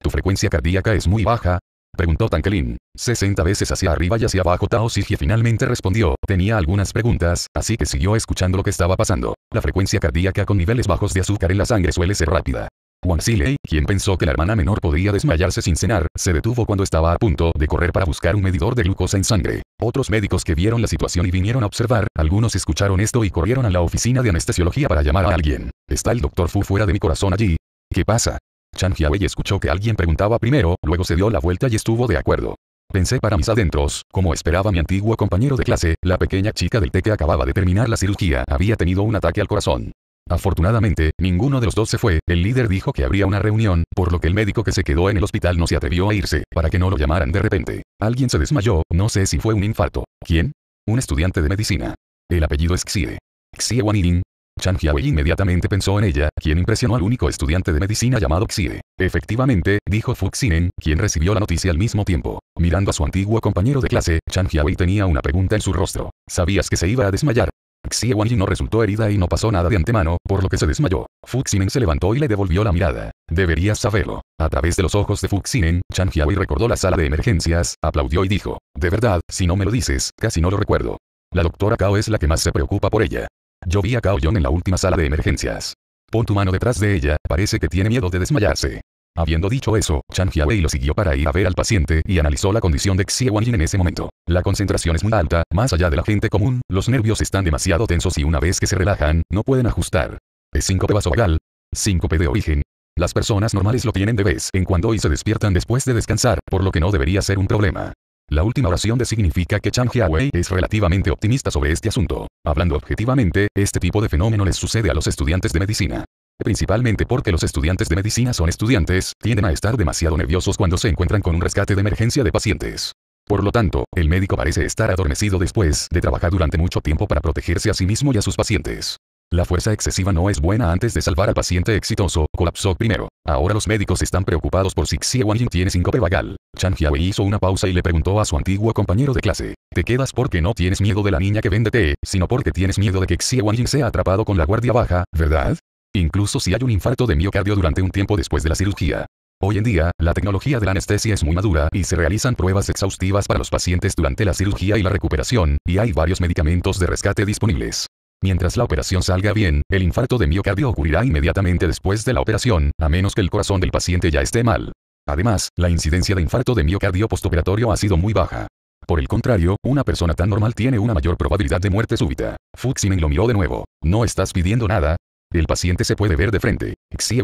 A: Tu frecuencia cardíaca es muy baja, preguntó Tanklin. 60 veces hacia arriba y hacia abajo Tao Sigie finalmente respondió, tenía algunas preguntas, así que siguió escuchando lo que estaba pasando. La frecuencia cardíaca con niveles bajos de azúcar en la sangre suele ser rápida. Wang Xilei, quien pensó que la hermana menor podría desmayarse sin cenar, se detuvo cuando estaba a punto de correr para buscar un medidor de glucosa en sangre. Otros médicos que vieron la situación y vinieron a observar, algunos escucharon esto y corrieron a la oficina de anestesiología para llamar a alguien. ¿Está el doctor Fu fuera de mi corazón allí? ¿Qué pasa? Chan escuchó que alguien preguntaba primero, luego se dio la vuelta y estuvo de acuerdo. Pensé para mis adentros, como esperaba mi antiguo compañero de clase, la pequeña chica del té que acababa de terminar la cirugía había tenido un ataque al corazón. Afortunadamente, ninguno de los dos se fue, el líder dijo que habría una reunión, por lo que el médico que se quedó en el hospital no se atrevió a irse, para que no lo llamaran de repente. Alguien se desmayó, no sé si fue un infarto. ¿Quién? Un estudiante de medicina. El apellido es Xie. Xie Wanirin, Chang Jiawei inmediatamente pensó en ella, quien impresionó al único estudiante de medicina llamado Xie. Efectivamente, dijo Fuxinen, quien recibió la noticia al mismo tiempo. Mirando a su antiguo compañero de clase, Chang Jiawei tenía una pregunta en su rostro. ¿Sabías que se iba a desmayar? Xie Wang no resultó herida y no pasó nada de antemano, por lo que se desmayó. Fuxinen se levantó y le devolvió la mirada. Deberías saberlo. A través de los ojos de Fuxinen, Chang Jiawei recordó la sala de emergencias, aplaudió y dijo, de verdad, si no me lo dices, casi no lo recuerdo. La doctora Cao es la que más se preocupa por ella. Yo vi a Cao en la última sala de emergencias. Pon tu mano detrás de ella, parece que tiene miedo de desmayarse. Habiendo dicho eso, Chan Hiawei lo siguió para ir a ver al paciente y analizó la condición de Xie Wanjin en ese momento. La concentración es muy alta, más allá de la gente común, los nervios están demasiado tensos y una vez que se relajan, no pueden ajustar. Es síncope vasovagal. Síncope de origen. Las personas normales lo tienen de vez en cuando y se despiertan después de descansar, por lo que no debería ser un problema. La última oración de significa que Chang Hiawei es relativamente optimista sobre este asunto. Hablando objetivamente, este tipo de fenómeno les sucede a los estudiantes de medicina. Principalmente porque los estudiantes de medicina son estudiantes, tienden a estar demasiado nerviosos cuando se encuentran con un rescate de emergencia de pacientes. Por lo tanto, el médico parece estar adormecido después de trabajar durante mucho tiempo para protegerse a sí mismo y a sus pacientes. La fuerza excesiva no es buena antes de salvar al paciente exitoso, colapsó primero. Ahora los médicos están preocupados por si Xiaoying tiene síncope vagal. Chang Jiawei hizo una pausa y le preguntó a su antiguo compañero de clase. Te quedas porque no tienes miedo de la niña que vende té, sino porque tienes miedo de que Xiaoying sea atrapado con la guardia baja, ¿verdad? Incluso si hay un infarto de miocardio durante un tiempo después de la cirugía. Hoy en día, la tecnología de la anestesia es muy madura y se realizan pruebas exhaustivas para los pacientes durante la cirugía y la recuperación, y hay varios medicamentos de rescate disponibles. Mientras la operación salga bien, el infarto de miocardio ocurrirá inmediatamente después de la operación, a menos que el corazón del paciente ya esté mal. Además, la incidencia de infarto de miocardio postoperatorio ha sido muy baja. Por el contrario, una persona tan normal tiene una mayor probabilidad de muerte súbita. Fuxinen lo miró de nuevo. No estás pidiendo nada. El paciente se puede ver de frente. Xie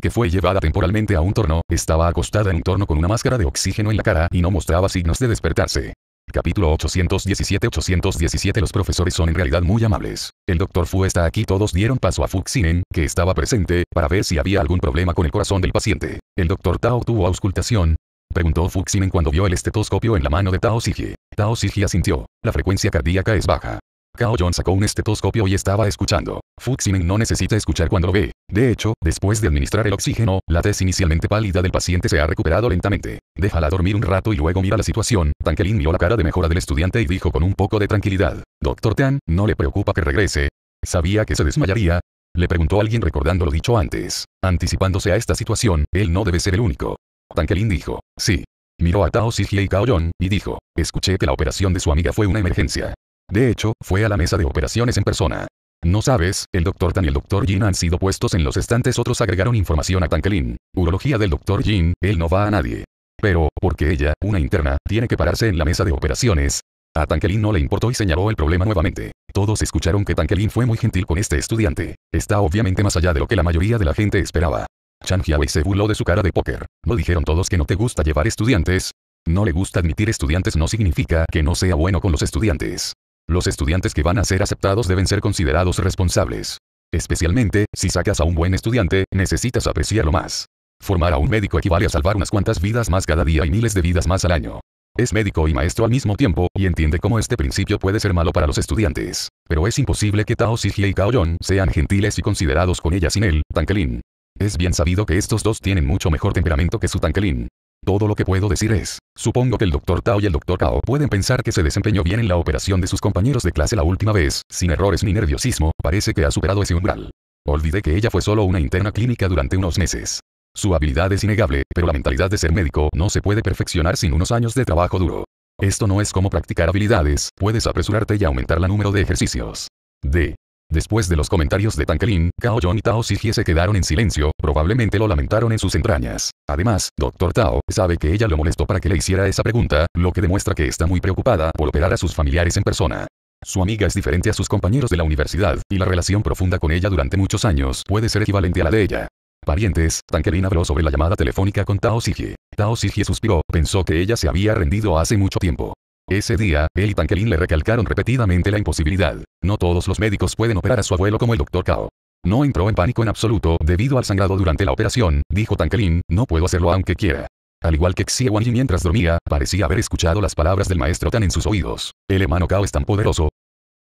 A: que fue llevada temporalmente a un torno, estaba acostada en un torno con una máscara de oxígeno en la cara y no mostraba signos de despertarse. Capítulo 817-817 Los profesores son en realidad muy amables. El doctor Fu está aquí. Todos dieron paso a Fuxinen, que estaba presente, para ver si había algún problema con el corazón del paciente. El doctor Tao tuvo auscultación. Preguntó Fuxinen cuando vio el estetoscopio en la mano de Tao Siji. Tao Siji asintió. La frecuencia cardíaca es baja. Cao John sacó un estetoscopio y estaba escuchando. Fuxinen no necesita escuchar cuando lo ve. De hecho, después de administrar el oxígeno, la tez inicialmente pálida del paciente se ha recuperado lentamente. Déjala dormir un rato y luego mira la situación. Tankelin miró la cara de mejora del estudiante y dijo con un poco de tranquilidad. Doctor Tan, no le preocupa que regrese. Sabía que se desmayaría, le preguntó alguien recordando lo dicho antes. Anticipándose a esta situación, él no debe ser el único. Tanquelin dijo, sí. Miró a Tao Sijie y Kaoyon, y dijo, escuché que la operación de su amiga fue una emergencia. De hecho, fue a la mesa de operaciones en persona. No sabes, el Dr. Tan y el Dr. Jin han sido puestos en los estantes. Otros agregaron información a Tankelin. Urología del Dr. Jin, él no va a nadie. Pero, porque ella, una interna, tiene que pararse en la mesa de operaciones. A Tankelin no le importó y señaló el problema nuevamente. Todos escucharon que Tankelin fue muy gentil con este estudiante. Está obviamente más allá de lo que la mayoría de la gente esperaba. Chang Hiawei se burló de su cara de póker. ¿No dijeron todos que no te gusta llevar estudiantes? No le gusta admitir estudiantes no significa que no sea bueno con los estudiantes. Los estudiantes que van a ser aceptados deben ser considerados responsables. Especialmente, si sacas a un buen estudiante, necesitas apreciarlo más. Formar a un médico equivale a salvar unas cuantas vidas más cada día y miles de vidas más al año. Es médico y maestro al mismo tiempo, y entiende cómo este principio puede ser malo para los estudiantes. Pero es imposible que Tao y Cao sean gentiles y considerados con ella sin él, Tankelin. Es bien sabido que estos dos tienen mucho mejor temperamento que su Tankelin. Todo lo que puedo decir es, supongo que el Dr. Tao y el Dr. Kao pueden pensar que se desempeñó bien en la operación de sus compañeros de clase la última vez, sin errores ni nerviosismo, parece que ha superado ese umbral. Olvidé que ella fue solo una interna clínica durante unos meses. Su habilidad es innegable, pero la mentalidad de ser médico no se puede perfeccionar sin unos años de trabajo duro. Esto no es como practicar habilidades, puedes apresurarte y aumentar la número de ejercicios. D. Después de los comentarios de Tanquelin, Cao Yon y Tao Zijie se quedaron en silencio, probablemente lo lamentaron en sus entrañas. Además, Dr. Tao sabe que ella lo molestó para que le hiciera esa pregunta, lo que demuestra que está muy preocupada por operar a sus familiares en persona. Su amiga es diferente a sus compañeros de la universidad, y la relación profunda con ella durante muchos años puede ser equivalente a la de ella. Parientes, Tanquelin habló sobre la llamada telefónica con Tao Zijie. Tao Zijie suspiró, pensó que ella se había rendido hace mucho tiempo. Ese día, él y Tankelin le recalcaron repetidamente la imposibilidad. No todos los médicos pueden operar a su abuelo como el Dr. Cao. No entró en pánico en absoluto debido al sangrado durante la operación, dijo Tankelin, no puedo hacerlo aunque quiera. Al igual que Xie Wang mientras dormía, parecía haber escuchado las palabras del maestro Tan en sus oídos. El hermano cao es tan poderoso.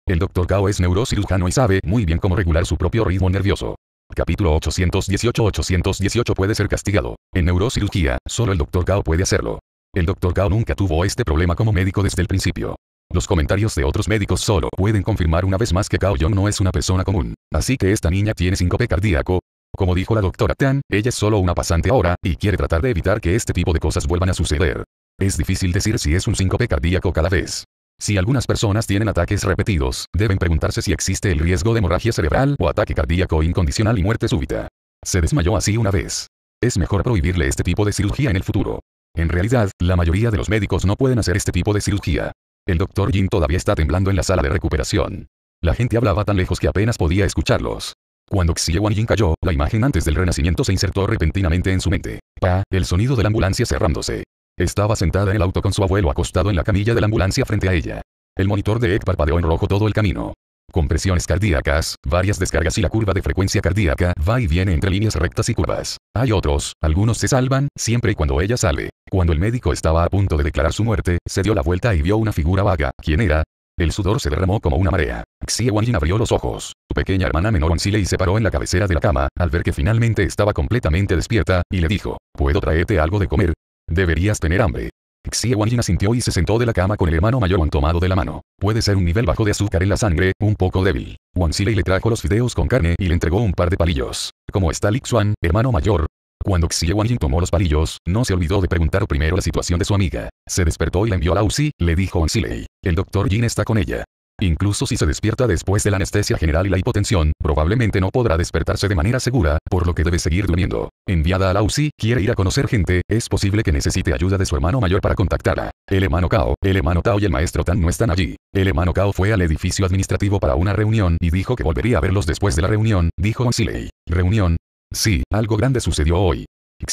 A: El Dr. Cao es neurocirujano y sabe muy bien cómo regular su propio ritmo nervioso. Capítulo 818-818 puede ser castigado. En neurocirugía, solo el Dr. Cao puede hacerlo. El Dr. Gao nunca tuvo este problema como médico desde el principio. Los comentarios de otros médicos solo pueden confirmar una vez más que Gao Yong no es una persona común. Así que esta niña tiene síncope cardíaco. Como dijo la doctora Tan, ella es solo una pasante ahora, y quiere tratar de evitar que este tipo de cosas vuelvan a suceder. Es difícil decir si es un síncope cardíaco cada vez. Si algunas personas tienen ataques repetidos, deben preguntarse si existe el riesgo de hemorragia cerebral o ataque cardíaco incondicional y muerte súbita. Se desmayó así una vez. Es mejor prohibirle este tipo de cirugía en el futuro. En realidad, la mayoría de los médicos no pueden hacer este tipo de cirugía. El doctor Jin todavía está temblando en la sala de recuperación. La gente hablaba tan lejos que apenas podía escucharlos. Cuando Xiewan Yin cayó, la imagen antes del renacimiento se insertó repentinamente en su mente. Pa, el sonido de la ambulancia cerrándose. Estaba sentada en el auto con su abuelo acostado en la camilla de la ambulancia frente a ella. El monitor de Ek parpadeó en rojo todo el camino compresiones cardíacas, varias descargas y la curva de frecuencia cardíaca va y viene entre líneas rectas y curvas. Hay otros, algunos se salvan, siempre y cuando ella sale. Cuando el médico estaba a punto de declarar su muerte, se dio la vuelta y vio una figura vaga. ¿Quién era? El sudor se derramó como una marea. Xie Yin abrió los ojos. Su pequeña hermana menor encile y se paró en la cabecera de la cama, al ver que finalmente estaba completamente despierta, y le dijo, ¿puedo traerte algo de comer? Deberías tener hambre. Jin asintió y se sentó de la cama con el hermano mayor tomado de la mano. Puede ser un nivel bajo de azúcar en la sangre, un poco débil. Wan Xilei le trajo los fideos con carne y le entregó un par de palillos. ¿Cómo está Xuan, hermano mayor? Cuando jin tomó los palillos, no se olvidó de preguntar primero la situación de su amiga. Se despertó y la envió a la UCI, le dijo Wan Xilei. El doctor Jin está con ella. Incluso si se despierta después de la anestesia general y la hipotensión, probablemente no podrá despertarse de manera segura, por lo que debe seguir durmiendo. Enviada a la UCI, quiere ir a conocer gente, es posible que necesite ayuda de su hermano mayor para contactarla. El hermano Kao, el hermano Tao y el maestro Tan no están allí. El hermano Kao fue al edificio administrativo para una reunión y dijo que volvería a verlos después de la reunión, dijo Onsilei. Reunión. Sí, algo grande sucedió hoy.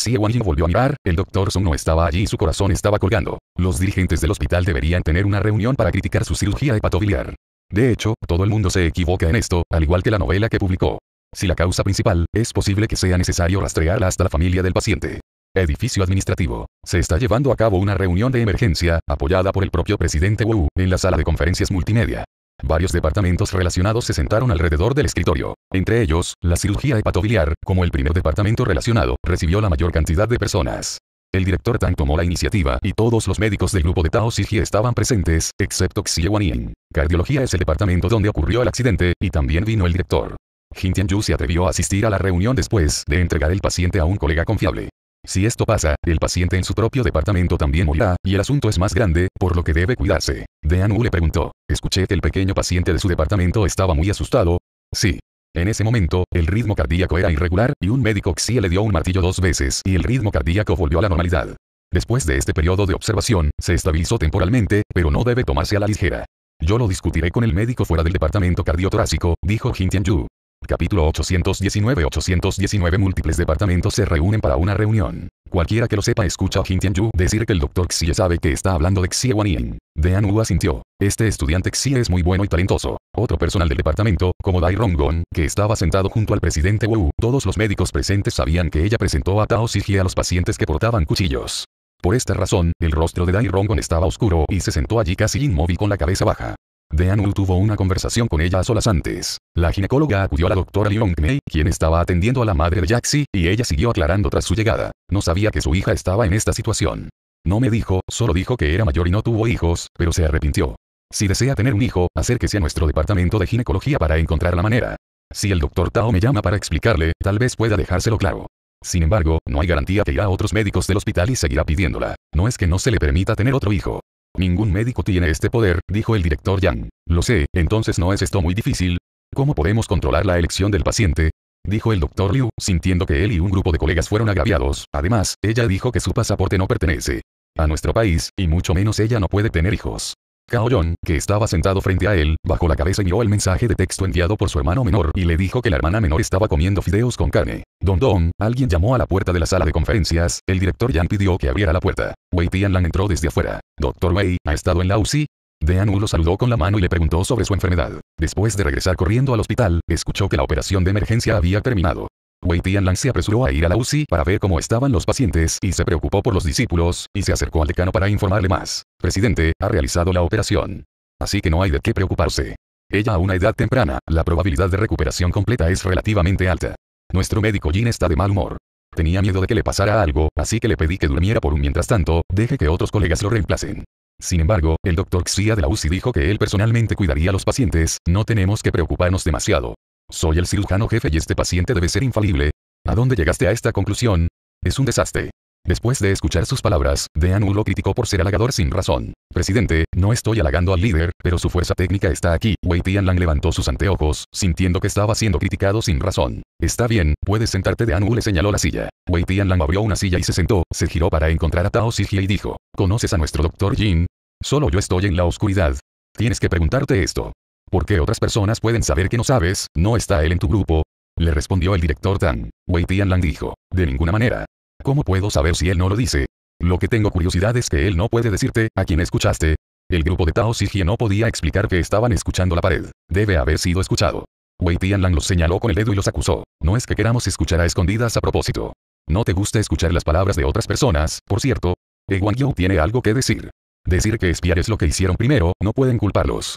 A: Yin volvió a mirar, el doctor Song no estaba allí y su corazón estaba colgando. Los dirigentes del hospital deberían tener una reunión para criticar su cirugía hepatobiliar. De hecho, todo el mundo se equivoca en esto, al igual que la novela que publicó. Si la causa principal, es posible que sea necesario rastrearla hasta la familia del paciente. Edificio administrativo. Se está llevando a cabo una reunión de emergencia, apoyada por el propio presidente Wu, en la sala de conferencias multimedia. Varios departamentos relacionados se sentaron alrededor del escritorio. Entre ellos, la cirugía hepatobiliar, como el primer departamento relacionado, recibió la mayor cantidad de personas. El director Tang tomó la iniciativa y todos los médicos del grupo de Tao Xi estaban presentes, excepto Xie Yin. Cardiología es el departamento donde ocurrió el accidente, y también vino el director. Jin Tianyu se atrevió a asistir a la reunión después de entregar el paciente a un colega confiable. Si esto pasa, el paciente en su propio departamento también morirá, y el asunto es más grande, por lo que debe cuidarse. De Anu le preguntó, escuché que el pequeño paciente de su departamento estaba muy asustado. Sí. En ese momento, el ritmo cardíaco era irregular, y un médico Xie le dio un martillo dos veces, y el ritmo cardíaco volvió a la normalidad. Después de este periodo de observación, se estabilizó temporalmente, pero no debe tomarse a la ligera. Yo lo discutiré con el médico fuera del departamento cardiotorácico, dijo Jin Tianyu. Capítulo 819 819 Múltiples departamentos se reúnen para una reunión. Cualquiera que lo sepa escucha a Jin Yu decir que el doctor Xie sabe que está hablando de Xie De Dean Wu asintió. Este estudiante Xie es muy bueno y talentoso. Otro personal del departamento, como Dai Gon, que estaba sentado junto al presidente Wu, todos los médicos presentes sabían que ella presentó a Tao Xie a los pacientes que portaban cuchillos. Por esta razón, el rostro de Dai Gon estaba oscuro y se sentó allí casi inmóvil con la cabeza baja. De Anul tuvo una conversación con ella a solas antes. La ginecóloga acudió a la doctora Leong Mei, quien estaba atendiendo a la madre de Jaxi, y ella siguió aclarando tras su llegada. No sabía que su hija estaba en esta situación. No me dijo, solo dijo que era mayor y no tuvo hijos, pero se arrepintió. Si desea tener un hijo, acérquese a nuestro departamento de ginecología para encontrar la manera. Si el doctor Tao me llama para explicarle, tal vez pueda dejárselo claro. Sin embargo, no hay garantía que irá a otros médicos del hospital y seguirá pidiéndola. No es que no se le permita tener otro hijo. Ningún médico tiene este poder, dijo el director Yang. Lo sé, entonces no es esto muy difícil. ¿Cómo podemos controlar la elección del paciente? Dijo el doctor Liu, sintiendo que él y un grupo de colegas fueron agraviados. Además, ella dijo que su pasaporte no pertenece a nuestro país, y mucho menos ella no puede tener hijos. Cao que estaba sentado frente a él, bajó la cabeza y miró el mensaje de texto enviado por su hermano menor y le dijo que la hermana menor estaba comiendo fideos con carne. Don Don, alguien llamó a la puerta de la sala de conferencias, el director Yang pidió que abriera la puerta. Wei Tianlan entró desde afuera. Doctor Wei, ¿ha estado en la UCI? Wu lo saludó con la mano y le preguntó sobre su enfermedad. Después de regresar corriendo al hospital, escuchó que la operación de emergencia había terminado. Wei Tianlan se apresuró a ir a la UCI para ver cómo estaban los pacientes y se preocupó por los discípulos, y se acercó al decano para informarle más. Presidente, ha realizado la operación. Así que no hay de qué preocuparse. Ella a una edad temprana, la probabilidad de recuperación completa es relativamente alta. Nuestro médico Jin está de mal humor. Tenía miedo de que le pasara algo, así que le pedí que durmiera por un mientras tanto, deje que otros colegas lo reemplacen. Sin embargo, el doctor Xia de la UCI dijo que él personalmente cuidaría a los pacientes, no tenemos que preocuparnos demasiado. Soy el cirujano jefe y este paciente debe ser infalible. ¿A dónde llegaste a esta conclusión? Es un desastre. Después de escuchar sus palabras, Dean Wu lo criticó por ser halagador sin razón. Presidente, no estoy halagando al líder, pero su fuerza técnica está aquí. Wei Lang levantó sus anteojos, sintiendo que estaba siendo criticado sin razón. Está bien, puedes sentarte. De Wu le señaló la silla. Wei Lang abrió una silla y se sentó, se giró para encontrar a Tao Xijie y dijo, ¿conoces a nuestro doctor Jin? Solo yo estoy en la oscuridad. Tienes que preguntarte esto. ¿Por qué otras personas pueden saber que no sabes? ¿No está él en tu grupo? Le respondió el director Tan. Wei Tianlang dijo, de ninguna manera. ¿Cómo puedo saber si él no lo dice? Lo que tengo curiosidad es que él no puede decirte, a quién escuchaste. El grupo de Tao Xijie no podía explicar que estaban escuchando la pared. Debe haber sido escuchado. Wei Tianlang los señaló con el dedo y los acusó. No es que queramos escuchar a escondidas a propósito. No te gusta escuchar las palabras de otras personas, por cierto. Eguan Yu tiene algo que decir. Decir que espiar es lo que hicieron primero, no pueden culparlos.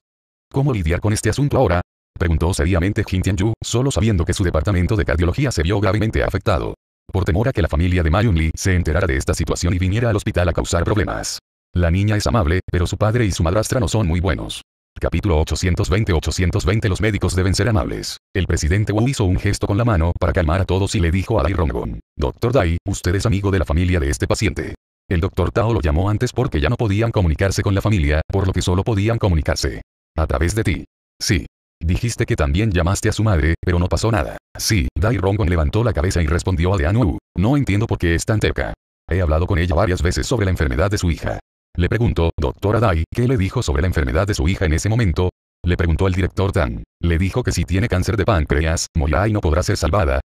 A: ¿Cómo lidiar con este asunto ahora? Preguntó seriamente Jin Tianyu, solo sabiendo que su departamento de cardiología se vio gravemente afectado. Por temor a que la familia de Mayun Li se enterara de esta situación y viniera al hospital a causar problemas. La niña es amable, pero su padre y su madrastra no son muy buenos. Capítulo 820-820 Los médicos deben ser amables. El presidente Wu hizo un gesto con la mano para calmar a todos y le dijo a Dai Rongon. Doctor Dai, usted es amigo de la familia de este paciente. El doctor Tao lo llamó antes porque ya no podían comunicarse con la familia, por lo que solo podían comunicarse a través de ti. Sí. Dijiste que también llamaste a su madre, pero no pasó nada. Sí, Dai Rongon levantó la cabeza y respondió a Deanu. No entiendo por qué es tan terca. He hablado con ella varias veces sobre la enfermedad de su hija. Le preguntó, doctora Dai, ¿qué le dijo sobre la enfermedad de su hija en ese momento? Le preguntó el director Tan. Le dijo que si tiene cáncer de páncreas, morirá y no podrá ser salvada.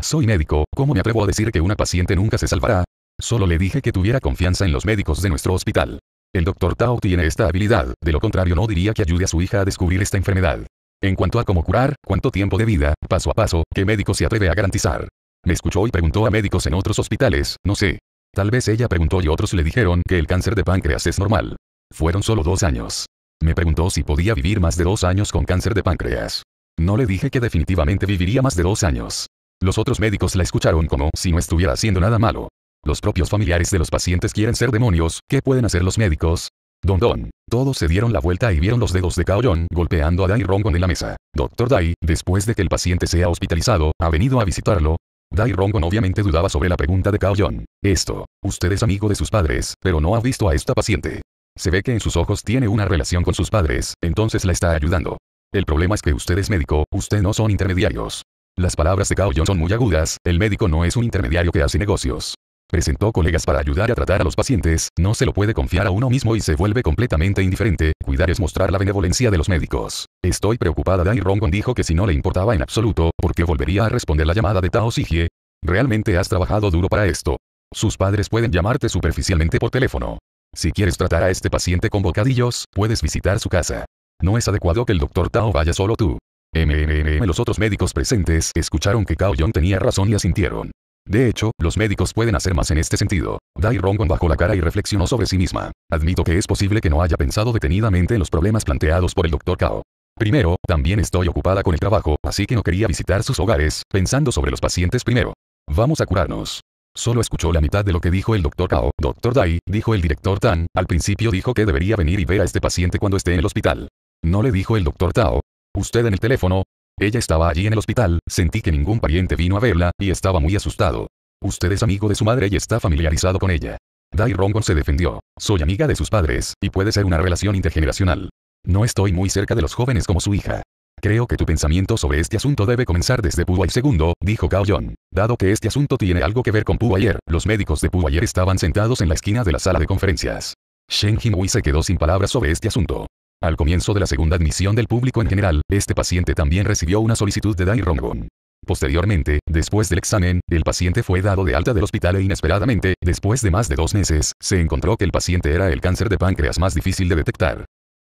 A: Soy médico, ¿cómo me atrevo a decir que una paciente nunca se salvará? Solo le dije que tuviera confianza en los médicos de nuestro hospital. El doctor Tao tiene esta habilidad, de lo contrario no diría que ayude a su hija a descubrir esta enfermedad. En cuanto a cómo curar, cuánto tiempo de vida, paso a paso, qué médico se atreve a garantizar. Me escuchó y preguntó a médicos en otros hospitales, no sé. Tal vez ella preguntó y otros le dijeron que el cáncer de páncreas es normal. Fueron solo dos años. Me preguntó si podía vivir más de dos años con cáncer de páncreas. No le dije que definitivamente viviría más de dos años. Los otros médicos la escucharon como si no estuviera haciendo nada malo. Los propios familiares de los pacientes quieren ser demonios, ¿qué pueden hacer los médicos? Don Don. Todos se dieron la vuelta y vieron los dedos de Kaoyon golpeando a Dai Rongon en la mesa. Doctor Dai, después de que el paciente sea hospitalizado, ha venido a visitarlo. Dai Rongon obviamente dudaba sobre la pregunta de Kaoyon. Esto, usted es amigo de sus padres, pero no ha visto a esta paciente. Se ve que en sus ojos tiene una relación con sus padres, entonces la está ayudando. El problema es que usted es médico, usted no son intermediarios. Las palabras de Kaoyon son muy agudas, el médico no es un intermediario que hace negocios. Presentó colegas para ayudar a tratar a los pacientes, no se lo puede confiar a uno mismo y se vuelve completamente indiferente, cuidar es mostrar la benevolencia de los médicos. Estoy preocupada Dai Rongon dijo que si no le importaba en absoluto, porque volvería a responder la llamada de Tao Sigie. Realmente has trabajado duro para esto. Sus padres pueden llamarte superficialmente por teléfono. Si quieres tratar a este paciente con bocadillos, puedes visitar su casa. No es adecuado que el doctor Tao vaya solo tú. MMM Los otros médicos presentes escucharon que Cao Yong tenía razón y asintieron. De hecho, los médicos pueden hacer más en este sentido. Dai Rongon bajó la cara y reflexionó sobre sí misma. Admito que es posible que no haya pensado detenidamente en los problemas planteados por el Dr. Cao. Primero, también estoy ocupada con el trabajo, así que no quería visitar sus hogares, pensando sobre los pacientes primero. Vamos a curarnos. Solo escuchó la mitad de lo que dijo el doctor Cao. Doctor Dai, dijo el director Tan, al principio dijo que debería venir y ver a este paciente cuando esté en el hospital. No le dijo el doctor Tao. Usted en el teléfono, ella estaba allí en el hospital, sentí que ningún pariente vino a verla, y estaba muy asustado. Usted es amigo de su madre y está familiarizado con ella. Dai Rongon se defendió. Soy amiga de sus padres, y puede ser una relación intergeneracional. No estoy muy cerca de los jóvenes como su hija. Creo que tu pensamiento sobre este asunto debe comenzar desde Puwai II, dijo Gao Yong. Dado que este asunto tiene algo que ver con Ayer, los médicos de ayer estaban sentados en la esquina de la sala de conferencias. Shen Jinhui se quedó sin palabras sobre este asunto. Al comienzo de la segunda admisión del público en general, este paciente también recibió una solicitud de Dai Rongon. Posteriormente, después del examen, el paciente fue dado de alta del hospital e inesperadamente, después de más de dos meses, se encontró que el paciente era el cáncer de páncreas más difícil de detectar.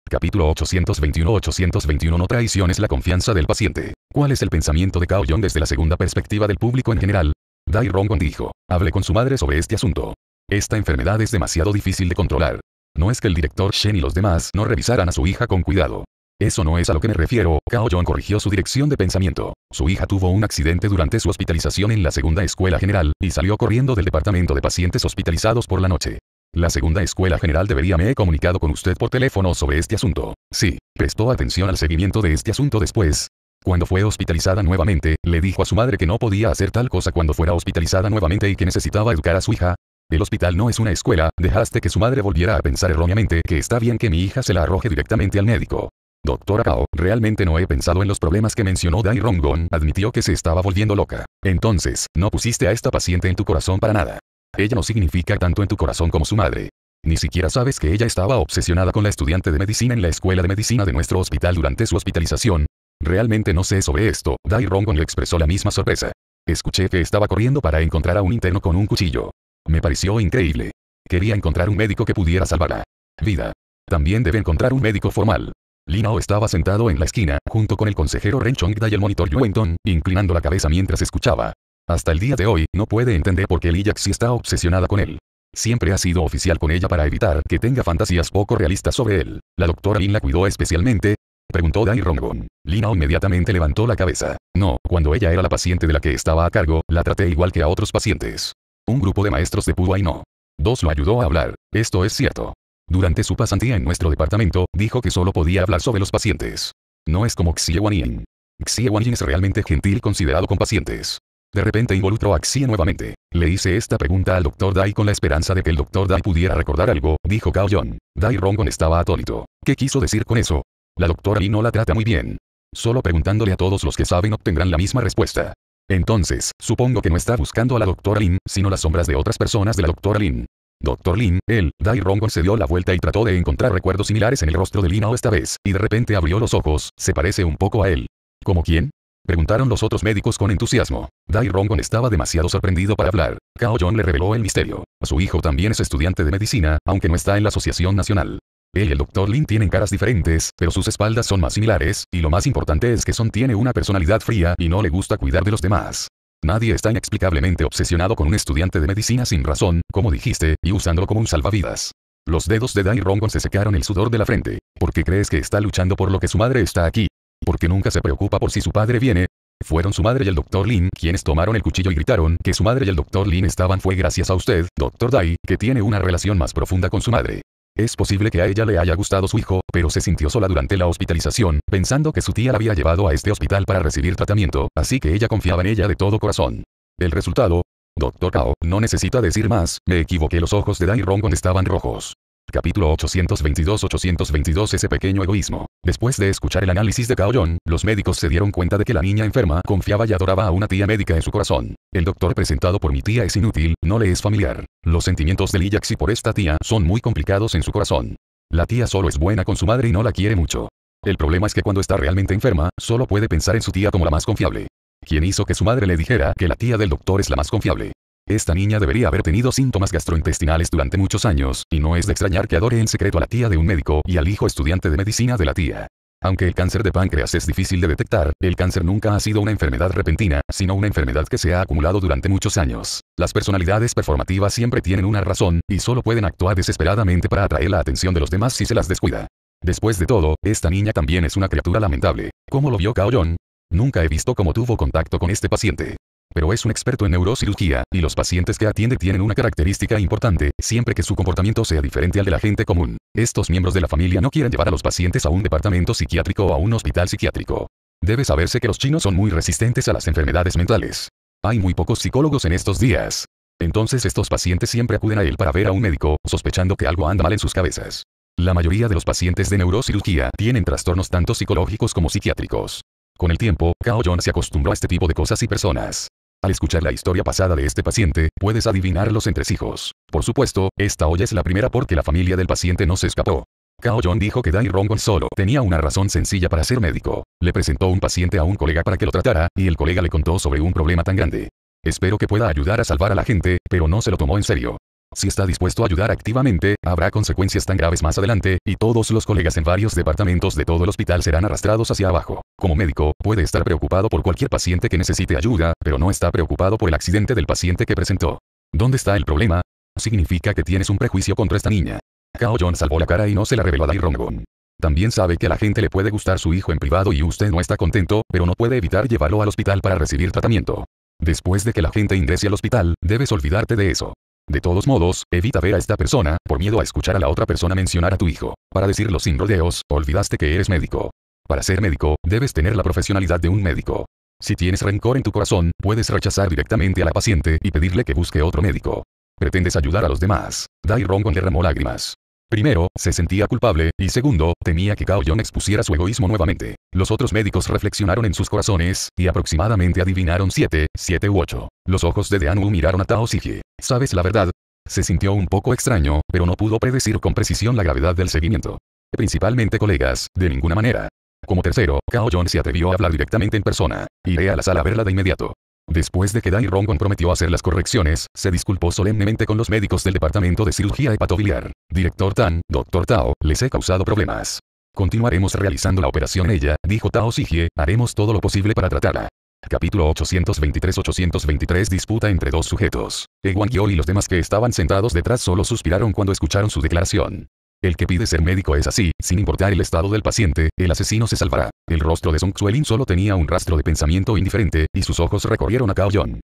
A: Capítulo 821-821 No traiciones la confianza del paciente. ¿Cuál es el pensamiento de Cao Yong desde la segunda perspectiva del público en general? Dai Rongon dijo, Hable con su madre sobre este asunto. Esta enfermedad es demasiado difícil de controlar. No es que el director Shen y los demás no revisaran a su hija con cuidado. Eso no es a lo que me refiero, Cao Yong corrigió su dirección de pensamiento. Su hija tuvo un accidente durante su hospitalización en la segunda escuela general, y salió corriendo del departamento de pacientes hospitalizados por la noche. La segunda escuela general debería me he comunicado con usted por teléfono sobre este asunto. Sí, prestó atención al seguimiento de este asunto después. Cuando fue hospitalizada nuevamente, le dijo a su madre que no podía hacer tal cosa cuando fuera hospitalizada nuevamente y que necesitaba educar a su hija. El hospital no es una escuela, dejaste que su madre volviera a pensar erróneamente que está bien que mi hija se la arroje directamente al médico. Doctora Cao, realmente no he pensado en los problemas que mencionó Dai Rongon, admitió que se estaba volviendo loca. Entonces, no pusiste a esta paciente en tu corazón para nada. Ella no significa tanto en tu corazón como su madre. Ni siquiera sabes que ella estaba obsesionada con la estudiante de medicina en la escuela de medicina de nuestro hospital durante su hospitalización. Realmente no sé sobre esto, Dai Rongon le expresó la misma sorpresa. Escuché que estaba corriendo para encontrar a un interno con un cuchillo. Me pareció increíble. Quería encontrar un médico que pudiera salvarla. Vida. También debe encontrar un médico formal. Linao estaba sentado en la esquina, junto con el consejero Ren Chongda y el monitor Yuentong, inclinando la cabeza mientras escuchaba. Hasta el día de hoy, no puede entender por qué Li está obsesionada con él. Siempre ha sido oficial con ella para evitar que tenga fantasías poco realistas sobre él. La doctora Lin la cuidó especialmente, preguntó Dai Rongon. Linao inmediatamente levantó la cabeza. No, cuando ella era la paciente de la que estaba a cargo, la traté igual que a otros pacientes. Un grupo de maestros de no. Dos lo ayudó a hablar, esto es cierto. Durante su pasantía en nuestro departamento, dijo que solo podía hablar sobre los pacientes. No es como Xie Yin. Xie Yin es realmente gentil y considerado con pacientes. De repente involucró a Xie nuevamente. Le hice esta pregunta al Dr. Dai con la esperanza de que el Dr. Dai pudiera recordar algo, dijo Cao Yong. Dai Rongon estaba atónito. ¿Qué quiso decir con eso? La doctora y no la trata muy bien. Solo preguntándole a todos los que saben obtendrán la misma respuesta. Entonces, supongo que no está buscando a la doctora Lin, sino las sombras de otras personas de la doctora Lin. Doctor Lin, él, Dai Rongon se dio la vuelta y trató de encontrar recuerdos similares en el rostro de Lina esta vez, y de repente abrió los ojos, se parece un poco a él. ¿Como quién? Preguntaron los otros médicos con entusiasmo. Dai Rongon estaba demasiado sorprendido para hablar. Kao Jong le reveló el misterio. Su hijo también es estudiante de medicina, aunque no está en la Asociación Nacional. Él y el Dr. Lin tienen caras diferentes, pero sus espaldas son más similares, y lo más importante es que Son tiene una personalidad fría y no le gusta cuidar de los demás. Nadie está inexplicablemente obsesionado con un estudiante de medicina sin razón, como dijiste, y usándolo como un salvavidas. Los dedos de Dai Rongon se secaron el sudor de la frente. ¿Por qué crees que está luchando por lo que su madre está aquí? Porque nunca se preocupa por si su padre viene? Fueron su madre y el Dr. Lin quienes tomaron el cuchillo y gritaron que su madre y el Dr. Lin estaban fue gracias a usted, Dr. Dai, que tiene una relación más profunda con su madre. Es posible que a ella le haya gustado su hijo, pero se sintió sola durante la hospitalización, pensando que su tía la había llevado a este hospital para recibir tratamiento, así que ella confiaba en ella de todo corazón. El resultado, Doctor Kao, no necesita decir más, me equivoqué los ojos de Dai Rongon estaban rojos. Capítulo 822-822 Ese pequeño egoísmo. Después de escuchar el análisis de Kaoyon, los médicos se dieron cuenta de que la niña enferma confiaba y adoraba a una tía médica en su corazón. El doctor presentado por mi tía es inútil, no le es familiar. Los sentimientos de Lijaxi por esta tía son muy complicados en su corazón. La tía solo es buena con su madre y no la quiere mucho. El problema es que cuando está realmente enferma, solo puede pensar en su tía como la más confiable. ¿Quién hizo que su madre le dijera que la tía del doctor es la más confiable? Esta niña debería haber tenido síntomas gastrointestinales durante muchos años, y no es de extrañar que adore en secreto a la tía de un médico y al hijo estudiante de medicina de la tía. Aunque el cáncer de páncreas es difícil de detectar, el cáncer nunca ha sido una enfermedad repentina, sino una enfermedad que se ha acumulado durante muchos años. Las personalidades performativas siempre tienen una razón, y solo pueden actuar desesperadamente para atraer la atención de los demás si se las descuida. Después de todo, esta niña también es una criatura lamentable. ¿Cómo lo vio Kaoyon? Nunca he visto cómo tuvo contacto con este paciente pero es un experto en neurocirugía, y los pacientes que atiende tienen una característica importante, siempre que su comportamiento sea diferente al de la gente común. Estos miembros de la familia no quieren llevar a los pacientes a un departamento psiquiátrico o a un hospital psiquiátrico. Debe saberse que los chinos son muy resistentes a las enfermedades mentales. Hay muy pocos psicólogos en estos días. Entonces estos pacientes siempre acuden a él para ver a un médico, sospechando que algo anda mal en sus cabezas. La mayoría de los pacientes de neurocirugía tienen trastornos tanto psicológicos como psiquiátricos. Con el tiempo, Cao John se acostumbró a este tipo de cosas y personas. Al escuchar la historia pasada de este paciente, puedes adivinar los entresijos. Por supuesto, esta hoy es la primera porque la familia del paciente no se escapó. Cao John dijo que Dai Rongon solo tenía una razón sencilla para ser médico. Le presentó un paciente a un colega para que lo tratara, y el colega le contó sobre un problema tan grande. Espero que pueda ayudar a salvar a la gente, pero no se lo tomó en serio. Si está dispuesto a ayudar activamente, habrá consecuencias tan graves más adelante, y todos los colegas en varios departamentos de todo el hospital serán arrastrados hacia abajo. Como médico, puede estar preocupado por cualquier paciente que necesite ayuda, pero no está preocupado por el accidente del paciente que presentó. ¿Dónde está el problema? Significa que tienes un prejuicio contra esta niña. Kao John salvó la cara y no se la reveló a Dai Rongon. También sabe que a la gente le puede gustar su hijo en privado y usted no está contento, pero no puede evitar llevarlo al hospital para recibir tratamiento. Después de que la gente ingrese al hospital, debes olvidarte de eso. De todos modos, evita ver a esta persona, por miedo a escuchar a la otra persona mencionar a tu hijo. Para decirlo sin rodeos, olvidaste que eres médico. Para ser médico, debes tener la profesionalidad de un médico. Si tienes rencor en tu corazón, puedes rechazar directamente a la paciente y pedirle que busque otro médico. Pretendes ayudar a los demás. Dai Rongon derramó lágrimas. Primero, se sentía culpable, y segundo, temía que Cao Yong expusiera su egoísmo nuevamente. Los otros médicos reflexionaron en sus corazones, y aproximadamente adivinaron 7, 7 u 8 Los ojos de Deanu miraron a Tao Siji. Sabes la verdad. Se sintió un poco extraño, pero no pudo predecir con precisión la gravedad del seguimiento. Principalmente colegas, de ninguna manera. Como tercero, Cao John se atrevió a hablar directamente en persona. Iré a la sala a verla de inmediato. Después de que Dai Rong comprometió hacer las correcciones, se disculpó solemnemente con los médicos del Departamento de Cirugía Hepatobiliar. Director Tan, Doctor Tao, les he causado problemas. Continuaremos realizando la operación ella, dijo Tao Sigie, haremos todo lo posible para tratarla. Capítulo 823-823 Disputa entre dos sujetos. Ewan Yol y los demás que estaban sentados detrás solo suspiraron cuando escucharon su declaración. El que pide ser médico es así, sin importar el estado del paciente, el asesino se salvará. El rostro de Song Xuelin solo tenía un rastro de pensamiento indiferente, y sus ojos recorrieron a Cao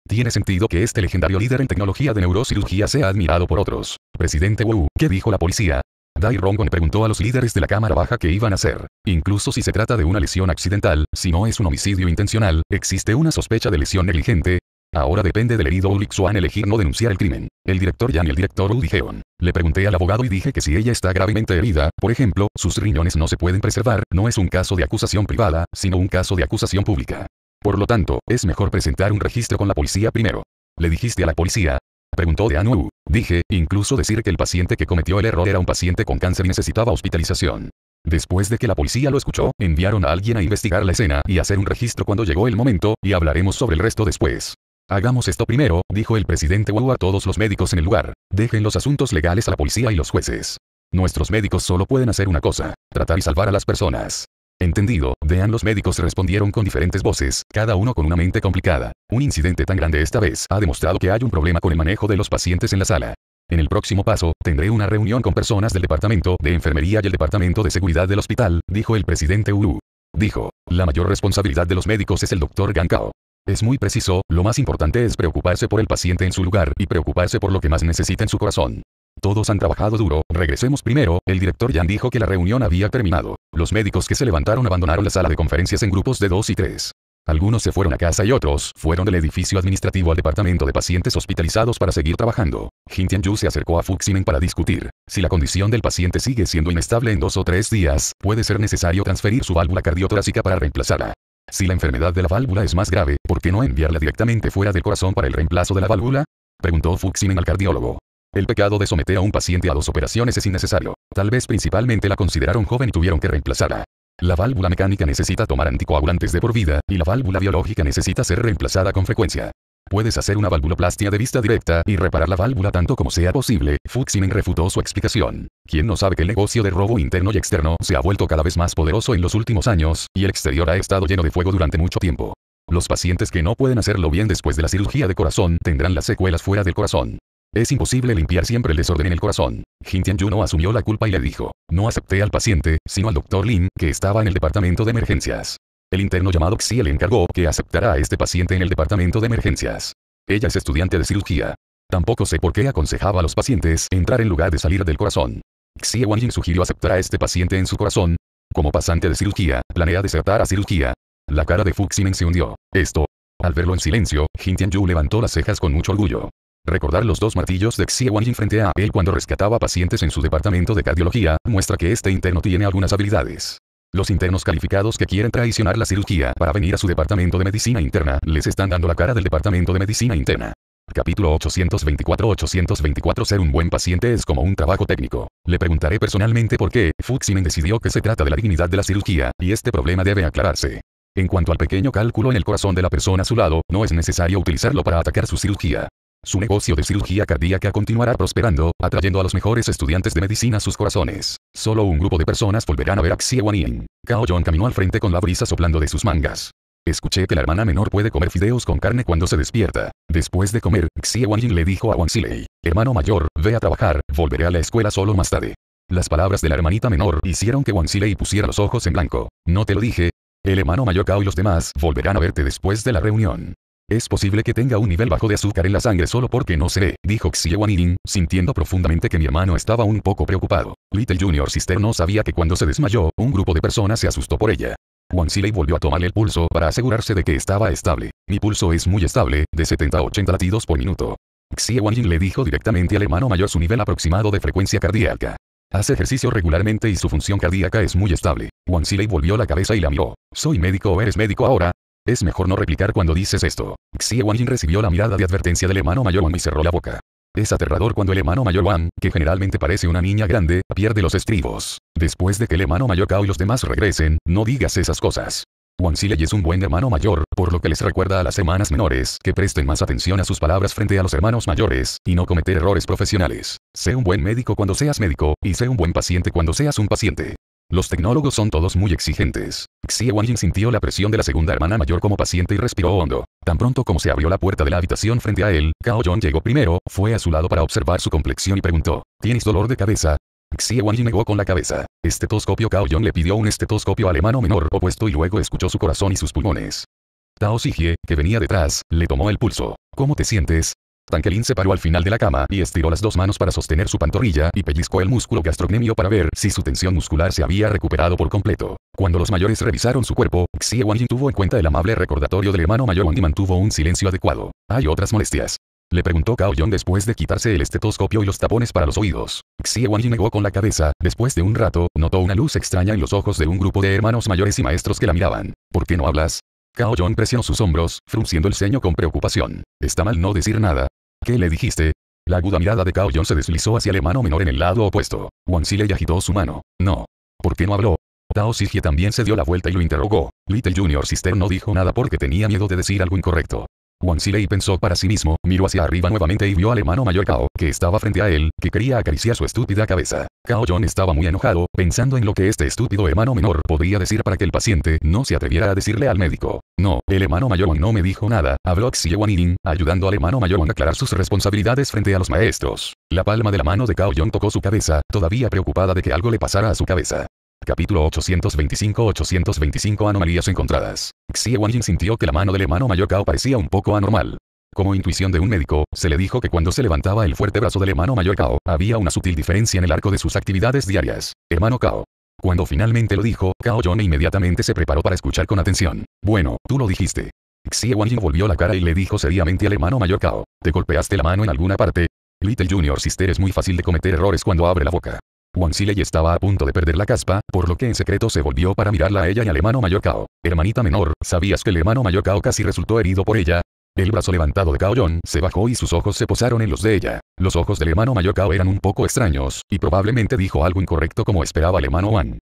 A: Tiene sentido que este legendario líder en tecnología de neurocirugía sea admirado por otros. Presidente Wu, ¿qué dijo la policía? Dai me preguntó a los líderes de la Cámara Baja qué iban a hacer. Incluso si se trata de una lesión accidental, si no es un homicidio intencional, existe una sospecha de lesión negligente, Ahora depende del herido Ulrich Swan elegir no denunciar el crimen. El director yan y el director U dijeron. Le pregunté al abogado y dije que si ella está gravemente herida, por ejemplo, sus riñones no se pueden preservar, no es un caso de acusación privada, sino un caso de acusación pública. Por lo tanto, es mejor presentar un registro con la policía primero. Le dijiste a la policía, Preguntó de Anu. Dije, incluso decir que el paciente que cometió el error era un paciente con cáncer y necesitaba hospitalización. Después de que la policía lo escuchó, enviaron a alguien a investigar la escena y hacer un registro cuando llegó el momento, y hablaremos sobre el resto después. Hagamos esto primero, dijo el presidente Wu a todos los médicos en el lugar. Dejen los asuntos legales a la policía y los jueces. Nuestros médicos solo pueden hacer una cosa, tratar y salvar a las personas. Entendido, Dean los médicos respondieron con diferentes voces, cada uno con una mente complicada. Un incidente tan grande esta vez ha demostrado que hay un problema con el manejo de los pacientes en la sala. En el próximo paso, tendré una reunión con personas del departamento de enfermería y el departamento de seguridad del hospital, dijo el presidente Uru. Dijo, la mayor responsabilidad de los médicos es el doctor Gankao. Es muy preciso, lo más importante es preocuparse por el paciente en su lugar y preocuparse por lo que más necesita en su corazón. Todos han trabajado duro, regresemos primero, el director Yan dijo que la reunión había terminado. Los médicos que se levantaron abandonaron la sala de conferencias en grupos de dos y tres. Algunos se fueron a casa y otros fueron del edificio administrativo al departamento de pacientes hospitalizados para seguir trabajando. Jin Yu se acercó a Fuximen para discutir. Si la condición del paciente sigue siendo inestable en dos o tres días, puede ser necesario transferir su válvula cardiotorácica para reemplazarla. Si la enfermedad de la válvula es más grave, ¿por qué no enviarla directamente fuera del corazón para el reemplazo de la válvula? Preguntó Fuximen al cardiólogo. El pecado de someter a un paciente a dos operaciones es innecesario. Tal vez principalmente la consideraron joven y tuvieron que reemplazarla. La válvula mecánica necesita tomar anticoagulantes de por vida, y la válvula biológica necesita ser reemplazada con frecuencia. Puedes hacer una valvuloplastia de vista directa y reparar la válvula tanto como sea posible. Fuximen refutó su explicación. ¿Quién no sabe que el negocio de robo interno y externo se ha vuelto cada vez más poderoso en los últimos años, y el exterior ha estado lleno de fuego durante mucho tiempo? Los pacientes que no pueden hacerlo bien después de la cirugía de corazón tendrán las secuelas fuera del corazón. Es imposible limpiar siempre el desorden en el corazón. Jin Yu no asumió la culpa y le dijo, no acepté al paciente, sino al doctor Lin, que estaba en el departamento de emergencias. El interno llamado Xie le encargó que aceptara a este paciente en el departamento de emergencias. Ella es estudiante de cirugía. Tampoco sé por qué aconsejaba a los pacientes entrar en lugar de salir del corazón. Xie Wanjin sugirió aceptar a este paciente en su corazón. Como pasante de cirugía, planea desertar a cirugía. La cara de Fuxi se hundió. Esto. Al verlo en silencio, Jin Tianyu levantó las cejas con mucho orgullo. Recordar los dos martillos de Xie Wanjin frente a él cuando rescataba pacientes en su departamento de cardiología, muestra que este interno tiene algunas habilidades. Los internos calificados que quieren traicionar la cirugía para venir a su departamento de medicina interna, les están dando la cara del departamento de medicina interna. Capítulo 824-824 Ser un buen paciente es como un trabajo técnico. Le preguntaré personalmente por qué Fuximen decidió que se trata de la dignidad de la cirugía, y este problema debe aclararse. En cuanto al pequeño cálculo en el corazón de la persona a su lado, no es necesario utilizarlo para atacar su cirugía. Su negocio de cirugía cardíaca continuará prosperando, atrayendo a los mejores estudiantes de medicina a sus corazones. Solo un grupo de personas volverán a ver a Xie Cao Yong caminó al frente con la brisa soplando de sus mangas. Escuché que la hermana menor puede comer fideos con carne cuando se despierta. Después de comer, Xie Yin le dijo a Wang Lei. hermano mayor, ve a trabajar, volveré a la escuela solo más tarde. Las palabras de la hermanita menor hicieron que Wang Lei pusiera los ojos en blanco. No te lo dije. El hermano mayor Cao y los demás volverán a verte después de la reunión. Es posible que tenga un nivel bajo de azúcar en la sangre solo porque no se ve, dijo Yin, sintiendo profundamente que mi hermano estaba un poco preocupado. Little Junior Sister no sabía que cuando se desmayó, un grupo de personas se asustó por ella. Wang Siley volvió a tomarle el pulso para asegurarse de que estaba estable. Mi pulso es muy estable, de 70 a 80 latidos por minuto. Xie Yin le dijo directamente al hermano mayor su nivel aproximado de frecuencia cardíaca. Hace ejercicio regularmente y su función cardíaca es muy estable. Wang Siley volvió la cabeza y la miró. ¿Soy médico o eres médico ahora? Es mejor no replicar cuando dices esto. Xie Yin recibió la mirada de advertencia del hermano mayor Wan y cerró la boca. Es aterrador cuando el hermano mayor Wan, que generalmente parece una niña grande, pierde los estribos. Después de que el hermano mayor Kao y los demás regresen, no digas esas cosas. Wan leyes es un buen hermano mayor, por lo que les recuerda a las hermanas menores que presten más atención a sus palabras frente a los hermanos mayores, y no cometer errores profesionales. Sé un buen médico cuando seas médico, y sé un buen paciente cuando seas un paciente. Los tecnólogos son todos muy exigentes. Xie Wanjin sintió la presión de la segunda hermana mayor como paciente y respiró hondo. Tan pronto como se abrió la puerta de la habitación frente a él, Cao Yong llegó primero, fue a su lado para observar su complexión y preguntó, ¿tienes dolor de cabeza? Xie Wanjin negó con la cabeza. Estetoscopio Cao Yong le pidió un estetoscopio alemano menor opuesto y luego escuchó su corazón y sus pulmones. Tao que venía detrás, le tomó el pulso. ¿Cómo te sientes? Tanquelin se paró al final de la cama y estiró las dos manos para sostener su pantorrilla y pellizcó el músculo gastrocnemio para ver si su tensión muscular se había recuperado por completo. Cuando los mayores revisaron su cuerpo, Xie Yin tuvo en cuenta el amable recordatorio del hermano mayor Wang y mantuvo un silencio adecuado. ¿Hay otras molestias? Le preguntó Cao Yong después de quitarse el estetoscopio y los tapones para los oídos. Xie Yin negó con la cabeza, después de un rato, notó una luz extraña en los ojos de un grupo de hermanos mayores y maestros que la miraban. ¿Por qué no hablas? Cao Yong presionó sus hombros, frunciendo el ceño con preocupación. Está mal no decir nada, ¿Qué le dijiste? La aguda mirada de Cao Yon se deslizó hacia el hermano menor en el lado opuesto. Wang Si agitó su mano. No. ¿Por qué no habló? Tao Xijie también se dio la vuelta y lo interrogó. Little Junior Sister no dijo nada porque tenía miedo de decir algo incorrecto. Wang Xilei pensó para sí mismo, miró hacia arriba nuevamente y vio al hermano mayor Cao, que estaba frente a él, que quería acariciar su estúpida cabeza. Cao John estaba muy enojado, pensando en lo que este estúpido hermano menor podría decir para que el paciente no se atreviera a decirle al médico. No, el hermano mayor no me dijo nada, habló Yin, ayudando al hermano mayor a aclarar sus responsabilidades frente a los maestros. La palma de la mano de Cao Yong tocó su cabeza, todavía preocupada de que algo le pasara a su cabeza. Capítulo 825-825 Anomalías encontradas. Yin sintió que la mano del hermano mayor Cao parecía un poco anormal. Como intuición de un médico, se le dijo que cuando se levantaba el fuerte brazo del hermano mayor Cao, había una sutil diferencia en el arco de sus actividades diarias. Hermano Cao, cuando finalmente lo dijo, Cao Yone inmediatamente se preparó para escuchar con atención. Bueno, tú lo dijiste. Xie Yin volvió la cara y le dijo seriamente al hermano mayor Cao. ¿Te golpeaste la mano en alguna parte? Little Junior Sister es muy fácil de cometer errores cuando abre la boca. Wang Xilei estaba a punto de perder la caspa, por lo que en secreto se volvió para mirarla a ella y al hermano mayor Cao. Hermanita menor, ¿sabías que el hermano mayor Cao casi resultó herido por ella? El brazo levantado de Cao se bajó y sus ojos se posaron en los de ella. Los ojos del hermano mayor Cao eran un poco extraños, y probablemente dijo algo incorrecto como esperaba el hermano Wan.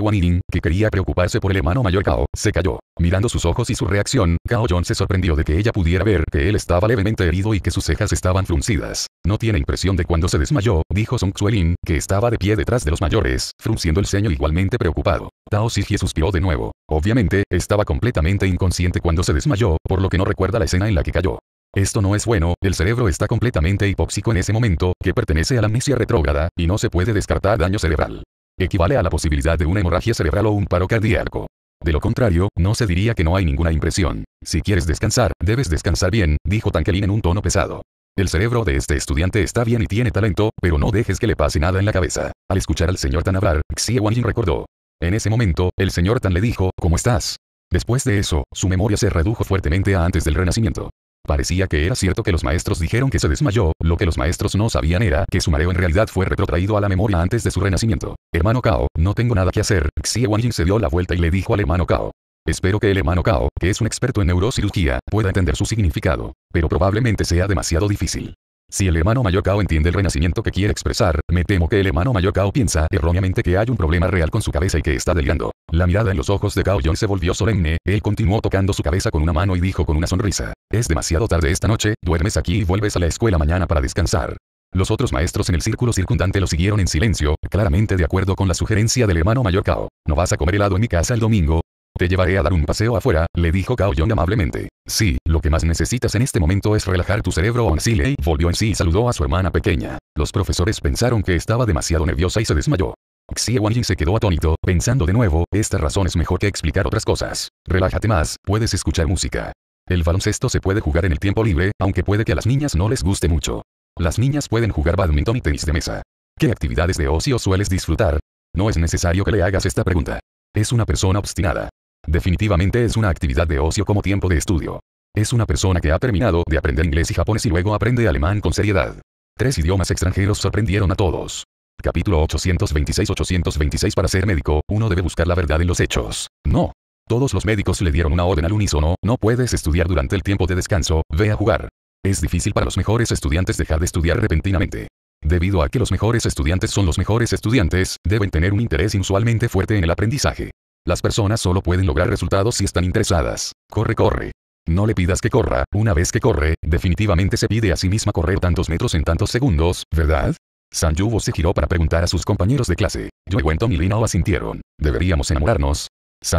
A: Wanirin, que quería preocuparse por el hermano mayor Cao, se cayó. Mirando sus ojos y su reacción, Cao Yong se sorprendió de que ella pudiera ver que él estaba levemente herido y que sus cejas estaban fruncidas. No tiene impresión de cuando se desmayó, dijo Song Xuelin, que estaba de pie detrás de los mayores, frunciendo el ceño igualmente preocupado. Tao Xijie suspiró de nuevo. Obviamente, estaba completamente inconsciente cuando se desmayó, por lo que no recuerda la escena en la que cayó. Esto no es bueno, el cerebro está completamente hipóxico en ese momento, que pertenece a la amnesia retrógrada, y no se puede descartar daño cerebral equivale a la posibilidad de una hemorragia cerebral o un paro cardíaco. De lo contrario, no se diría que no hay ninguna impresión. Si quieres descansar, debes descansar bien, dijo Tankelin en un tono pesado. El cerebro de este estudiante está bien y tiene talento, pero no dejes que le pase nada en la cabeza. Al escuchar al señor Tan hablar, Xie Wanjin recordó. En ese momento, el señor Tan le dijo, ¿cómo estás? Después de eso, su memoria se redujo fuertemente a antes del renacimiento. Parecía que era cierto que los maestros dijeron que se desmayó, lo que los maestros no sabían era que su mareo en realidad fue retrotraído a la memoria antes de su renacimiento. Hermano Cao, no tengo nada que hacer. Xie Wanjing se dio la vuelta y le dijo al hermano Cao. Espero que el hermano Cao, que es un experto en neurocirugía, pueda entender su significado, pero probablemente sea demasiado difícil. Si el hermano mayor Cao entiende el renacimiento que quiere expresar, me temo que el hermano mayor Cao piensa erróneamente que hay un problema real con su cabeza y que está delirando. La mirada en los ojos de Cao Yong se volvió solemne, él continuó tocando su cabeza con una mano y dijo con una sonrisa. Es demasiado tarde esta noche, duermes aquí y vuelves a la escuela mañana para descansar. Los otros maestros en el círculo circundante lo siguieron en silencio, claramente de acuerdo con la sugerencia del hermano mayor Cao. ¿No vas a comer helado en mi casa el domingo? Te llevaré a dar un paseo afuera, le dijo Cao Yong amablemente. Sí, lo que más necesitas en este momento es relajar tu cerebro. Lei volvió en sí y saludó a su hermana pequeña. Los profesores pensaron que estaba demasiado nerviosa y se desmayó. Xie se quedó atónito, pensando de nuevo, esta razón es mejor que explicar otras cosas. Relájate más, puedes escuchar música. El baloncesto se puede jugar en el tiempo libre, aunque puede que a las niñas no les guste mucho. Las niñas pueden jugar badminton y tenis de mesa. ¿Qué actividades de ocio sueles disfrutar? No es necesario que le hagas esta pregunta. Es una persona obstinada. Definitivamente es una actividad de ocio como tiempo de estudio. Es una persona que ha terminado de aprender inglés y japonés y luego aprende alemán con seriedad. Tres idiomas extranjeros sorprendieron a todos. Capítulo 826-826 Para ser médico, uno debe buscar la verdad en los hechos. No, todos los médicos le dieron una orden al unísono, no puedes estudiar durante el tiempo de descanso, ve a jugar. Es difícil para los mejores estudiantes dejar de estudiar repentinamente. Debido a que los mejores estudiantes son los mejores estudiantes, deben tener un interés inusualmente fuerte en el aprendizaje. Las personas solo pueden lograr resultados si están interesadas. Corre, corre. No le pidas que corra, una vez que corre, definitivamente se pide a sí misma correr tantos metros en tantos segundos, ¿verdad? San Yubo se giró para preguntar a sus compañeros de clase. Yo Tom y Lina o asintieron. Deberíamos enamorarnos,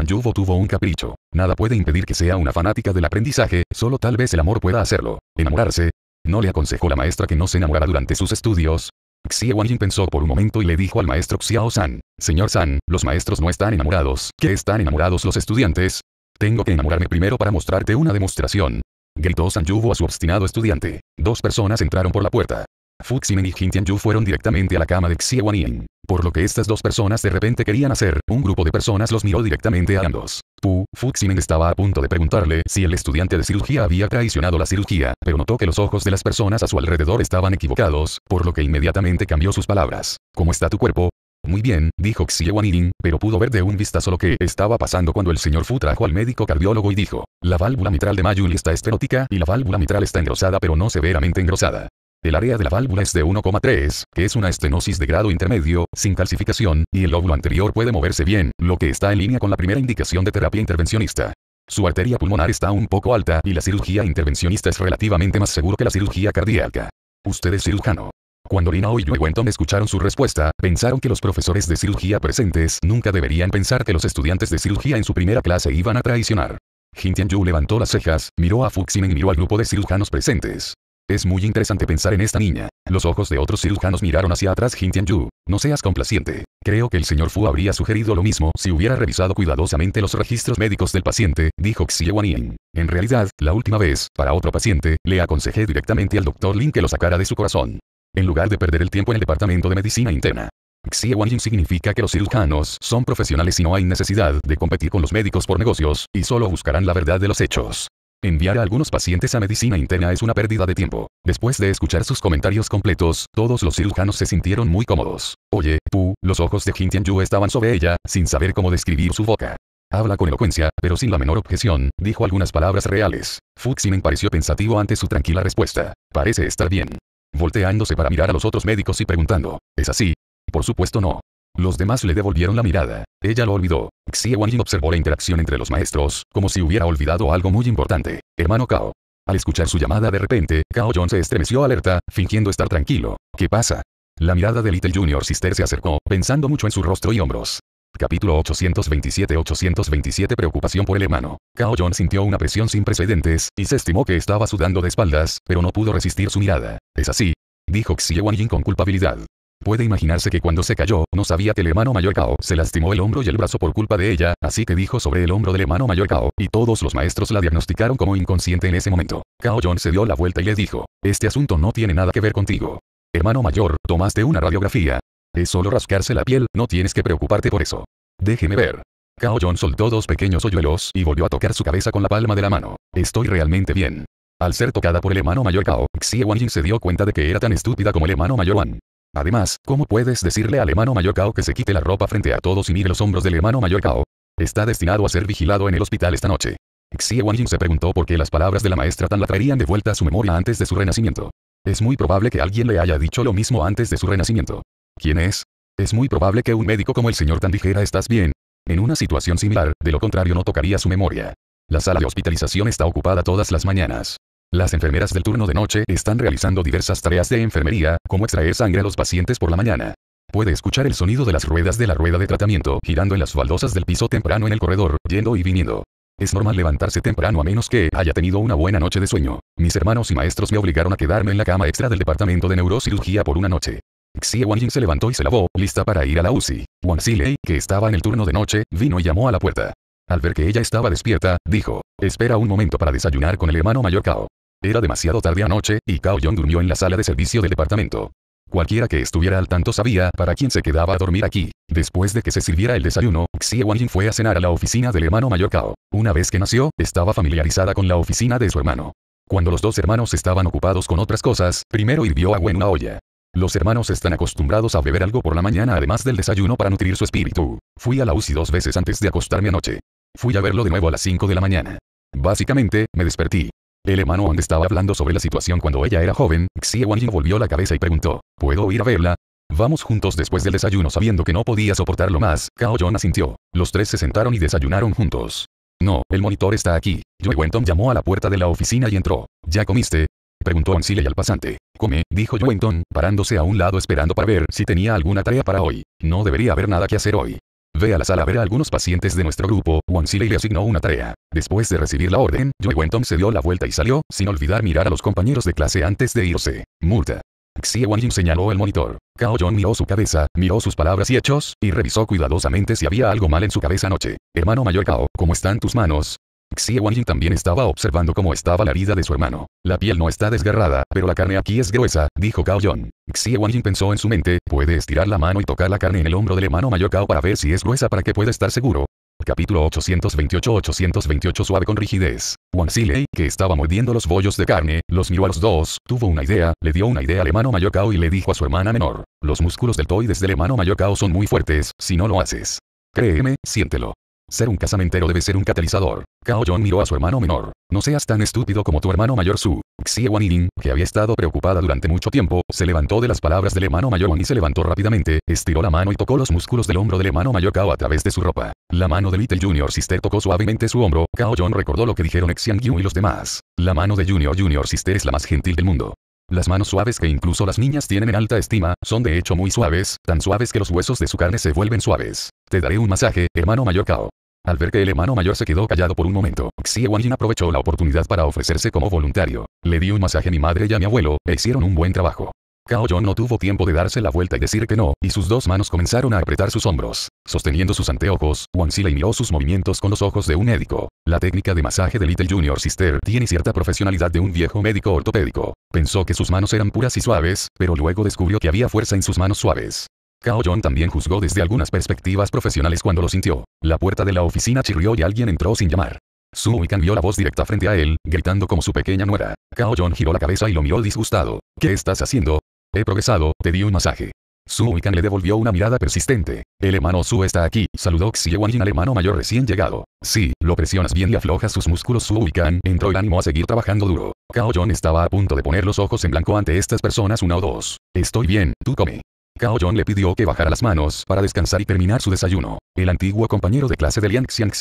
A: Yuvo tuvo un capricho. Nada puede impedir que sea una fanática del aprendizaje, solo tal vez el amor pueda hacerlo. Enamorarse. No le aconsejó la maestra que no se enamorara durante sus estudios. Xie Wanjin pensó por un momento y le dijo al maestro Xiao San, Señor San, los maestros no están enamorados, ¿qué están enamorados los estudiantes? Tengo que enamorarme primero para mostrarte una demostración. Gritó San a su obstinado estudiante. Dos personas entraron por la puerta. Fuximen y Yu fueron directamente a la cama de yin Por lo que estas dos personas de repente querían hacer, un grupo de personas los miró directamente a ambos. Pu, Fuximen estaba a punto de preguntarle si el estudiante de cirugía había traicionado la cirugía, pero notó que los ojos de las personas a su alrededor estaban equivocados, por lo que inmediatamente cambió sus palabras. ¿Cómo está tu cuerpo? Muy bien, dijo Yin, pero pudo ver de un vistazo lo que estaba pasando cuando el señor Fu trajo al médico cardiólogo y dijo, la válvula mitral de Mayuli está esterótica y la válvula mitral está engrosada pero no severamente engrosada. El área de la válvula es de 1,3, que es una estenosis de grado intermedio, sin calcificación, y el lóbulo anterior puede moverse bien, lo que está en línea con la primera indicación de terapia intervencionista. Su arteria pulmonar está un poco alta y la cirugía intervencionista es relativamente más seguro que la cirugía cardíaca. Usted es cirujano. Cuando Linao y Wenton escucharon su respuesta, pensaron que los profesores de cirugía presentes nunca deberían pensar que los estudiantes de cirugía en su primera clase iban a traicionar. Jin Yu levantó las cejas, miró a Fuxin y miró al grupo de cirujanos presentes. Es muy interesante pensar en esta niña. Los ojos de otros cirujanos miraron hacia atrás Jin Yu. No seas complaciente. Creo que el señor Fu habría sugerido lo mismo si hubiera revisado cuidadosamente los registros médicos del paciente, dijo Xie Ying. En realidad, la última vez, para otro paciente, le aconsejé directamente al doctor Lin que lo sacara de su corazón. En lugar de perder el tiempo en el departamento de medicina interna. Xie Ying significa que los cirujanos son profesionales y no hay necesidad de competir con los médicos por negocios, y solo buscarán la verdad de los hechos. Enviar a algunos pacientes a medicina interna es una pérdida de tiempo. Después de escuchar sus comentarios completos, todos los cirujanos se sintieron muy cómodos. Oye, pu. los ojos de Jin Yu estaban sobre ella, sin saber cómo describir su boca. Habla con elocuencia, pero sin la menor objeción, dijo algunas palabras reales. Fuximen pareció pensativo ante su tranquila respuesta. Parece estar bien. Volteándose para mirar a los otros médicos y preguntando, ¿es así? Por supuesto no. Los demás le devolvieron la mirada. Ella lo olvidó. Xie Yin observó la interacción entre los maestros, como si hubiera olvidado algo muy importante. Hermano Kao. Al escuchar su llamada de repente, Kao Yong se estremeció alerta, fingiendo estar tranquilo. ¿Qué pasa? La mirada de Little Junior Sister se acercó, pensando mucho en su rostro y hombros. Capítulo 827-827 Preocupación por el hermano. Kao Yong sintió una presión sin precedentes, y se estimó que estaba sudando de espaldas, pero no pudo resistir su mirada. ¿Es así? Dijo Xie Yin con culpabilidad. Puede imaginarse que cuando se cayó, no sabía que el hermano mayor Cao se lastimó el hombro y el brazo por culpa de ella, así que dijo sobre el hombro del hermano mayor Cao, y todos los maestros la diagnosticaron como inconsciente en ese momento. Cao John se dio la vuelta y le dijo, este asunto no tiene nada que ver contigo. Hermano mayor, tomaste una radiografía. Es solo rascarse la piel, no tienes que preocuparte por eso. Déjeme ver. Cao John soltó dos pequeños hoyuelos y volvió a tocar su cabeza con la palma de la mano. Estoy realmente bien. Al ser tocada por el hermano mayor Cao, Xie Wanjing se dio cuenta de que era tan estúpida como el hermano mayor Wan. Además, ¿cómo puedes decirle al hermano mayor Cao que se quite la ropa frente a todos y mire los hombros del hermano mayor Cao? Está destinado a ser vigilado en el hospital esta noche. Xie Jing se preguntó por qué las palabras de la maestra Tan la traerían de vuelta a su memoria antes de su renacimiento. Es muy probable que alguien le haya dicho lo mismo antes de su renacimiento. ¿Quién es? Es muy probable que un médico como el señor Tan dijera estás bien. En una situación similar, de lo contrario no tocaría su memoria. La sala de hospitalización está ocupada todas las mañanas. Las enfermeras del turno de noche están realizando diversas tareas de enfermería, como extraer sangre a los pacientes por la mañana. Puede escuchar el sonido de las ruedas de la rueda de tratamiento girando en las baldosas del piso temprano en el corredor, yendo y viniendo. Es normal levantarse temprano a menos que haya tenido una buena noche de sueño. Mis hermanos y maestros me obligaron a quedarme en la cama extra del departamento de neurocirugía por una noche. Xie Yin se levantó y se lavó, lista para ir a la UCI. Wang Xilei, que estaba en el turno de noche, vino y llamó a la puerta. Al ver que ella estaba despierta, dijo, espera un momento para desayunar con el hermano mayor Cao. Era demasiado tarde anoche, y Cao Yong durmió en la sala de servicio del departamento. Cualquiera que estuviera al tanto sabía para quién se quedaba a dormir aquí. Después de que se sirviera el desayuno, Xie Wanjin fue a cenar a la oficina del hermano mayor Cao. Una vez que nació, estaba familiarizada con la oficina de su hermano. Cuando los dos hermanos estaban ocupados con otras cosas, primero hirvió agua en una olla. Los hermanos están acostumbrados a beber algo por la mañana además del desayuno para nutrir su espíritu. Fui a la UCI dos veces antes de acostarme anoche. Fui a verlo de nuevo a las 5 de la mañana. Básicamente, me desperté. El hermano estaba hablando sobre la situación cuando ella era joven, Xie Yin volvió la cabeza y preguntó, ¿puedo ir a verla? Vamos juntos después del desayuno sabiendo que no podía soportarlo más, Cao Yon asintió. Los tres se sentaron y desayunaron juntos. No, el monitor está aquí. Yue Wenton llamó a la puerta de la oficina y entró. ¿Ya comiste? Preguntó Ansile al pasante. Come, dijo Yue Wenton, parándose a un lado esperando para ver si tenía alguna tarea para hoy. No debería haber nada que hacer hoy. Ve a la sala a ver a algunos pacientes de nuestro grupo, Wang Silei le asignó una tarea. Después de recibir la orden, Yue Wentong se dio la vuelta y salió, sin olvidar mirar a los compañeros de clase antes de irse. Multa. Xie señaló el monitor. Cao Yong miró su cabeza, miró sus palabras y hechos, y revisó cuidadosamente si había algo mal en su cabeza anoche. Hermano mayor Cao, ¿cómo están tus manos? Xie Wanjin también estaba observando cómo estaba la herida de su hermano. La piel no está desgarrada, pero la carne aquí es gruesa, dijo Cao Yong. Xie Wanjin pensó en su mente, puede estirar la mano y tocar la carne en el hombro del hermano mayor Cao para ver si es gruesa para que pueda estar seguro. Capítulo 828-828 Suave con rigidez. Wang Lei que estaba mordiendo los bollos de carne, los miró a los dos, tuvo una idea, le dio una idea al hermano mayor Cao y le dijo a su hermana menor. Los músculos deltoides del hermano mayor Cao son muy fuertes, si no lo haces. Créeme, siéntelo. Ser un casamentero debe ser un catalizador. Cao Yong miró a su hermano menor. No seas tan estúpido como tu hermano mayor Su. Xie Wanirin, que había estado preocupada durante mucho tiempo, se levantó de las palabras del hermano mayor y se levantó rápidamente, estiró la mano y tocó los músculos del hombro del hermano mayor Cao a través de su ropa. La mano de Little Junior Sister tocó suavemente su hombro, Cao Yong recordó lo que dijeron Xiang Yu y los demás. La mano de Junior Junior Sister es la más gentil del mundo. Las manos suaves que incluso las niñas tienen en alta estima, son de hecho muy suaves, tan suaves que los huesos de su carne se vuelven suaves. Te daré un masaje, hermano mayor Cao. Al ver que el hermano mayor se quedó callado por un momento, Xie Wanjin aprovechó la oportunidad para ofrecerse como voluntario. Le di un masaje a mi madre y a mi abuelo, e hicieron un buen trabajo. Cao Yong no tuvo tiempo de darse la vuelta y decir que no, y sus dos manos comenzaron a apretar sus hombros. Sosteniendo sus anteojos, Wanxi le miró sus movimientos con los ojos de un médico. La técnica de masaje de Little Junior Sister tiene cierta profesionalidad de un viejo médico ortopédico. Pensó que sus manos eran puras y suaves, pero luego descubrió que había fuerza en sus manos suaves. Kao John también juzgó desde algunas perspectivas profesionales cuando lo sintió. La puerta de la oficina chirrió y alguien entró sin llamar. Su cambió vio la voz directa frente a él, gritando como su pequeña nuera. Kao John giró la cabeza y lo miró disgustado. ¿Qué estás haciendo? He progresado, te di un masaje. Su le devolvió una mirada persistente. El hermano Su está aquí, saludó Xiewanjin al hermano mayor recién llegado. Sí, lo presionas bien y aflojas sus músculos. Su entró el ánimo a seguir trabajando duro. Kao John estaba a punto de poner los ojos en blanco ante estas personas una o dos. Estoy bien, tú come. Cao Yong le pidió que bajara las manos para descansar y terminar su desayuno. El antiguo compañero de clase de Liang Xiang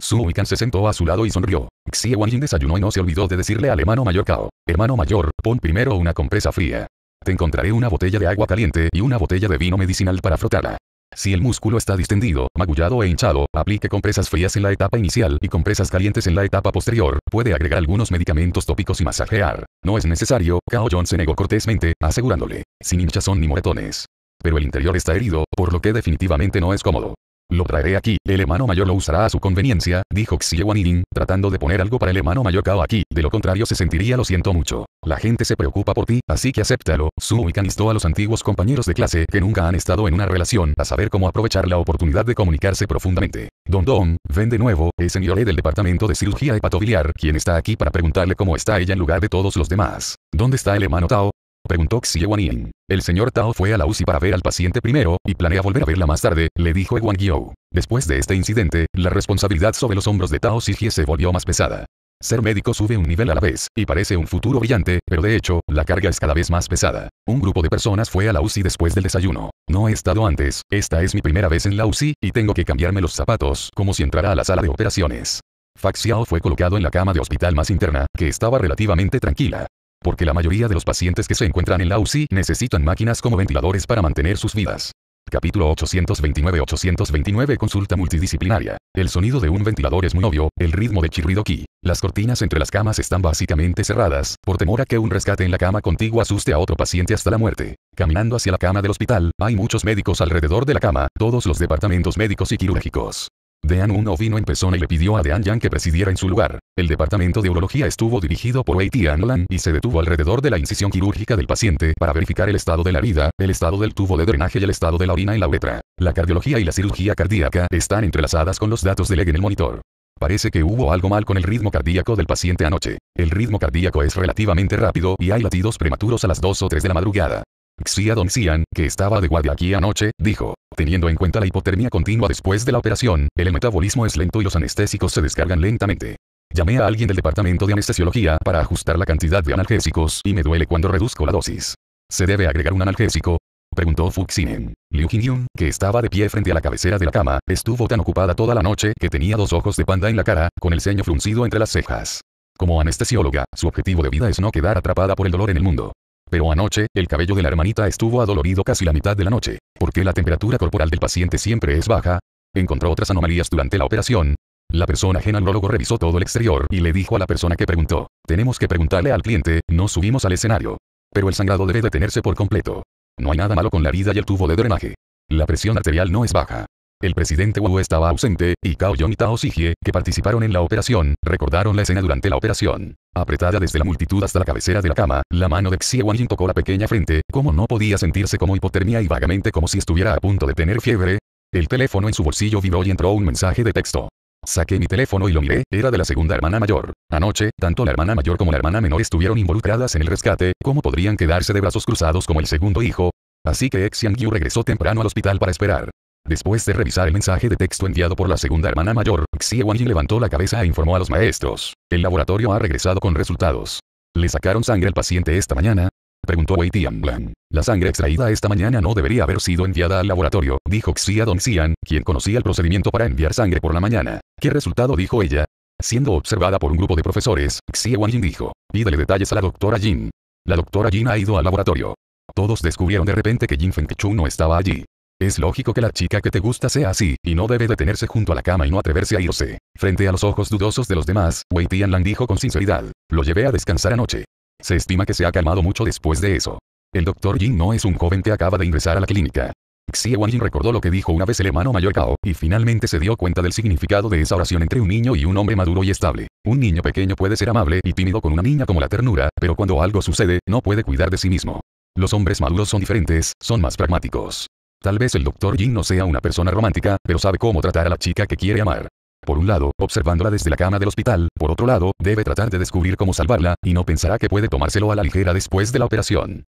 A: Su Wikan se sentó a su lado y sonrió. Xie Wanjin desayunó y no se olvidó de decirle al hermano mayor Cao. Hermano mayor, pon primero una compresa fría. Te encontraré una botella de agua caliente y una botella de vino medicinal para frotarla. Si el músculo está distendido, magullado e hinchado, aplique compresas frías en la etapa inicial y compresas calientes en la etapa posterior. Puede agregar algunos medicamentos tópicos y masajear. No es necesario, Kao John se negó cortésmente, asegurándole, sin hinchazón ni moretones. Pero el interior está herido, por lo que definitivamente no es cómodo. Lo traeré aquí, el hermano mayor lo usará a su conveniencia, dijo Xiewanirin, tratando de poner algo para el hermano mayor Kao aquí, de lo contrario se sentiría lo siento mucho. La gente se preocupa por ti, así que acéptalo. Su canistó a los antiguos compañeros de clase que nunca han estado en una relación a saber cómo aprovechar la oportunidad de comunicarse profundamente. Don Don, ven de nuevo, es señor del departamento de cirugía hepatobiliar quien está aquí para preguntarle cómo está ella en lugar de todos los demás. ¿Dónde está el hermano Tao? preguntó Xie El señor Tao fue a la UCI para ver al paciente primero, y planea volver a verla más tarde, le dijo Wang You. Después de este incidente, la responsabilidad sobre los hombros de Tao Xijie se volvió más pesada. Ser médico sube un nivel a la vez, y parece un futuro brillante, pero de hecho, la carga es cada vez más pesada. Un grupo de personas fue a la UCI después del desayuno. No he estado antes, esta es mi primera vez en la UCI, y tengo que cambiarme los zapatos, como si entrara a la sala de operaciones. Faxiao fue colocado en la cama de hospital más interna, que estaba relativamente tranquila. Porque la mayoría de los pacientes que se encuentran en la UCI necesitan máquinas como ventiladores para mantener sus vidas. Capítulo 829-829 Consulta multidisciplinaria. El sonido de un ventilador es muy obvio, el ritmo de chirrido aquí. Las cortinas entre las camas están básicamente cerradas, por temor a que un rescate en la cama contigua asuste a otro paciente hasta la muerte. Caminando hacia la cama del hospital, hay muchos médicos alrededor de la cama, todos los departamentos médicos y quirúrgicos. Dean 1 vino en persona y le pidió a Dean Yang que presidiera en su lugar. El departamento de urología estuvo dirigido por Wei Tianlan y se detuvo alrededor de la incisión quirúrgica del paciente para verificar el estado de la vida, el estado del tubo de drenaje y el estado de la orina en la uretra. La cardiología y la cirugía cardíaca están entrelazadas con los datos de Leg en el monitor. Parece que hubo algo mal con el ritmo cardíaco del paciente anoche. El ritmo cardíaco es relativamente rápido y hay latidos prematuros a las 2 o 3 de la madrugada. Xia Xian, que estaba de guardia aquí anoche, dijo. Teniendo en cuenta la hipotermia continua después de la operación, el metabolismo es lento y los anestésicos se descargan lentamente. Llamé a alguien del departamento de anestesiología para ajustar la cantidad de analgésicos y me duele cuando reduzco la dosis. ¿Se debe agregar un analgésico? Preguntó Fuxinen. Liu Qingyun, que estaba de pie frente a la cabecera de la cama, estuvo tan ocupada toda la noche que tenía dos ojos de panda en la cara, con el ceño fruncido entre las cejas. Como anestesióloga, su objetivo de vida es no quedar atrapada por el dolor en el mundo. Pero anoche, el cabello de la hermanita estuvo adolorido casi la mitad de la noche. porque la temperatura corporal del paciente siempre es baja? Encontró otras anomalías durante la operación. La persona genalólogo revisó todo el exterior y le dijo a la persona que preguntó, tenemos que preguntarle al cliente, no subimos al escenario. Pero el sangrado debe detenerse por completo. No hay nada malo con la vida y el tubo de drenaje. La presión arterial no es baja. El presidente Wu estaba ausente, y Cao Yong y Tao que participaron en la operación, recordaron la escena durante la operación. Apretada desde la multitud hasta la cabecera de la cama, la mano de Xie Yin tocó la pequeña frente, como no podía sentirse como hipotermia y vagamente como si estuviera a punto de tener fiebre. El teléfono en su bolsillo vibró y entró un mensaje de texto. Saqué mi teléfono y lo miré, era de la segunda hermana mayor. Anoche, tanto la hermana mayor como la hermana menor estuvieron involucradas en el rescate, ¿cómo podrían quedarse de brazos cruzados como el segundo hijo? Así que Xiang Yu regresó temprano al hospital para esperar. Después de revisar el mensaje de texto enviado por la segunda hermana mayor, Xie Yin levantó la cabeza e informó a los maestros. El laboratorio ha regresado con resultados. ¿Le sacaron sangre al paciente esta mañana? Preguntó Wei Blan. La sangre extraída esta mañana no debería haber sido enviada al laboratorio, dijo Xia Dongxian, quien conocía el procedimiento para enviar sangre por la mañana. ¿Qué resultado dijo ella? Siendo observada por un grupo de profesores, Xie Wanjin dijo, pídele detalles a la doctora Jin. La doctora Jin ha ido al laboratorio. Todos descubrieron de repente que Jin Fengtichu no estaba allí. Es lógico que la chica que te gusta sea así, y no debe detenerse junto a la cama y no atreverse a irse. Frente a los ojos dudosos de los demás, Wei Tianlan dijo con sinceridad. Lo llevé a descansar anoche. Se estima que se ha calmado mucho después de eso. El doctor Jin no es un joven que acaba de ingresar a la clínica. Xie Wanjin recordó lo que dijo una vez el hermano mayor Cao, y finalmente se dio cuenta del significado de esa oración entre un niño y un hombre maduro y estable. Un niño pequeño puede ser amable y tímido con una niña como la ternura, pero cuando algo sucede, no puede cuidar de sí mismo. Los hombres maduros son diferentes, son más pragmáticos. Tal vez el Dr. Jin no sea una persona romántica, pero sabe cómo tratar a la chica que quiere amar. Por un lado, observándola desde la cama del hospital, por otro lado, debe tratar de descubrir cómo salvarla, y no pensará que puede tomárselo a la ligera después de la operación.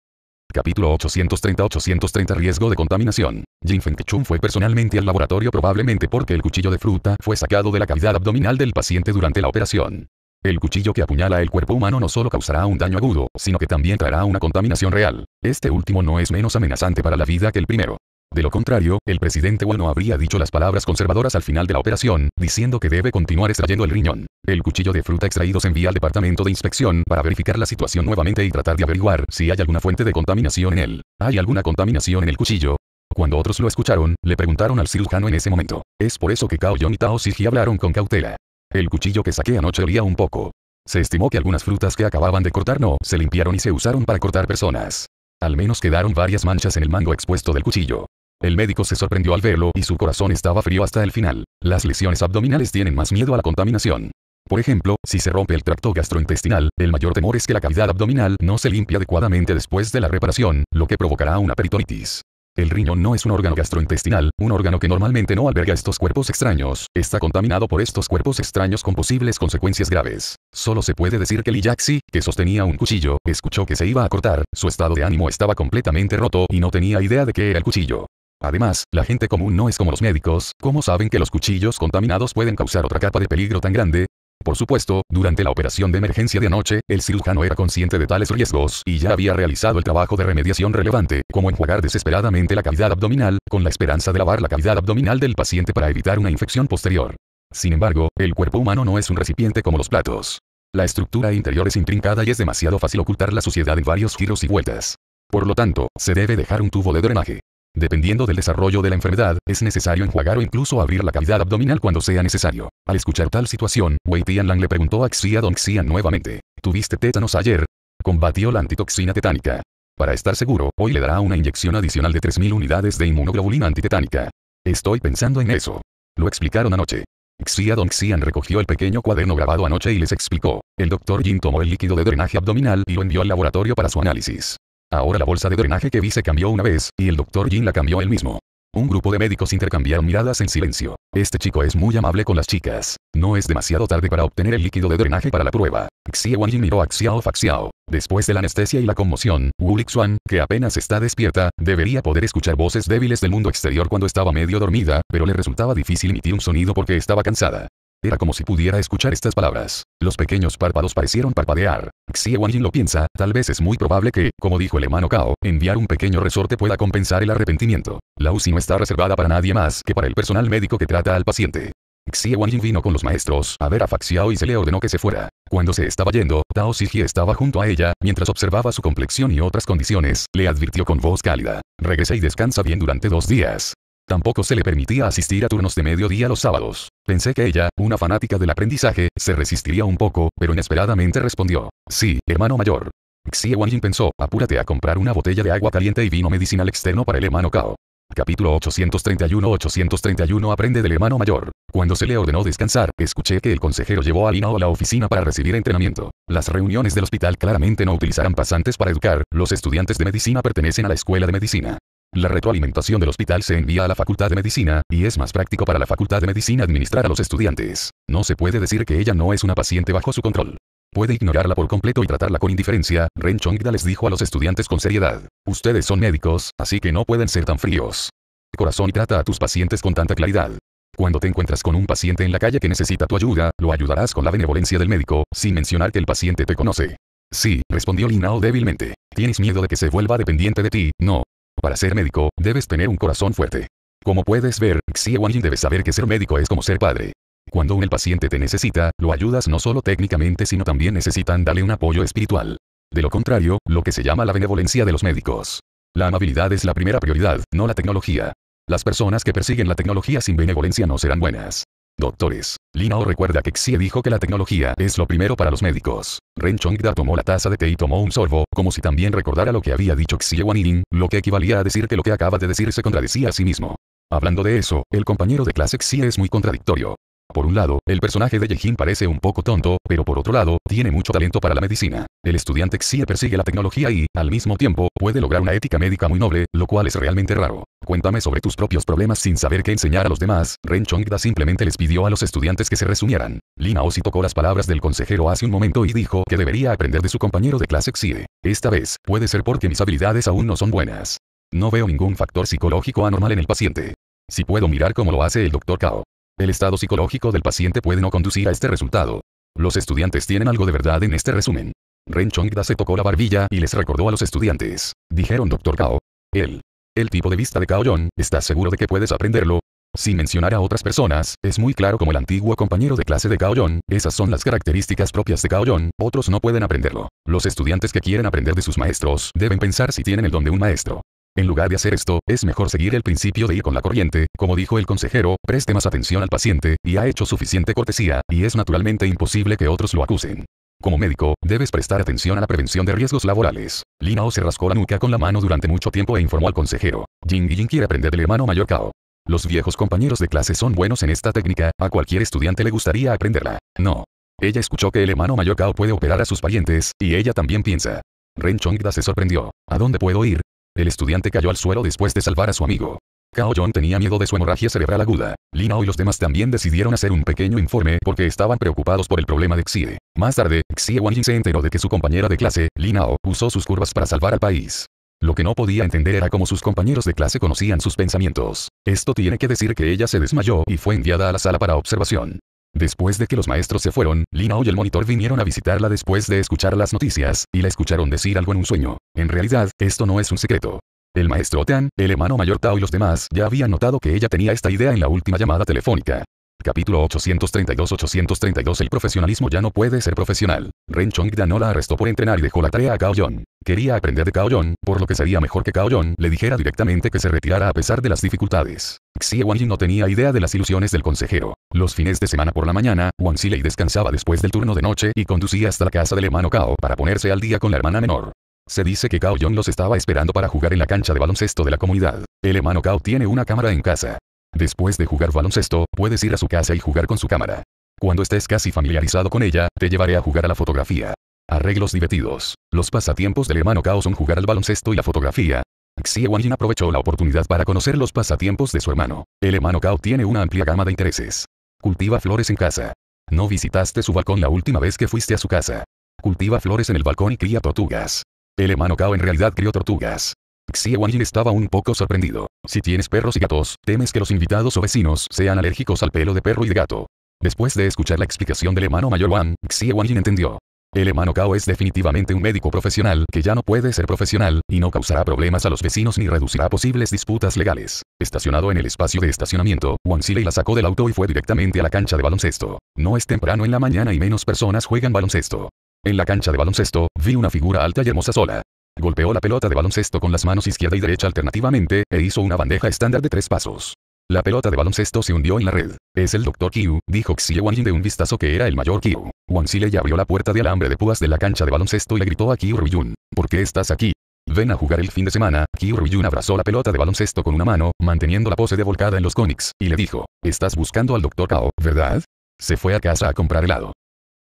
A: Capítulo 830-830 Riesgo de contaminación. Jin Feng Chun fue personalmente al laboratorio probablemente porque el cuchillo de fruta fue sacado de la cavidad abdominal del paciente durante la operación. El cuchillo que apuñala el cuerpo humano no solo causará un daño agudo, sino que también traerá una contaminación real. Este último no es menos amenazante para la vida que el primero. De lo contrario, el presidente Wu habría dicho las palabras conservadoras al final de la operación, diciendo que debe continuar extrayendo el riñón. El cuchillo de fruta extraído se envía al departamento de inspección para verificar la situación nuevamente y tratar de averiguar si hay alguna fuente de contaminación en él. ¿Hay alguna contaminación en el cuchillo? Cuando otros lo escucharon, le preguntaron al cirujano en ese momento. Es por eso que Cao Yong y Tao Siji hablaron con cautela. El cuchillo que saqué anoche olía un poco. Se estimó que algunas frutas que acababan de cortar no se limpiaron y se usaron para cortar personas. Al menos quedaron varias manchas en el mango expuesto del cuchillo. El médico se sorprendió al verlo y su corazón estaba frío hasta el final. Las lesiones abdominales tienen más miedo a la contaminación. Por ejemplo, si se rompe el tracto gastrointestinal, el mayor temor es que la cavidad abdominal no se limpie adecuadamente después de la reparación, lo que provocará una peritonitis. El riñón no es un órgano gastrointestinal, un órgano que normalmente no alberga estos cuerpos extraños, está contaminado por estos cuerpos extraños con posibles consecuencias graves. Solo se puede decir que Lijaxi, que sostenía un cuchillo, escuchó que se iba a cortar, su estado de ánimo estaba completamente roto y no tenía idea de qué era el cuchillo. Además, la gente común no es como los médicos, ¿cómo saben que los cuchillos contaminados pueden causar otra capa de peligro tan grande? Por supuesto, durante la operación de emergencia de anoche, el cirujano era consciente de tales riesgos y ya había realizado el trabajo de remediación relevante, como enjuagar desesperadamente la cavidad abdominal, con la esperanza de lavar la cavidad abdominal del paciente para evitar una infección posterior. Sin embargo, el cuerpo humano no es un recipiente como los platos. La estructura interior es intrincada y es demasiado fácil ocultar la suciedad en varios giros y vueltas. Por lo tanto, se debe dejar un tubo de drenaje. Dependiendo del desarrollo de la enfermedad, es necesario enjuagar o incluso abrir la cavidad abdominal cuando sea necesario. Al escuchar tal situación, Wei Tianlang le preguntó a Xia Dong Xian nuevamente. ¿Tuviste tétanos ayer? Combatió la antitoxina tetánica. Para estar seguro, hoy le dará una inyección adicional de 3.000 unidades de inmunoglobulina antitetánica. Estoy pensando en eso. Lo explicaron anoche. Xia Xian recogió el pequeño cuaderno grabado anoche y les explicó. El doctor Jin tomó el líquido de drenaje abdominal y lo envió al laboratorio para su análisis. Ahora la bolsa de drenaje que vi se cambió una vez, y el doctor Jin la cambió él mismo. Un grupo de médicos intercambiaron miradas en silencio. Este chico es muy amable con las chicas. No es demasiado tarde para obtener el líquido de drenaje para la prueba. Wan Jin miró a Xiao Faxiao. Después de la anestesia y la conmoción, Wu Lixuan, que apenas está despierta, debería poder escuchar voces débiles del mundo exterior cuando estaba medio dormida, pero le resultaba difícil emitir un sonido porque estaba cansada. Era como si pudiera escuchar estas palabras. Los pequeños párpados parecieron parpadear. Xie Wanjin lo piensa, tal vez es muy probable que, como dijo el hermano Cao, enviar un pequeño resorte pueda compensar el arrepentimiento. La UCI no está reservada para nadie más que para el personal médico que trata al paciente. Xie Wanjin vino con los maestros a ver a Faxiao y se le ordenó que se fuera. Cuando se estaba yendo, Tao Xiji estaba junto a ella, mientras observaba su complexión y otras condiciones, le advirtió con voz cálida. Regresa y descansa bien durante dos días. Tampoco se le permitía asistir a turnos de mediodía los sábados. Pensé que ella, una fanática del aprendizaje, se resistiría un poco, pero inesperadamente respondió. Sí, hermano mayor. Xie Wanjin pensó, apúrate a comprar una botella de agua caliente y vino medicinal externo para el hermano Cao. Capítulo 831-831 Aprende del hermano mayor. Cuando se le ordenó descansar, escuché que el consejero llevó a Linao a la oficina para recibir entrenamiento. Las reuniones del hospital claramente no utilizarán pasantes para educar, los estudiantes de medicina pertenecen a la escuela de medicina. La retroalimentación del hospital se envía a la Facultad de Medicina, y es más práctico para la Facultad de Medicina administrar a los estudiantes. No se puede decir que ella no es una paciente bajo su control. Puede ignorarla por completo y tratarla con indiferencia, Ren Chongda les dijo a los estudiantes con seriedad. Ustedes son médicos, así que no pueden ser tan fríos. Corazón y trata a tus pacientes con tanta claridad. Cuando te encuentras con un paciente en la calle que necesita tu ayuda, lo ayudarás con la benevolencia del médico, sin mencionar que el paciente te conoce. Sí, respondió Linao débilmente. ¿Tienes miedo de que se vuelva dependiente de ti? No, para ser médico, debes tener un corazón fuerte. Como puedes ver, Yin debe saber que ser médico es como ser padre. Cuando un paciente te necesita, lo ayudas no solo técnicamente sino también necesitan darle un apoyo espiritual. De lo contrario, lo que se llama la benevolencia de los médicos. La amabilidad es la primera prioridad, no la tecnología. Las personas que persiguen la tecnología sin benevolencia no serán buenas. Doctores. Linao recuerda que Xie dijo que la tecnología es lo primero para los médicos. Ren Chongda tomó la taza de té y tomó un sorbo, como si también recordara lo que había dicho Xie Wanining, lo que equivalía a decir que lo que acaba de decir se contradecía a sí mismo. Hablando de eso, el compañero de clase Xie es muy contradictorio. Por un lado, el personaje de Yejin parece un poco tonto, pero por otro lado, tiene mucho talento para la medicina. El estudiante Xie persigue la tecnología y, al mismo tiempo, puede lograr una ética médica muy noble, lo cual es realmente raro. Cuéntame sobre tus propios problemas sin saber qué enseñar a los demás. Ren Chongda simplemente les pidió a los estudiantes que se resumieran. Lin Osi tocó las palabras del consejero hace un momento y dijo que debería aprender de su compañero de clase Xie. Esta vez, puede ser porque mis habilidades aún no son buenas. No veo ningún factor psicológico anormal en el paciente. Si puedo mirar cómo lo hace el Dr. Kao. El estado psicológico del paciente puede no conducir a este resultado. Los estudiantes tienen algo de verdad en este resumen. Ren Chongda se tocó la barbilla y les recordó a los estudiantes. Dijeron Dr. Cao, Él. El tipo de vista de Cao Yong, ¿estás seguro de que puedes aprenderlo? Sin mencionar a otras personas, es muy claro como el antiguo compañero de clase de Cao esas son las características propias de Cao otros no pueden aprenderlo. Los estudiantes que quieren aprender de sus maestros deben pensar si tienen el don de un maestro. En lugar de hacer esto, es mejor seguir el principio de ir con la corriente, como dijo el consejero, preste más atención al paciente, y ha hecho suficiente cortesía, y es naturalmente imposible que otros lo acusen. Como médico, debes prestar atención a la prevención de riesgos laborales. Linao se rascó la nuca con la mano durante mucho tiempo e informó al consejero. Jing Jing quiere aprender del hermano mayor Kao. Los viejos compañeros de clase son buenos en esta técnica, a cualquier estudiante le gustaría aprenderla. No. Ella escuchó que el hermano mayor Cao puede operar a sus parientes, y ella también piensa. Ren Chongda se sorprendió. ¿A dónde puedo ir? El estudiante cayó al suelo después de salvar a su amigo. Cao John tenía miedo de su hemorragia cerebral aguda. Linao y los demás también decidieron hacer un pequeño informe porque estaban preocupados por el problema de Xie. Más tarde, Xie Wanjin se enteró de que su compañera de clase, Linao, usó sus curvas para salvar al país. Lo que no podía entender era cómo sus compañeros de clase conocían sus pensamientos. Esto tiene que decir que ella se desmayó y fue enviada a la sala para observación. Después de que los maestros se fueron, Linao y el monitor vinieron a visitarla después de escuchar las noticias, y la escucharon decir algo en un sueño. En realidad, esto no es un secreto. El maestro Tan, el hermano mayor Tao y los demás ya habían notado que ella tenía esta idea en la última llamada telefónica. Capítulo 832-832 El profesionalismo ya no puede ser profesional. Ren Chongda no la arrestó por entrenar y dejó la tarea a Cao Yon. Quería aprender de Cao Yon, por lo que sería mejor que Cao Yon le dijera directamente que se retirara a pesar de las dificultades. Xie Wanyin no tenía idea de las ilusiones del consejero. Los fines de semana por la mañana, Wang Xilei descansaba después del turno de noche y conducía hasta la casa del hermano Cao para ponerse al día con la hermana menor. Se dice que Cao Yong los estaba esperando para jugar en la cancha de baloncesto de la comunidad. El hermano Cao tiene una cámara en casa. Después de jugar baloncesto, puedes ir a su casa y jugar con su cámara. Cuando estés casi familiarizado con ella, te llevaré a jugar a la fotografía. Arreglos divertidos. Los pasatiempos del hermano Kao son jugar al baloncesto y la fotografía. Xie aprovechó la oportunidad para conocer los pasatiempos de su hermano. El hermano Kao tiene una amplia gama de intereses. Cultiva flores en casa. No visitaste su balcón la última vez que fuiste a su casa. Cultiva flores en el balcón y cría tortugas. El hermano Kao en realidad crió tortugas. Xie Yin estaba un poco sorprendido. Si tienes perros y gatos, temes que los invitados o vecinos sean alérgicos al pelo de perro y de gato. Después de escuchar la explicación del hermano mayor Wang, Xie Yin entendió. El hermano Cao es definitivamente un médico profesional que ya no puede ser profesional, y no causará problemas a los vecinos ni reducirá posibles disputas legales. Estacionado en el espacio de estacionamiento, Wang Xilei la sacó del auto y fue directamente a la cancha de baloncesto. No es temprano en la mañana y menos personas juegan baloncesto. En la cancha de baloncesto, vi una figura alta y hermosa sola. Golpeó la pelota de baloncesto con las manos izquierda y derecha alternativamente, e hizo una bandeja estándar de tres pasos. La pelota de baloncesto se hundió en la red. Es el Dr. Q, dijo Xie Yin de un vistazo que era el mayor Q. Xie le abrió la puerta de alambre de púas de la cancha de baloncesto y le gritó a Q Ryun. ¿Por qué estás aquí? Ven a jugar el fin de semana. Q Ryun abrazó la pelota de baloncesto con una mano, manteniendo la pose de volcada en los cómics, y le dijo, estás buscando al Dr. Cao, ¿verdad? Se fue a casa a comprar helado.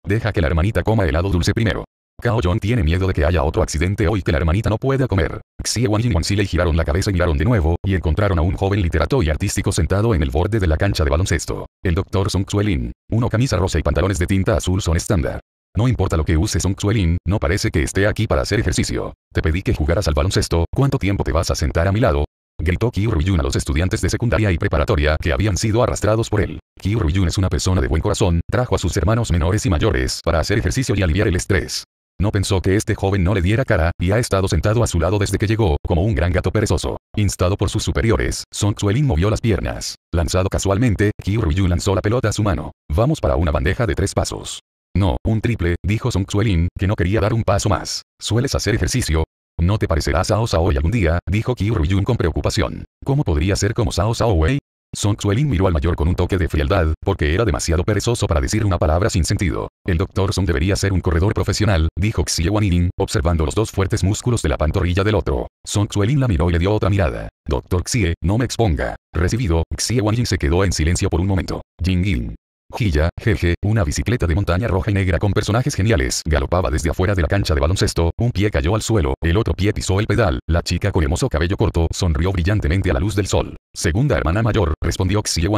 A: Deja que la hermanita coma helado dulce primero. Kao John tiene miedo de que haya otro accidente hoy que la hermanita no pueda comer. Xie Wan y le giraron la cabeza y miraron de nuevo, y encontraron a un joven literato y artístico sentado en el borde de la cancha de baloncesto. El doctor Song Xuelin. una camisa rosa y pantalones de tinta azul son estándar. No importa lo que use Song Xuelin, no parece que esté aquí para hacer ejercicio. Te pedí que jugaras al baloncesto, ¿cuánto tiempo te vas a sentar a mi lado? Gritó Kyu Ryun a los estudiantes de secundaria y preparatoria que habían sido arrastrados por él. Kyu Ryun es una persona de buen corazón, trajo a sus hermanos menores y mayores para hacer ejercicio y aliviar el estrés. No pensó que este joven no le diera cara, y ha estado sentado a su lado desde que llegó, como un gran gato perezoso. Instado por sus superiores, Song Xuelin movió las piernas. Lanzado casualmente, Ki-ryu lanzó la pelota a su mano. Vamos para una bandeja de tres pasos. No, un triple, dijo Song Xuelin, que no quería dar un paso más. ¿Sueles hacer ejercicio? No te parecerás a Sao hoy algún día, dijo Ki con preocupación. ¿Cómo podría ser como Sao Wei? Song Xueling miró al mayor con un toque de frialdad, porque era demasiado perezoso para decir una palabra sin sentido. El doctor Song debería ser un corredor profesional, dijo Xie Wanining, observando los dos fuertes músculos de la pantorrilla del otro. Song Xueling la miró y le dio otra mirada. Doctor Xie, no me exponga. Recibido, Xie Yin se quedó en silencio por un momento. Jing Gilla, jeje, una bicicleta de montaña roja y negra con personajes geniales, galopaba desde afuera de la cancha de baloncesto, un pie cayó al suelo, el otro pie pisó el pedal, la chica con hermoso cabello corto sonrió brillantemente a la luz del sol. Segunda hermana mayor, respondió Xie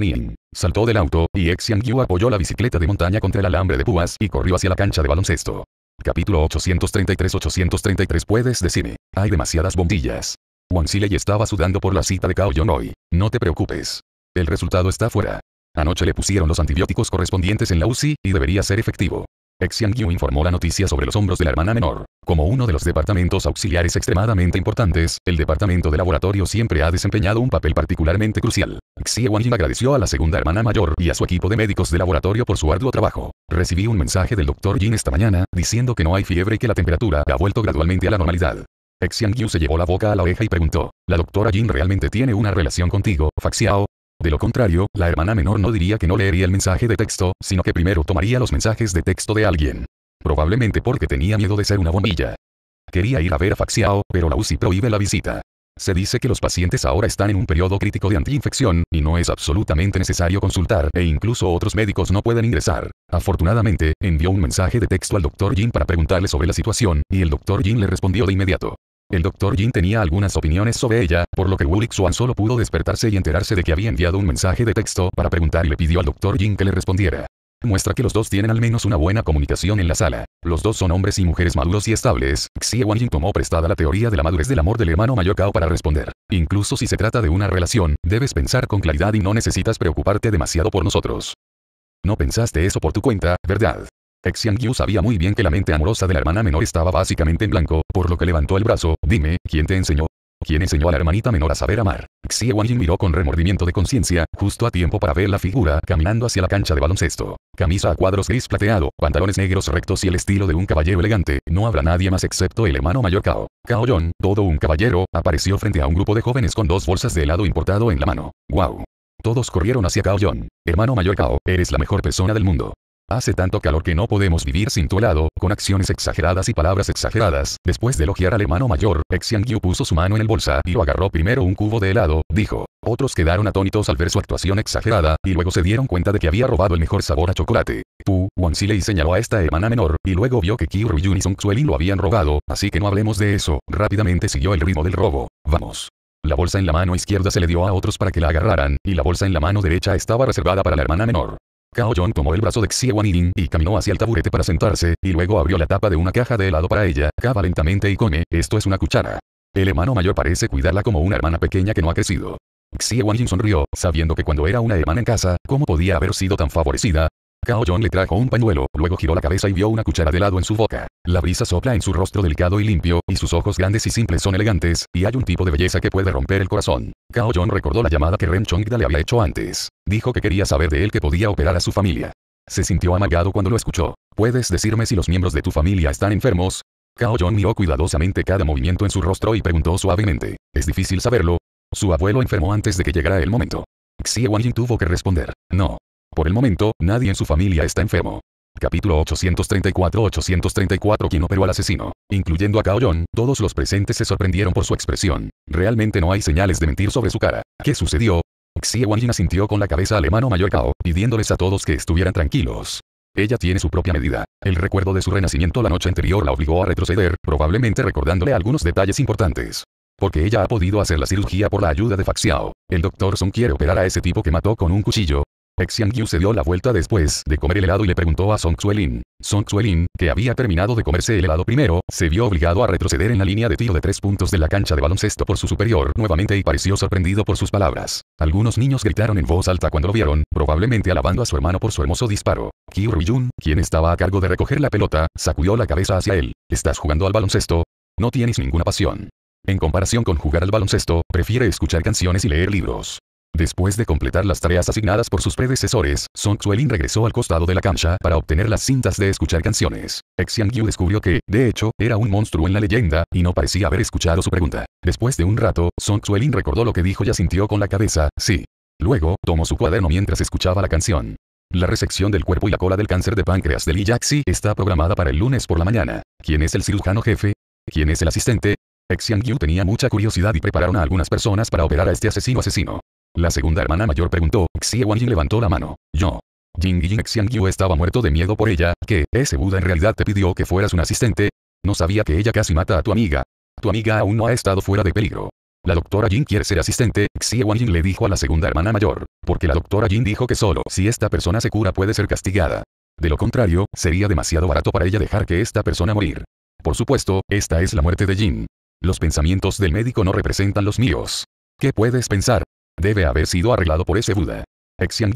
A: Saltó del auto, y Xiangyu apoyó la bicicleta de montaña contra el alambre de púas y corrió hacia la cancha de baloncesto. Capítulo 833-833 Puedes decirme, hay demasiadas bombillas. Wang Xilei estaba sudando por la cita de Cao Yon No te preocupes. El resultado está fuera. Anoche le pusieron los antibióticos correspondientes en la UCI, y debería ser efectivo. Xiang Yu informó la noticia sobre los hombros de la hermana menor. Como uno de los departamentos auxiliares extremadamente importantes, el departamento de laboratorio siempre ha desempeñado un papel particularmente crucial. Xie Wang agradeció a la segunda hermana mayor y a su equipo de médicos de laboratorio por su arduo trabajo. Recibí un mensaje del doctor Jin esta mañana, diciendo que no hay fiebre y que la temperatura ha vuelto gradualmente a la normalidad. Xiang Yu se llevó la boca a la oreja y preguntó, ¿la doctora Jin realmente tiene una relación contigo, Faxiao? De lo contrario, la hermana menor no diría que no leería el mensaje de texto, sino que primero tomaría los mensajes de texto de alguien. Probablemente porque tenía miedo de ser una bombilla. Quería ir a ver a Faxiao, pero la UCI prohíbe la visita. Se dice que los pacientes ahora están en un periodo crítico de antiinfección, y no es absolutamente necesario consultar, e incluso otros médicos no pueden ingresar. Afortunadamente, envió un mensaje de texto al Dr. Jin para preguntarle sobre la situación, y el Dr. Jin le respondió de inmediato. El Dr. Jin tenía algunas opiniones sobre ella, por lo que Wulik Xuan solo pudo despertarse y enterarse de que había enviado un mensaje de texto para preguntar y le pidió al Dr. Jin que le respondiera. Muestra que los dos tienen al menos una buena comunicación en la sala. Los dos son hombres y mujeres maduros y estables. Xie Jin tomó prestada la teoría de la madurez del amor del hermano mayor para responder. Incluso si se trata de una relación, debes pensar con claridad y no necesitas preocuparte demasiado por nosotros. No pensaste eso por tu cuenta, ¿verdad? Yu sabía muy bien que la mente amorosa de la hermana menor estaba básicamente en blanco, por lo que levantó el brazo, dime, ¿quién te enseñó? ¿Quién enseñó a la hermanita menor a saber amar? Xie Yu miró con remordimiento de conciencia, justo a tiempo para ver la figura caminando hacia la cancha de baloncesto. Camisa a cuadros gris plateado, pantalones negros rectos y el estilo de un caballero elegante, no habrá nadie más excepto el hermano mayor Cao. Cao Yong, todo un caballero, apareció frente a un grupo de jóvenes con dos bolsas de helado importado en la mano. ¡Guau! Wow. Todos corrieron hacia Cao Yong. Hermano mayor Cao, eres la mejor persona del mundo. Hace tanto calor que no podemos vivir sin tu helado, con acciones exageradas y palabras exageradas. Después de elogiar al hermano mayor, Yu puso su mano en el bolsa y lo agarró primero un cubo de helado, dijo. Otros quedaron atónitos al ver su actuación exagerada, y luego se dieron cuenta de que había robado el mejor sabor a chocolate. Pu, le señaló a esta hermana menor, y luego vio que Ruyun y Song lo habían robado, así que no hablemos de eso, rápidamente siguió el ritmo del robo. Vamos. La bolsa en la mano izquierda se le dio a otros para que la agarraran, y la bolsa en la mano derecha estaba reservada para la hermana menor. Cao John tomó el brazo de Xie Yin y caminó hacia el taburete para sentarse, y luego abrió la tapa de una caja de helado para ella, cava lentamente y come, esto es una cuchara. El hermano mayor parece cuidarla como una hermana pequeña que no ha crecido. Xie Yin sonrió, sabiendo que cuando era una hermana en casa, ¿cómo podía haber sido tan favorecida? Kao John le trajo un pañuelo, luego giró la cabeza y vio una cuchara de helado en su boca. La brisa sopla en su rostro delicado y limpio, y sus ojos grandes y simples son elegantes, y hay un tipo de belleza que puede romper el corazón. Cao John recordó la llamada que Ren Chongda le había hecho antes. Dijo que quería saber de él que podía operar a su familia. Se sintió amagado cuando lo escuchó. ¿Puedes decirme si los miembros de tu familia están enfermos? Cao John miró cuidadosamente cada movimiento en su rostro y preguntó suavemente. Es difícil saberlo. Su abuelo enfermó antes de que llegara el momento. Xie Wanjin tuvo que responder. No. Por el momento, nadie en su familia está enfermo. Capítulo 834-834 Quien operó al asesino, incluyendo a Kaoyon, todos los presentes se sorprendieron por su expresión. Realmente no hay señales de mentir sobre su cara. ¿Qué sucedió? Xie Yin asintió con la cabeza al hermano mayor Cao, pidiéndoles a todos que estuvieran tranquilos. Ella tiene su propia medida. El recuerdo de su renacimiento la noche anterior la obligó a retroceder, probablemente recordándole algunos detalles importantes. Porque ella ha podido hacer la cirugía por la ayuda de Faxiao. El doctor Song quiere operar a ese tipo que mató con un cuchillo, Xiangyu se dio la vuelta después de comer el helado y le preguntó a Song Xuelin. Song Xuelin, que había terminado de comerse el helado primero, se vio obligado a retroceder en la línea de tiro de tres puntos de la cancha de baloncesto por su superior nuevamente y pareció sorprendido por sus palabras. Algunos niños gritaron en voz alta cuando lo vieron, probablemente alabando a su hermano por su hermoso disparo. Kyu quien estaba a cargo de recoger la pelota, sacudió la cabeza hacia él. ¿Estás jugando al baloncesto? No tienes ninguna pasión. En comparación con jugar al baloncesto, prefiere escuchar canciones y leer libros. Después de completar las tareas asignadas por sus predecesores, Song Xuelin regresó al costado de la cancha para obtener las cintas de escuchar canciones. Xiang Yu descubrió que, de hecho, era un monstruo en la leyenda, y no parecía haber escuchado su pregunta. Después de un rato, Song Xuelin recordó lo que dijo y asintió con la cabeza, sí. Luego, tomó su cuaderno mientras escuchaba la canción. La resección del cuerpo y la cola del cáncer de páncreas de Li está programada para el lunes por la mañana. ¿Quién es el cirujano jefe? ¿Quién es el asistente? Xiang Yu tenía mucha curiosidad y prepararon a algunas personas para operar a este asesino asesino. La segunda hermana mayor preguntó, Xie Yin levantó la mano. Yo. Jing Yu estaba muerto de miedo por ella, que, ese Buda en realidad te pidió que fueras un asistente. No sabía que ella casi mata a tu amiga. Tu amiga aún no ha estado fuera de peligro. La doctora Jin quiere ser asistente, Wang Jin le dijo a la segunda hermana mayor, porque la doctora Jin dijo que solo si esta persona se cura puede ser castigada. De lo contrario, sería demasiado barato para ella dejar que esta persona morir. Por supuesto, esta es la muerte de Jin. Los pensamientos del médico no representan los míos. ¿Qué puedes pensar? Debe haber sido arreglado por ese Buda.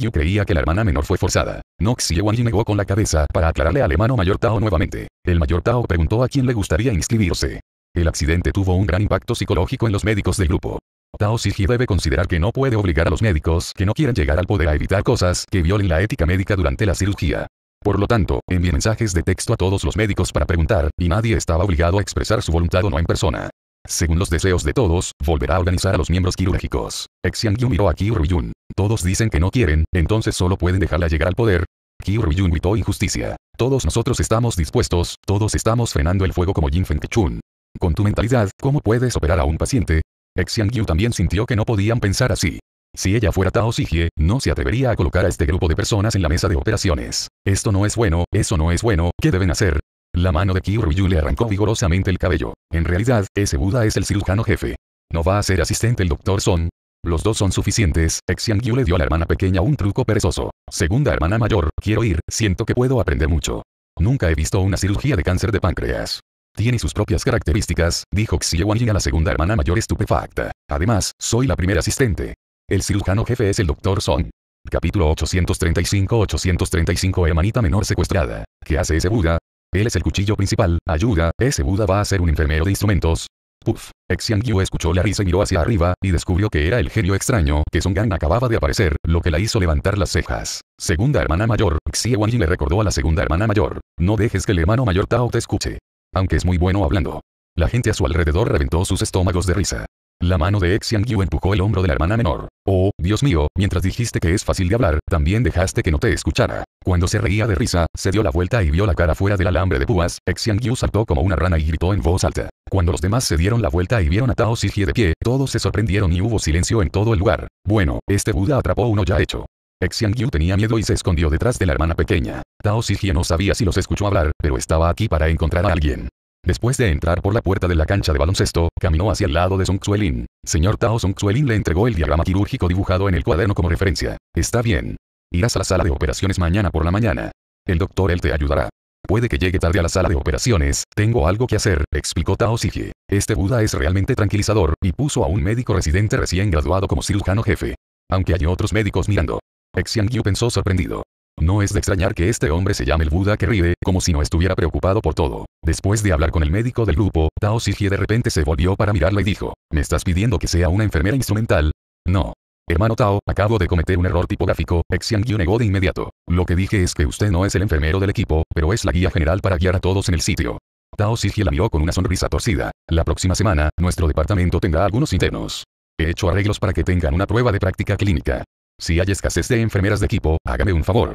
A: Yu creía que la hermana menor fue forzada. No negó con la cabeza para aclararle al hermano mayor Tao nuevamente. El mayor Tao preguntó a quién le gustaría inscribirse. El accidente tuvo un gran impacto psicológico en los médicos del grupo. Tao Siji debe considerar que no puede obligar a los médicos que no quieran llegar al poder a evitar cosas que violen la ética médica durante la cirugía. Por lo tanto, envié mensajes de texto a todos los médicos para preguntar, y nadie estaba obligado a expresar su voluntad o no en persona según los deseos de todos, volverá a organizar a los miembros quirúrgicos. Yu miró a Kyu Todos dicen que no quieren, entonces solo pueden dejarla llegar al poder. Kyu gritó injusticia. Todos nosotros estamos dispuestos, todos estamos frenando el fuego como Jin Kichun. Con tu mentalidad, ¿cómo puedes operar a un paciente? Yu también sintió que no podían pensar así. Si ella fuera Tao no se atrevería a colocar a este grupo de personas en la mesa de operaciones. Esto no es bueno, eso no es bueno, ¿qué deben hacer? La mano de Kiryu le arrancó vigorosamente el cabello. En realidad, ese Buda es el cirujano jefe. No va a ser asistente el doctor Son. Los dos son suficientes, Xiang Yu le dio a la hermana pequeña un truco perezoso. Segunda hermana mayor, quiero ir, siento que puedo aprender mucho. Nunca he visto una cirugía de cáncer de páncreas. Tiene sus propias características, dijo Yi a la segunda hermana mayor estupefacta. Además, soy la primera asistente. El cirujano jefe es el doctor Son. Capítulo 835-835 Hermanita menor secuestrada. ¿Qué hace ese Buda? Él es el cuchillo principal, ayuda, ese Buda va a ser un enfermero de instrumentos. Puf. Xiang Yu escuchó la risa y miró hacia arriba, y descubrió que era el genio extraño, que Gang acababa de aparecer, lo que la hizo levantar las cejas. Segunda hermana mayor, Xie Wang le recordó a la segunda hermana mayor. No dejes que el hermano mayor Tao te escuche. Aunque es muy bueno hablando. La gente a su alrededor reventó sus estómagos de risa. La mano de Xiang Yu empujó el hombro de la hermana menor. Oh, Dios mío, mientras dijiste que es fácil de hablar, también dejaste que no te escuchara. Cuando se reía de risa, se dio la vuelta y vio la cara fuera del alambre de púas, Xiang Yu saltó como una rana y gritó en voz alta. Cuando los demás se dieron la vuelta y vieron a Tao Xijie de pie, todos se sorprendieron y hubo silencio en todo el lugar. Bueno, este Buda atrapó uno ya hecho. Xiang Yu tenía miedo y se escondió detrás de la hermana pequeña. Tao Xijie no sabía si los escuchó hablar, pero estaba aquí para encontrar a alguien. Después de entrar por la puerta de la cancha de baloncesto, caminó hacia el lado de Song Xuelin. Señor Tao Song Xuelin le entregó el diagrama quirúrgico dibujado en el cuaderno como referencia. Está bien. Irás a la sala de operaciones mañana por la mañana. El doctor él te ayudará. Puede que llegue tarde a la sala de operaciones, tengo algo que hacer, explicó Tao Xiye. Este Buda es realmente tranquilizador, y puso a un médico residente recién graduado como cirujano jefe. Aunque hay otros médicos mirando. Xiang Yu pensó sorprendido. No es de extrañar que este hombre se llame el Buda que ríe, como si no estuviera preocupado por todo. Después de hablar con el médico del grupo, Tao Sijie de repente se volvió para mirarla y dijo, ¿me estás pidiendo que sea una enfermera instrumental? No. Hermano Tao, acabo de cometer un error tipográfico, Yu negó de inmediato. Lo que dije es que usted no es el enfermero del equipo, pero es la guía general para guiar a todos en el sitio. Tao Sijie la miró con una sonrisa torcida. La próxima semana, nuestro departamento tendrá algunos internos. He hecho arreglos para que tengan una prueba de práctica clínica. Si hay escasez de enfermeras de equipo, hágame un favor.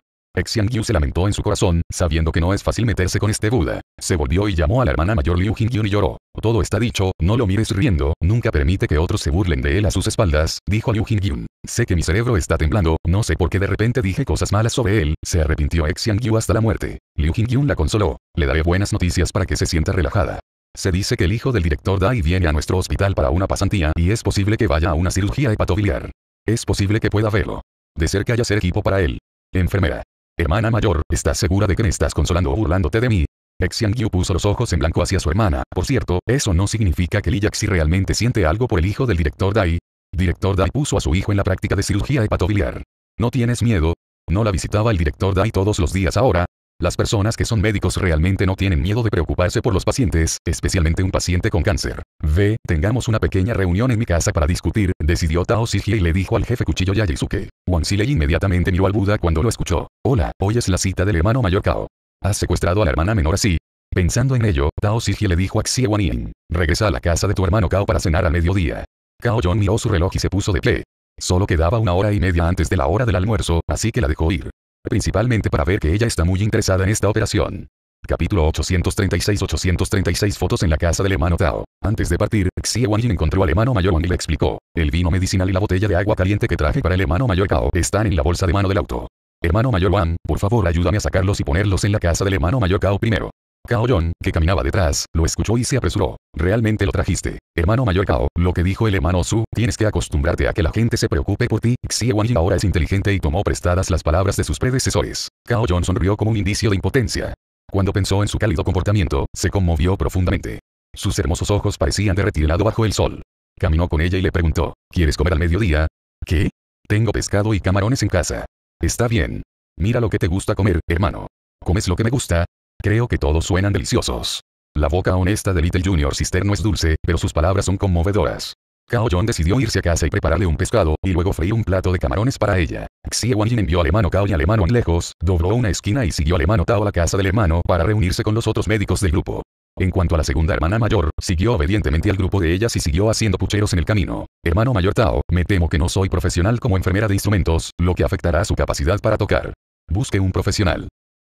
A: Yu se lamentó en su corazón, sabiendo que no es fácil meterse con este Buda. Se volvió y llamó a la hermana mayor Liu Jingyun y lloró. Todo está dicho, no lo mires riendo, nunca permite que otros se burlen de él a sus espaldas, dijo Liu Jingyun. Sé que mi cerebro está temblando, no sé por qué de repente dije cosas malas sobre él, se arrepintió Yu hasta la muerte. Liu Jingyun la consoló. Le daré buenas noticias para que se sienta relajada. Se dice que el hijo del director Dai viene a nuestro hospital para una pasantía y es posible que vaya a una cirugía hepatobiliar. Es posible que pueda verlo. De cerca haya ser equipo para él. Enfermera. Hermana mayor, ¿estás segura de que me estás consolando o burlándote de mí? Xiangyu puso los ojos en blanco hacia su hermana. Por cierto, eso no significa que Li Yaxi realmente siente algo por el hijo del director Dai. Director Dai puso a su hijo en la práctica de cirugía hepatobiliar. ¿No tienes miedo? No la visitaba el director Dai todos los días ahora, las personas que son médicos realmente no tienen miedo de preocuparse por los pacientes, especialmente un paciente con cáncer. Ve, tengamos una pequeña reunión en mi casa para discutir, decidió Tao Sijie y le dijo al jefe Cuchillo Yayisuke. Wang Xilei inmediatamente miró al Buda cuando lo escuchó. Hola, hoy es la cita del hermano mayor Cao. ¿Has secuestrado a la hermana menor así? Pensando en ello, Tao Sijie le dijo a Xie Wanyin. Regresa a la casa de tu hermano Cao para cenar a mediodía. Cao John miró su reloj y se puso de pie. Solo quedaba una hora y media antes de la hora del almuerzo, así que la dejó ir. Principalmente para ver que ella está muy interesada en esta operación. Capítulo 836-836 Fotos en la casa del hermano Tao. Antes de partir, Xie Yin encontró al hermano mayor Wang y le explicó. El vino medicinal y la botella de agua caliente que traje para el hermano mayor Tao están en la bolsa de mano del auto. Hermano mayor Wang, por favor ayúdame a sacarlos y ponerlos en la casa del hermano mayor Tao primero. Cao Yon, que caminaba detrás, lo escuchó y se apresuró. Realmente lo trajiste. Hermano mayor Cao, lo que dijo el hermano Su, tienes que acostumbrarte a que la gente se preocupe por ti. Xie ahora es inteligente y tomó prestadas las palabras de sus predecesores. Cao Yon sonrió como un indicio de impotencia. Cuando pensó en su cálido comportamiento, se conmovió profundamente. Sus hermosos ojos parecían retirado bajo el sol. Caminó con ella y le preguntó, ¿quieres comer al mediodía? ¿Qué? Tengo pescado y camarones en casa. Está bien. Mira lo que te gusta comer, hermano. ¿Comes lo que me gusta? Creo que todos suenan deliciosos. La boca honesta de Little Junior Sister no es dulce, pero sus palabras son conmovedoras. Cao John decidió irse a casa y prepararle un pescado, y luego freír un plato de camarones para ella. Xie Yin envió al hermano Cao y al hermano lejos, dobló una esquina y siguió al hermano Tao a la casa del hermano para reunirse con los otros médicos del grupo. En cuanto a la segunda hermana mayor, siguió obedientemente al grupo de ellas y siguió haciendo pucheros en el camino. Hermano mayor Tao, me temo que no soy profesional como enfermera de instrumentos, lo que afectará su capacidad para tocar. Busque un profesional.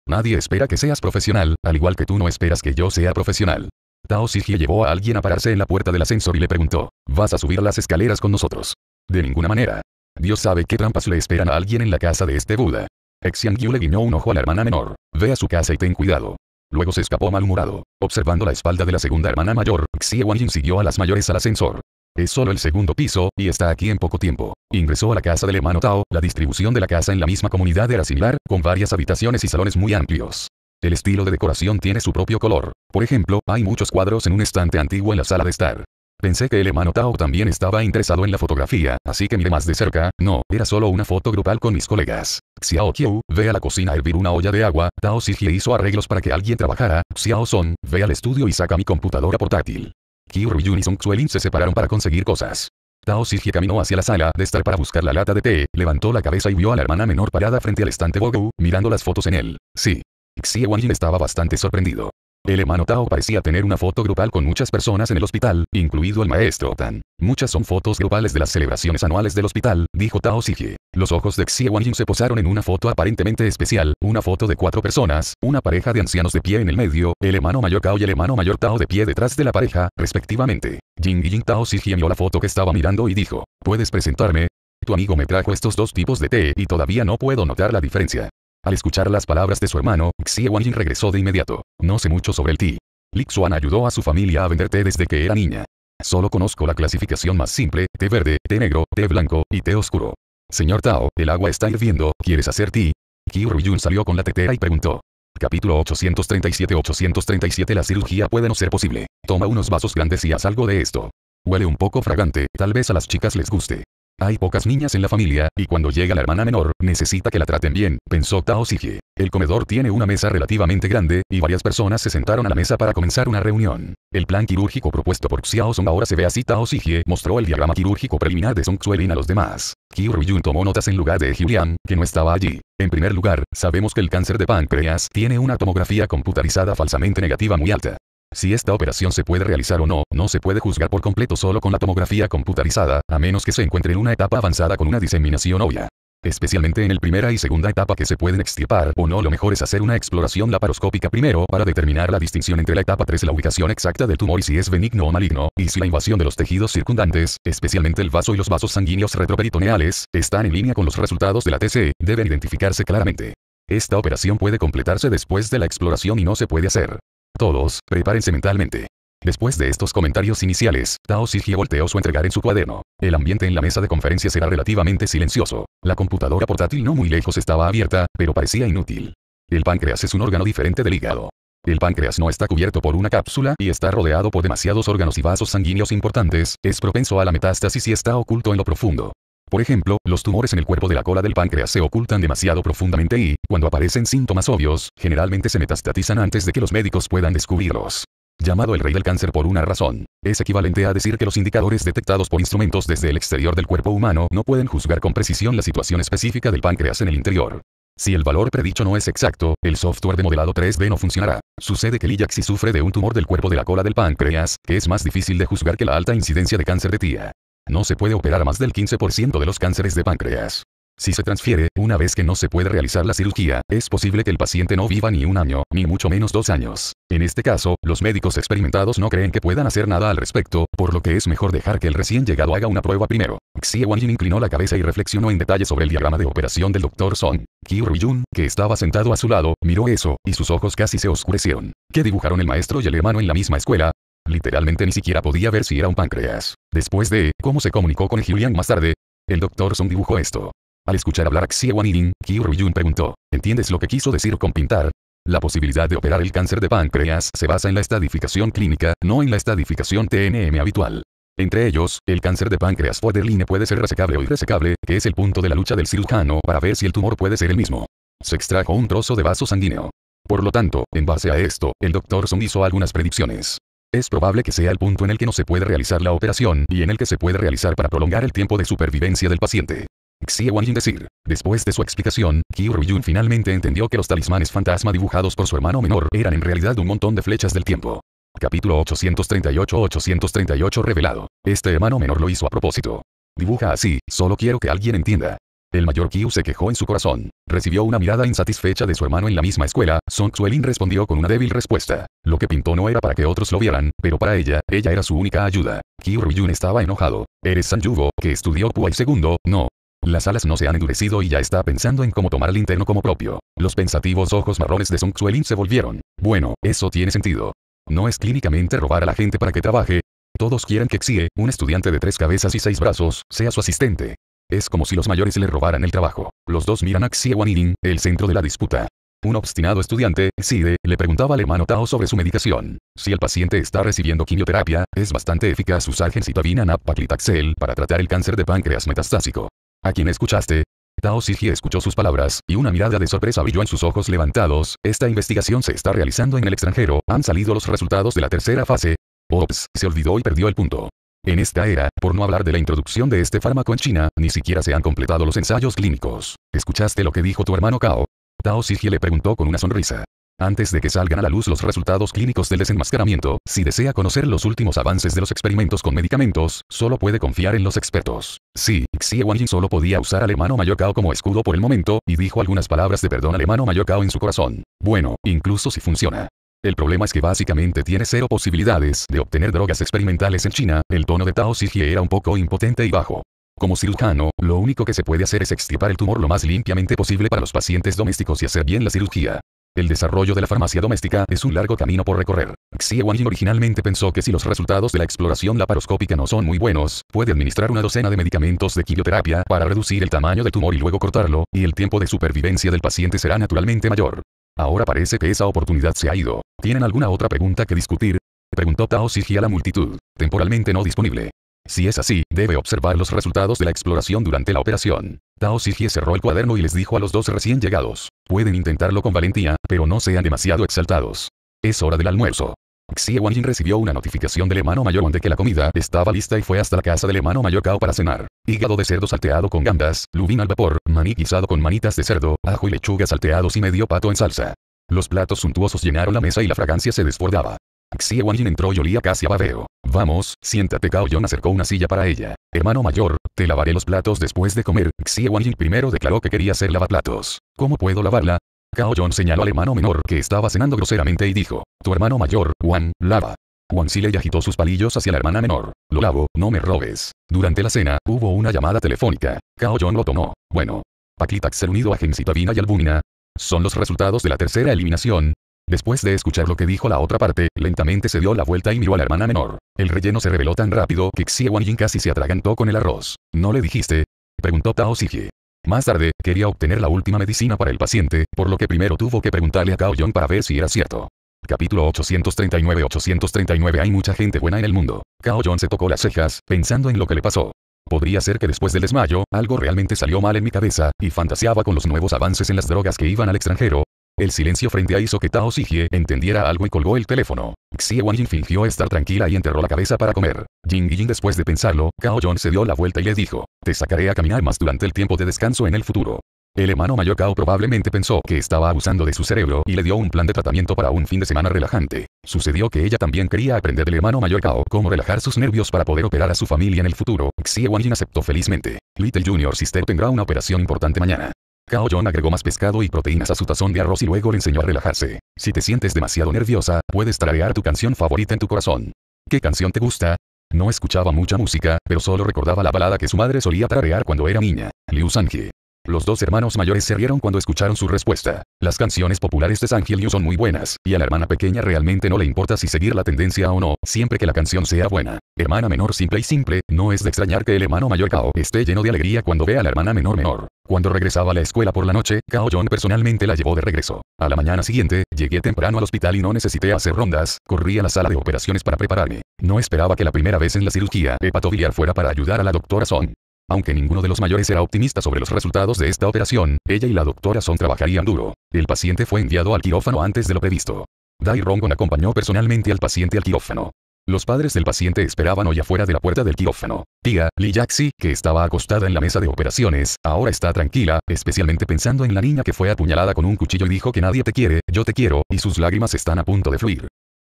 A: Nadie espera que seas profesional, al igual que tú no esperas que yo sea profesional. Tao Xijie llevó a alguien a pararse en la puerta del ascensor y le preguntó, ¿vas a subir las escaleras con nosotros? De ninguna manera. Dios sabe qué trampas le esperan a alguien en la casa de este Buda. Xiang Yu le guiñó un ojo a la hermana menor. Ve a su casa y ten cuidado. Luego se escapó malhumorado. Observando la espalda de la segunda hermana mayor, Xie Wanjin siguió a las mayores al ascensor. Es solo el segundo piso, y está aquí en poco tiempo. Ingresó a la casa del hermano Tao, la distribución de la casa en la misma comunidad era similar, con varias habitaciones y salones muy amplios. El estilo de decoración tiene su propio color. Por ejemplo, hay muchos cuadros en un estante antiguo en la sala de estar. Pensé que el hermano Tao también estaba interesado en la fotografía, así que miré más de cerca, no, era solo una foto grupal con mis colegas. Xiao Qiu, ve a la cocina hervir una olla de agua, Tao Sijie hizo arreglos para que alguien trabajara, Xiao Son, ve al estudio y saca mi computadora portátil y Song Xuelin se separaron para conseguir cosas. Tao Siji caminó hacia la sala de estar para buscar la lata de té, levantó la cabeza y vio a la hermana menor parada frente al estante Goku, mirando las fotos en él. Sí. Xie Wanjin estaba bastante sorprendido. El hermano Tao parecía tener una foto grupal con muchas personas en el hospital, incluido el maestro Tan. Muchas son fotos grupales de las celebraciones anuales del hospital, dijo Tao Siji. Los ojos de Xie Wanjin se posaron en una foto aparentemente especial, una foto de cuatro personas, una pareja de ancianos de pie en el medio, el hermano mayor Tao y el hermano mayor Tao de pie detrás de la pareja, respectivamente. Jing Jing Tao Siji miró la foto que estaba mirando y dijo, ¿puedes presentarme? Tu amigo me trajo estos dos tipos de té y todavía no puedo notar la diferencia. Al escuchar las palabras de su hermano, Xie yuan regresó de inmediato. No sé mucho sobre el ti. Lixuan ayudó a su familia a vender té desde que era niña. Solo conozco la clasificación más simple, té verde, té negro, té blanco y té oscuro. Señor Tao, el agua está hirviendo, ¿quieres hacer ti? Qiu salió con la tetera y preguntó. Capítulo 837-837 La cirugía puede no ser posible. Toma unos vasos grandes y haz algo de esto. Huele un poco fragante, tal vez a las chicas les guste. Hay pocas niñas en la familia, y cuando llega la hermana menor, necesita que la traten bien, pensó Tao Xijie. El comedor tiene una mesa relativamente grande, y varias personas se sentaron a la mesa para comenzar una reunión. El plan quirúrgico propuesto por Xiao ahora se ve así Tao Xijie mostró el diagrama quirúrgico preliminar de Song Xuelin a los demás. Qiu tomó notas en lugar de Julian, que no estaba allí. En primer lugar, sabemos que el cáncer de páncreas tiene una tomografía computarizada falsamente negativa muy alta. Si esta operación se puede realizar o no, no se puede juzgar por completo solo con la tomografía computarizada, a menos que se encuentre en una etapa avanzada con una diseminación obvia. Especialmente en la primera y segunda etapa que se pueden extirpar o no, lo mejor es hacer una exploración laparoscópica primero para determinar la distinción entre la etapa 3 y la ubicación exacta del tumor y si es benigno o maligno, y si la invasión de los tejidos circundantes, especialmente el vaso y los vasos sanguíneos retroperitoneales, están en línea con los resultados de la TC, deben identificarse claramente. Esta operación puede completarse después de la exploración y no se puede hacer. Todos, prepárense mentalmente. Después de estos comentarios iniciales, Tao Siji volteó su entregar en su cuaderno. El ambiente en la mesa de conferencias era relativamente silencioso. La computadora portátil no muy lejos estaba abierta, pero parecía inútil. El páncreas es un órgano diferente del hígado. El páncreas no está cubierto por una cápsula y está rodeado por demasiados órganos y vasos sanguíneos importantes, es propenso a la metástasis y está oculto en lo profundo. Por ejemplo, los tumores en el cuerpo de la cola del páncreas se ocultan demasiado profundamente y, cuando aparecen síntomas obvios, generalmente se metastatizan antes de que los médicos puedan descubrirlos. Llamado el rey del cáncer por una razón, es equivalente a decir que los indicadores detectados por instrumentos desde el exterior del cuerpo humano no pueden juzgar con precisión la situación específica del páncreas en el interior. Si el valor predicho no es exacto, el software de modelado 3D no funcionará. Sucede que Lijaxi sufre de un tumor del cuerpo de la cola del páncreas, que es más difícil de juzgar que la alta incidencia de cáncer de tía. No se puede operar a más del 15% de los cánceres de páncreas. Si se transfiere, una vez que no se puede realizar la cirugía, es posible que el paciente no viva ni un año, ni mucho menos dos años. En este caso, los médicos experimentados no creen que puedan hacer nada al respecto, por lo que es mejor dejar que el recién llegado haga una prueba primero. Xie Wanjin inclinó la cabeza y reflexionó en detalle sobre el diagrama de operación del Dr. Song. Kyu Ryun, que estaba sentado a su lado, miró eso, y sus ojos casi se oscurecieron. ¿Qué dibujaron el maestro y el hermano en la misma escuela? Literalmente ni siquiera podía ver si era un páncreas. Después de cómo se comunicó con Julian más tarde, el doctor Song dibujó esto. Al escuchar hablar a Xiaowanin, Ki Ryun preguntó, ¿entiendes lo que quiso decir con pintar? La posibilidad de operar el cáncer de páncreas se basa en la estadificación clínica, no en la estadificación TNM habitual. Entre ellos, el cáncer de páncreas poderline puede ser resecable o irresecable, que es el punto de la lucha del cirujano para ver si el tumor puede ser el mismo. Se extrajo un trozo de vaso sanguíneo. Por lo tanto, en base a esto, el doctor Song hizo algunas predicciones. Es probable que sea el punto en el que no se puede realizar la operación y en el que se puede realizar para prolongar el tiempo de supervivencia del paciente. Xie Wanjin decir, después de su explicación, Qiu Yun finalmente entendió que los talismanes fantasma dibujados por su hermano menor eran en realidad un montón de flechas del tiempo. Capítulo 838-838 revelado. Este hermano menor lo hizo a propósito. Dibuja así, solo quiero que alguien entienda. El mayor Kyu se quejó en su corazón. Recibió una mirada insatisfecha de su hermano en la misma escuela, Song Xuelin respondió con una débil respuesta. Lo que pintó no era para que otros lo vieran, pero para ella, ella era su única ayuda. Kyu Ryun estaba enojado. Eres San Yugo, que estudió Puai segundo, no. Las alas no se han endurecido y ya está pensando en cómo tomar el interno como propio. Los pensativos ojos marrones de Song Xuelin se volvieron. Bueno, eso tiene sentido. No es clínicamente robar a la gente para que trabaje, todos quieren que Xie, un estudiante de tres cabezas y seis brazos, sea su asistente. Es como si los mayores le robaran el trabajo. Los dos miran a Xie el centro de la disputa. Un obstinado estudiante, Side, le preguntaba al hermano Tao sobre su medicación. Si el paciente está recibiendo quimioterapia, es bastante eficaz usar gencitabina napaclitaxel para tratar el cáncer de páncreas metastásico. ¿A quién escuchaste? Tao Siji escuchó sus palabras, y una mirada de sorpresa brilló en sus ojos levantados. Esta investigación se está realizando en el extranjero, han salido los resultados de la tercera fase. Ops, se olvidó y perdió el punto. En esta era, por no hablar de la introducción de este fármaco en China, ni siquiera se han completado los ensayos clínicos. ¿Escuchaste lo que dijo tu hermano Cao? Tao Xijie le preguntó con una sonrisa. Antes de que salgan a la luz los resultados clínicos del desenmascaramiento, si desea conocer los últimos avances de los experimentos con medicamentos, solo puede confiar en los expertos. Sí, Xie Wanjin solo podía usar hermano mayor Cao como escudo por el momento, y dijo algunas palabras de perdón hermano mayor Cao en su corazón. Bueno, incluso si funciona. El problema es que básicamente tiene cero posibilidades de obtener drogas experimentales en China, el tono de Tao Xijie era un poco impotente y bajo. Como cirujano, lo único que se puede hacer es extirpar el tumor lo más limpiamente posible para los pacientes domésticos y hacer bien la cirugía. El desarrollo de la farmacia doméstica es un largo camino por recorrer. Xie Wanjin originalmente pensó que si los resultados de la exploración laparoscópica no son muy buenos, puede administrar una docena de medicamentos de quimioterapia para reducir el tamaño del tumor y luego cortarlo, y el tiempo de supervivencia del paciente será naturalmente mayor. Ahora parece que esa oportunidad se ha ido. ¿Tienen alguna otra pregunta que discutir? Preguntó Tao Siji a la multitud, temporalmente no disponible. Si es así, debe observar los resultados de la exploración durante la operación. Tao Siji cerró el cuaderno y les dijo a los dos recién llegados, pueden intentarlo con valentía, pero no sean demasiado exaltados. Es hora del almuerzo. Xie Wanjin recibió una notificación del hermano mayor de que la comida estaba lista y fue hasta la casa del hermano mayor Cao para cenar. Hígado de cerdo salteado con gambas, lubín al vapor, maní guisado con manitas de cerdo, ajo y lechuga salteados y medio pato en salsa. Los platos suntuosos llenaron la mesa y la fragancia se desbordaba. Xie Wanjin entró y olía casi a babeo. Vamos, siéntate. Cao Yon acercó una silla para ella. Hermano mayor, te lavaré los platos después de comer. Xie Wanjin primero declaró que quería ser lavaplatos. ¿Cómo puedo lavarla? Cao Yon señaló al hermano menor que estaba cenando groseramente y dijo, tu hermano mayor, Juan, lava. Wan le agitó sus palillos hacia la hermana menor. Lo lavo, no me robes. Durante la cena, hubo una llamada telefónica. Cao Yon lo tomó. Bueno. Paquita se unido a Gensitavina y Albúmina, son los resultados de la tercera eliminación. Después de escuchar lo que dijo la otra parte, lentamente se dio la vuelta y miró a la hermana menor. El relleno se reveló tan rápido que Xie Yin casi se atragantó con el arroz. ¿No le dijiste? Preguntó Tao Xie. Más tarde, quería obtener la última medicina para el paciente, por lo que primero tuvo que preguntarle a Cao Yong para ver si era cierto. Capítulo 839-839 Hay mucha gente buena en el mundo. Cao Yong se tocó las cejas, pensando en lo que le pasó. Podría ser que después del desmayo, algo realmente salió mal en mi cabeza, y fantaseaba con los nuevos avances en las drogas que iban al extranjero. El silencio frente a hizo que Tao Sigie entendiera algo y colgó el teléfono. Xie Wanjin fingió estar tranquila y enterró la cabeza para comer. Jing Yin después de pensarlo, Cao Yong se dio la vuelta y le dijo, te sacaré a caminar más durante el tiempo de descanso en el futuro. El hermano mayor Kao probablemente pensó que estaba abusando de su cerebro y le dio un plan de tratamiento para un fin de semana relajante. Sucedió que ella también quería aprender del hermano mayor Kao cómo relajar sus nervios para poder operar a su familia en el futuro. Xie Wanjin aceptó felizmente. Little Junior Sister tendrá una operación importante mañana. Kao John agregó más pescado y proteínas a su tazón de arroz y luego le enseñó a relajarse. Si te sientes demasiado nerviosa, puedes trarear tu canción favorita en tu corazón. ¿Qué canción te gusta? No escuchaba mucha música, pero solo recordaba la balada que su madre solía trarear cuando era niña. Liu Sanji. Los dos hermanos mayores se rieron cuando escucharon su respuesta. Las canciones populares de San Gilio son muy buenas, y a la hermana pequeña realmente no le importa si seguir la tendencia o no, siempre que la canción sea buena. Hermana menor simple y simple, no es de extrañar que el hermano mayor Cao esté lleno de alegría cuando ve a la hermana menor menor. Cuando regresaba a la escuela por la noche, Cao John personalmente la llevó de regreso. A la mañana siguiente, llegué temprano al hospital y no necesité hacer rondas, corrí a la sala de operaciones para prepararme. No esperaba que la primera vez en la cirugía hepatobiliar fuera para ayudar a la doctora Son. Aunque ninguno de los mayores era optimista sobre los resultados de esta operación, ella y la doctora Son trabajarían duro. El paciente fue enviado al quirófano antes de lo previsto. Dai Rongon acompañó personalmente al paciente al quirófano. Los padres del paciente esperaban hoy afuera de la puerta del quirófano. Tía, Li Jaxi, que estaba acostada en la mesa de operaciones, ahora está tranquila, especialmente pensando en la niña que fue apuñalada con un cuchillo y dijo que nadie te quiere, yo te quiero, y sus lágrimas están a punto de fluir.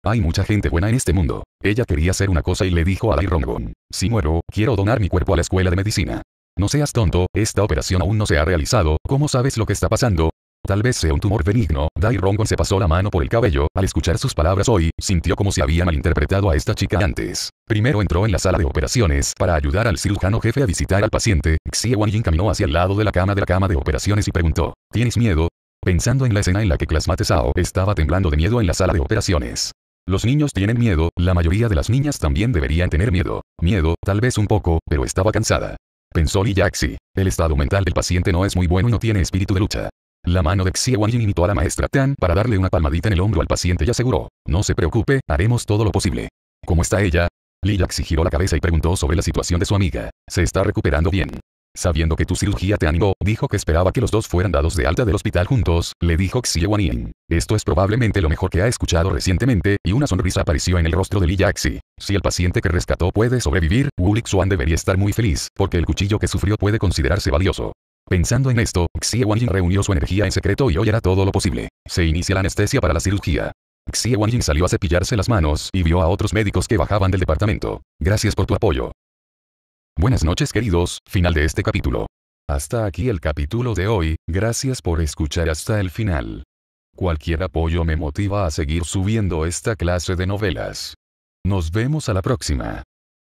A: Hay mucha gente buena en este mundo. Ella quería hacer una cosa y le dijo a Dai Rongon, si muero, quiero donar mi cuerpo a la escuela de medicina. No seas tonto, esta operación aún no se ha realizado, ¿cómo sabes lo que está pasando? Tal vez sea un tumor benigno, Dai Rongon se pasó la mano por el cabello, al escuchar sus palabras hoy, sintió como si había malinterpretado a esta chica antes. Primero entró en la sala de operaciones para ayudar al cirujano jefe a visitar al paciente, Xie Yin caminó hacia el lado de la cama de la cama de operaciones y preguntó, ¿tienes miedo? Pensando en la escena en la que Clasmate Sao estaba temblando de miedo en la sala de operaciones, los niños tienen miedo, la mayoría de las niñas también deberían tener miedo. Miedo, tal vez un poco, pero estaba cansada. Pensó Li Yaxi. El estado mental del paciente no es muy bueno y no tiene espíritu de lucha. La mano de Xie Wanjin imitó a la maestra Tan para darle una palmadita en el hombro al paciente y aseguró, no se preocupe, haremos todo lo posible. ¿Cómo está ella? Li Yaxi giró la cabeza y preguntó sobre la situación de su amiga. Se está recuperando bien. Sabiendo que tu cirugía te animó, dijo que esperaba que los dos fueran dados de alta del hospital juntos, le dijo Xie Yin. Esto es probablemente lo mejor que ha escuchado recientemente, y una sonrisa apareció en el rostro de Li Yaxi. Si el paciente que rescató puede sobrevivir, Wu Lixuan debería estar muy feliz, porque el cuchillo que sufrió puede considerarse valioso. Pensando en esto, Xie Yin reunió su energía en secreto y hoy hará todo lo posible. Se inicia la anestesia para la cirugía. Xie Yin salió a cepillarse las manos y vio a otros médicos que bajaban del departamento. Gracias por tu apoyo. Buenas noches queridos, final de este capítulo. Hasta aquí el capítulo de hoy, gracias por escuchar hasta el final.
B: Cualquier apoyo me motiva a seguir subiendo esta clase de novelas. Nos vemos a la próxima.